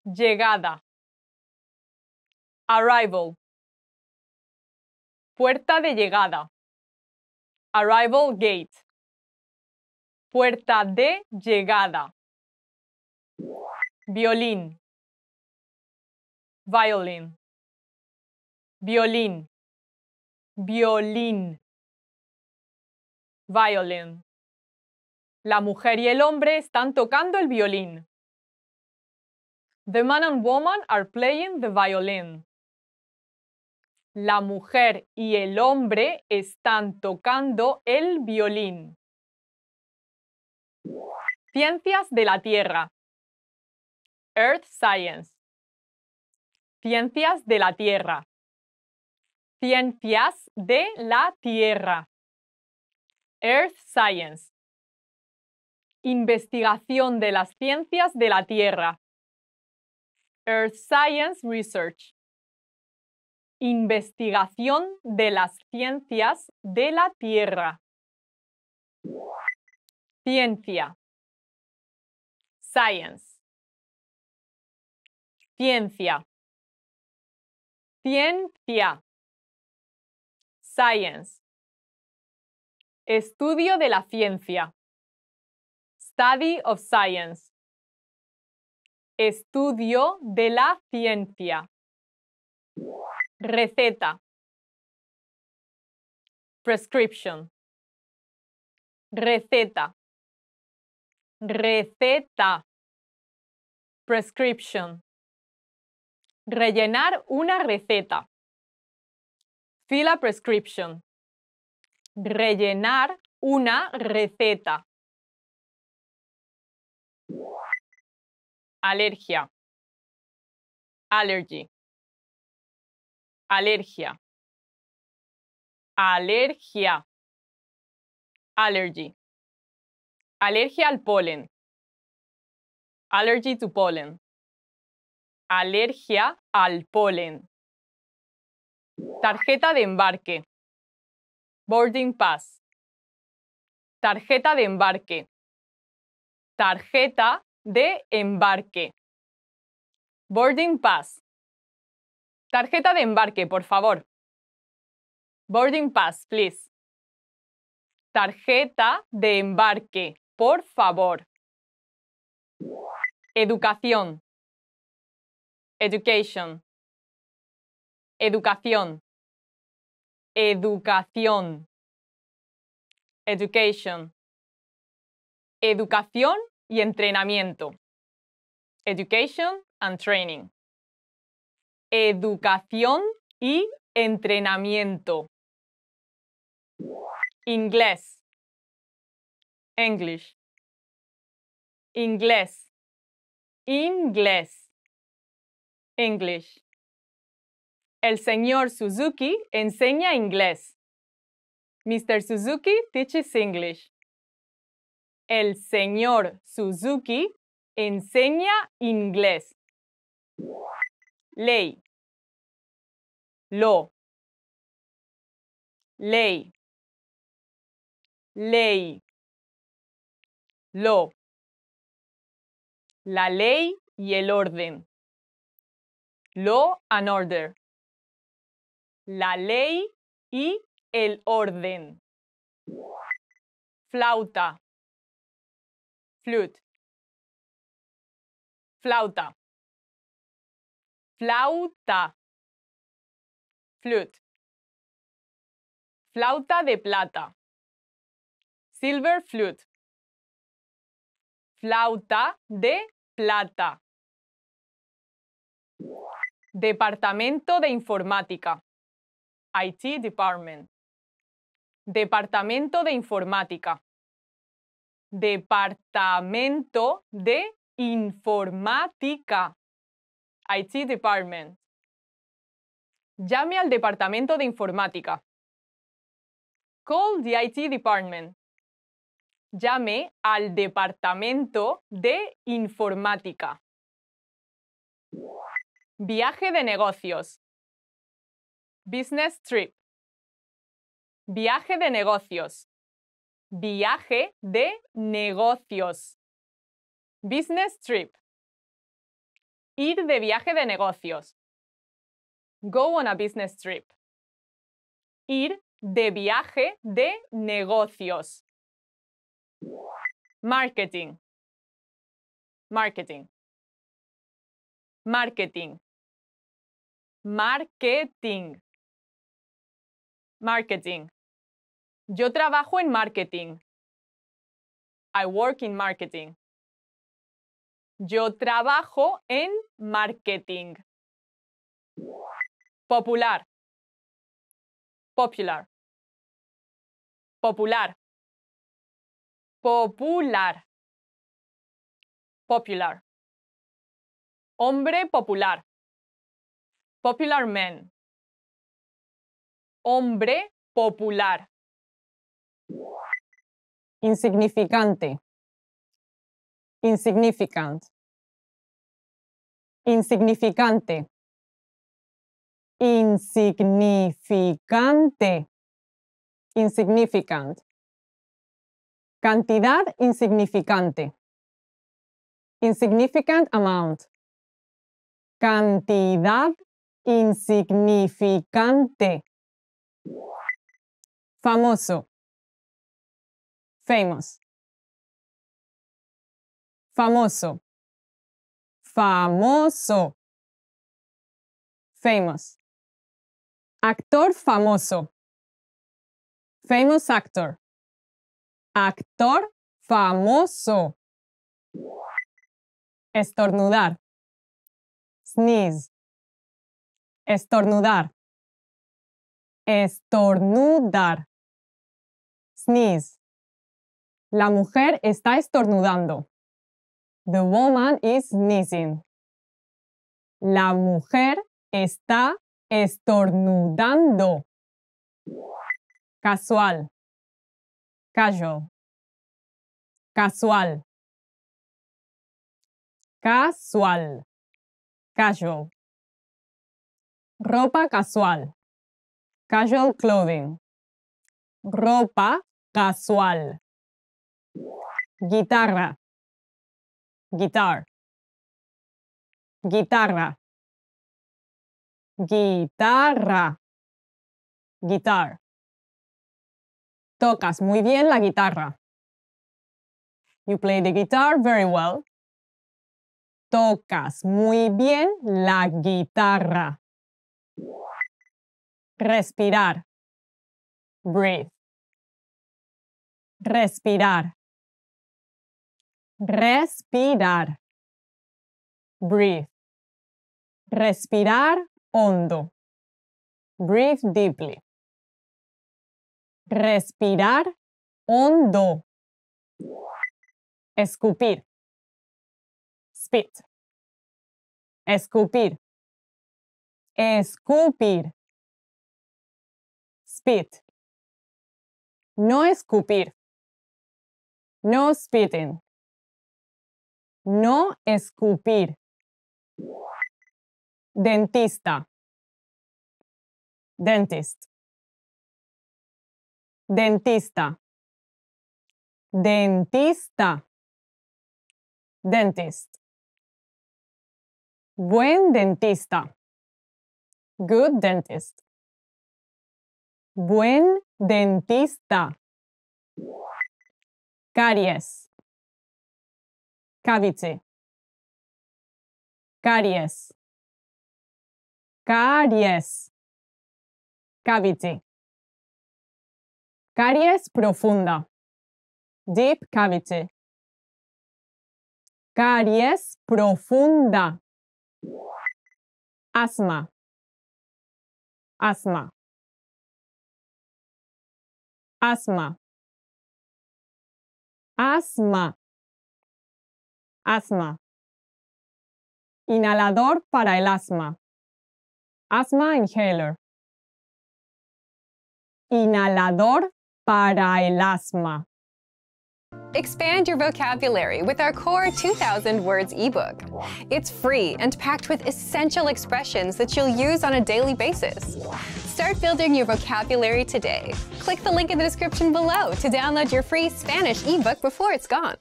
Llegada. Arrival. Puerta de llegada. Arrival gate. Puerta de llegada. Violín. Violin. Violín. Violín. Violin. La mujer y el hombre están tocando el violín. The man and woman are playing the violin la mujer y el hombre están tocando el violín. Ciencias de la Tierra. Earth Science. Ciencias de la Tierra. Ciencias de la Tierra. Earth Science. Investigación de las ciencias de la Tierra. Earth Science Research. Investigación de las ciencias de la Tierra. Ciencia. Science. Ciencia. Ciencia. Science. Estudio de la ciencia. Study of science. Estudio de la ciencia receta, prescription, receta, receta, prescription, rellenar una receta, fill a prescription, rellenar una receta, alergia, allergy Alergia. Alergia. Allergy. Alergia al polen. Allergy to pollen. Alergia al polen. Tarjeta de embarque. Boarding pass. Tarjeta de embarque. Tarjeta de embarque. Boarding pass. Tarjeta de embarque, por favor. Boarding pass, please. Tarjeta de embarque, por favor. Educación. Education. Educación. Educación. Education. Educación y entrenamiento. Education and training educación y entrenamiento. Inglés. English. Inglés. Inglés. English. El señor Suzuki enseña inglés. Mr. Suzuki teaches English. El señor Suzuki enseña inglés ley, lo, ley, ley, lo, la ley y el orden, law and order, la ley y el orden, flauta, flute, flauta flauta, flute, flauta de plata, silver flute, flauta de plata, departamento de informática, IT department, departamento de informática, departamento de informática. IT Department. Llame al Departamento de Informática. Call the IT Department. Llame al Departamento de Informática. Viaje de negocios. Business trip. Viaje de negocios. Viaje de negocios. Business trip. Ir de viaje de negocios. Go on a business trip. Ir de viaje de negocios. Marketing. Marketing. Marketing. Marketing. Marketing. Yo trabajo en marketing. I work in marketing. Yo trabajo en marketing. Popular. Popular. Popular. Popular. Popular. Hombre popular. Popular man. Hombre popular. Insignificante insignificant, insignificante, insignificante, insignificant, cantidad insignificante, insignificant amount, cantidad insignificante, famoso, famous. Famoso. Famoso. Famous. Actor famoso. Famous actor. Actor famoso. Estornudar. Sneeze. Estornudar. Estornudar. Sneeze. La mujer está estornudando. The woman is sneezing. La mujer está estornudando. Casual. Casual. Casual. Casual. Casual. Ropa casual. Casual clothing. Ropa casual. Guitarra guitar, guitarra, guitarra, guitar. Tocas muy bien la guitarra. You play the guitar very well. Tocas muy bien la guitarra. Respirar. Breathe. Respirar. Respirar. Breathe. Respirar hondo. Breathe deeply. Respirar hondo. Escupir. Spit. Escupir. Escupir. Spit. No escupir. No spitting. No escupir. Dentista. Dentist. Dentista. Dentista. Dentist. Buen dentista. Good dentist. Buen dentista. Caries cavity. Caries. Caries. Cavity. Caries profunda. Deep cavity. Caries profunda. Asma. Asma. Asma. Asma. Asma. Inhalador para el asma. Asthma inhaler. Inhalador para el asma. Expand your vocabulary with our Core 2000 Words ebook. It's free and packed with essential expressions that you'll use on a daily basis. Start building your vocabulary today. Click the link in the description below to download your free Spanish ebook before it's gone.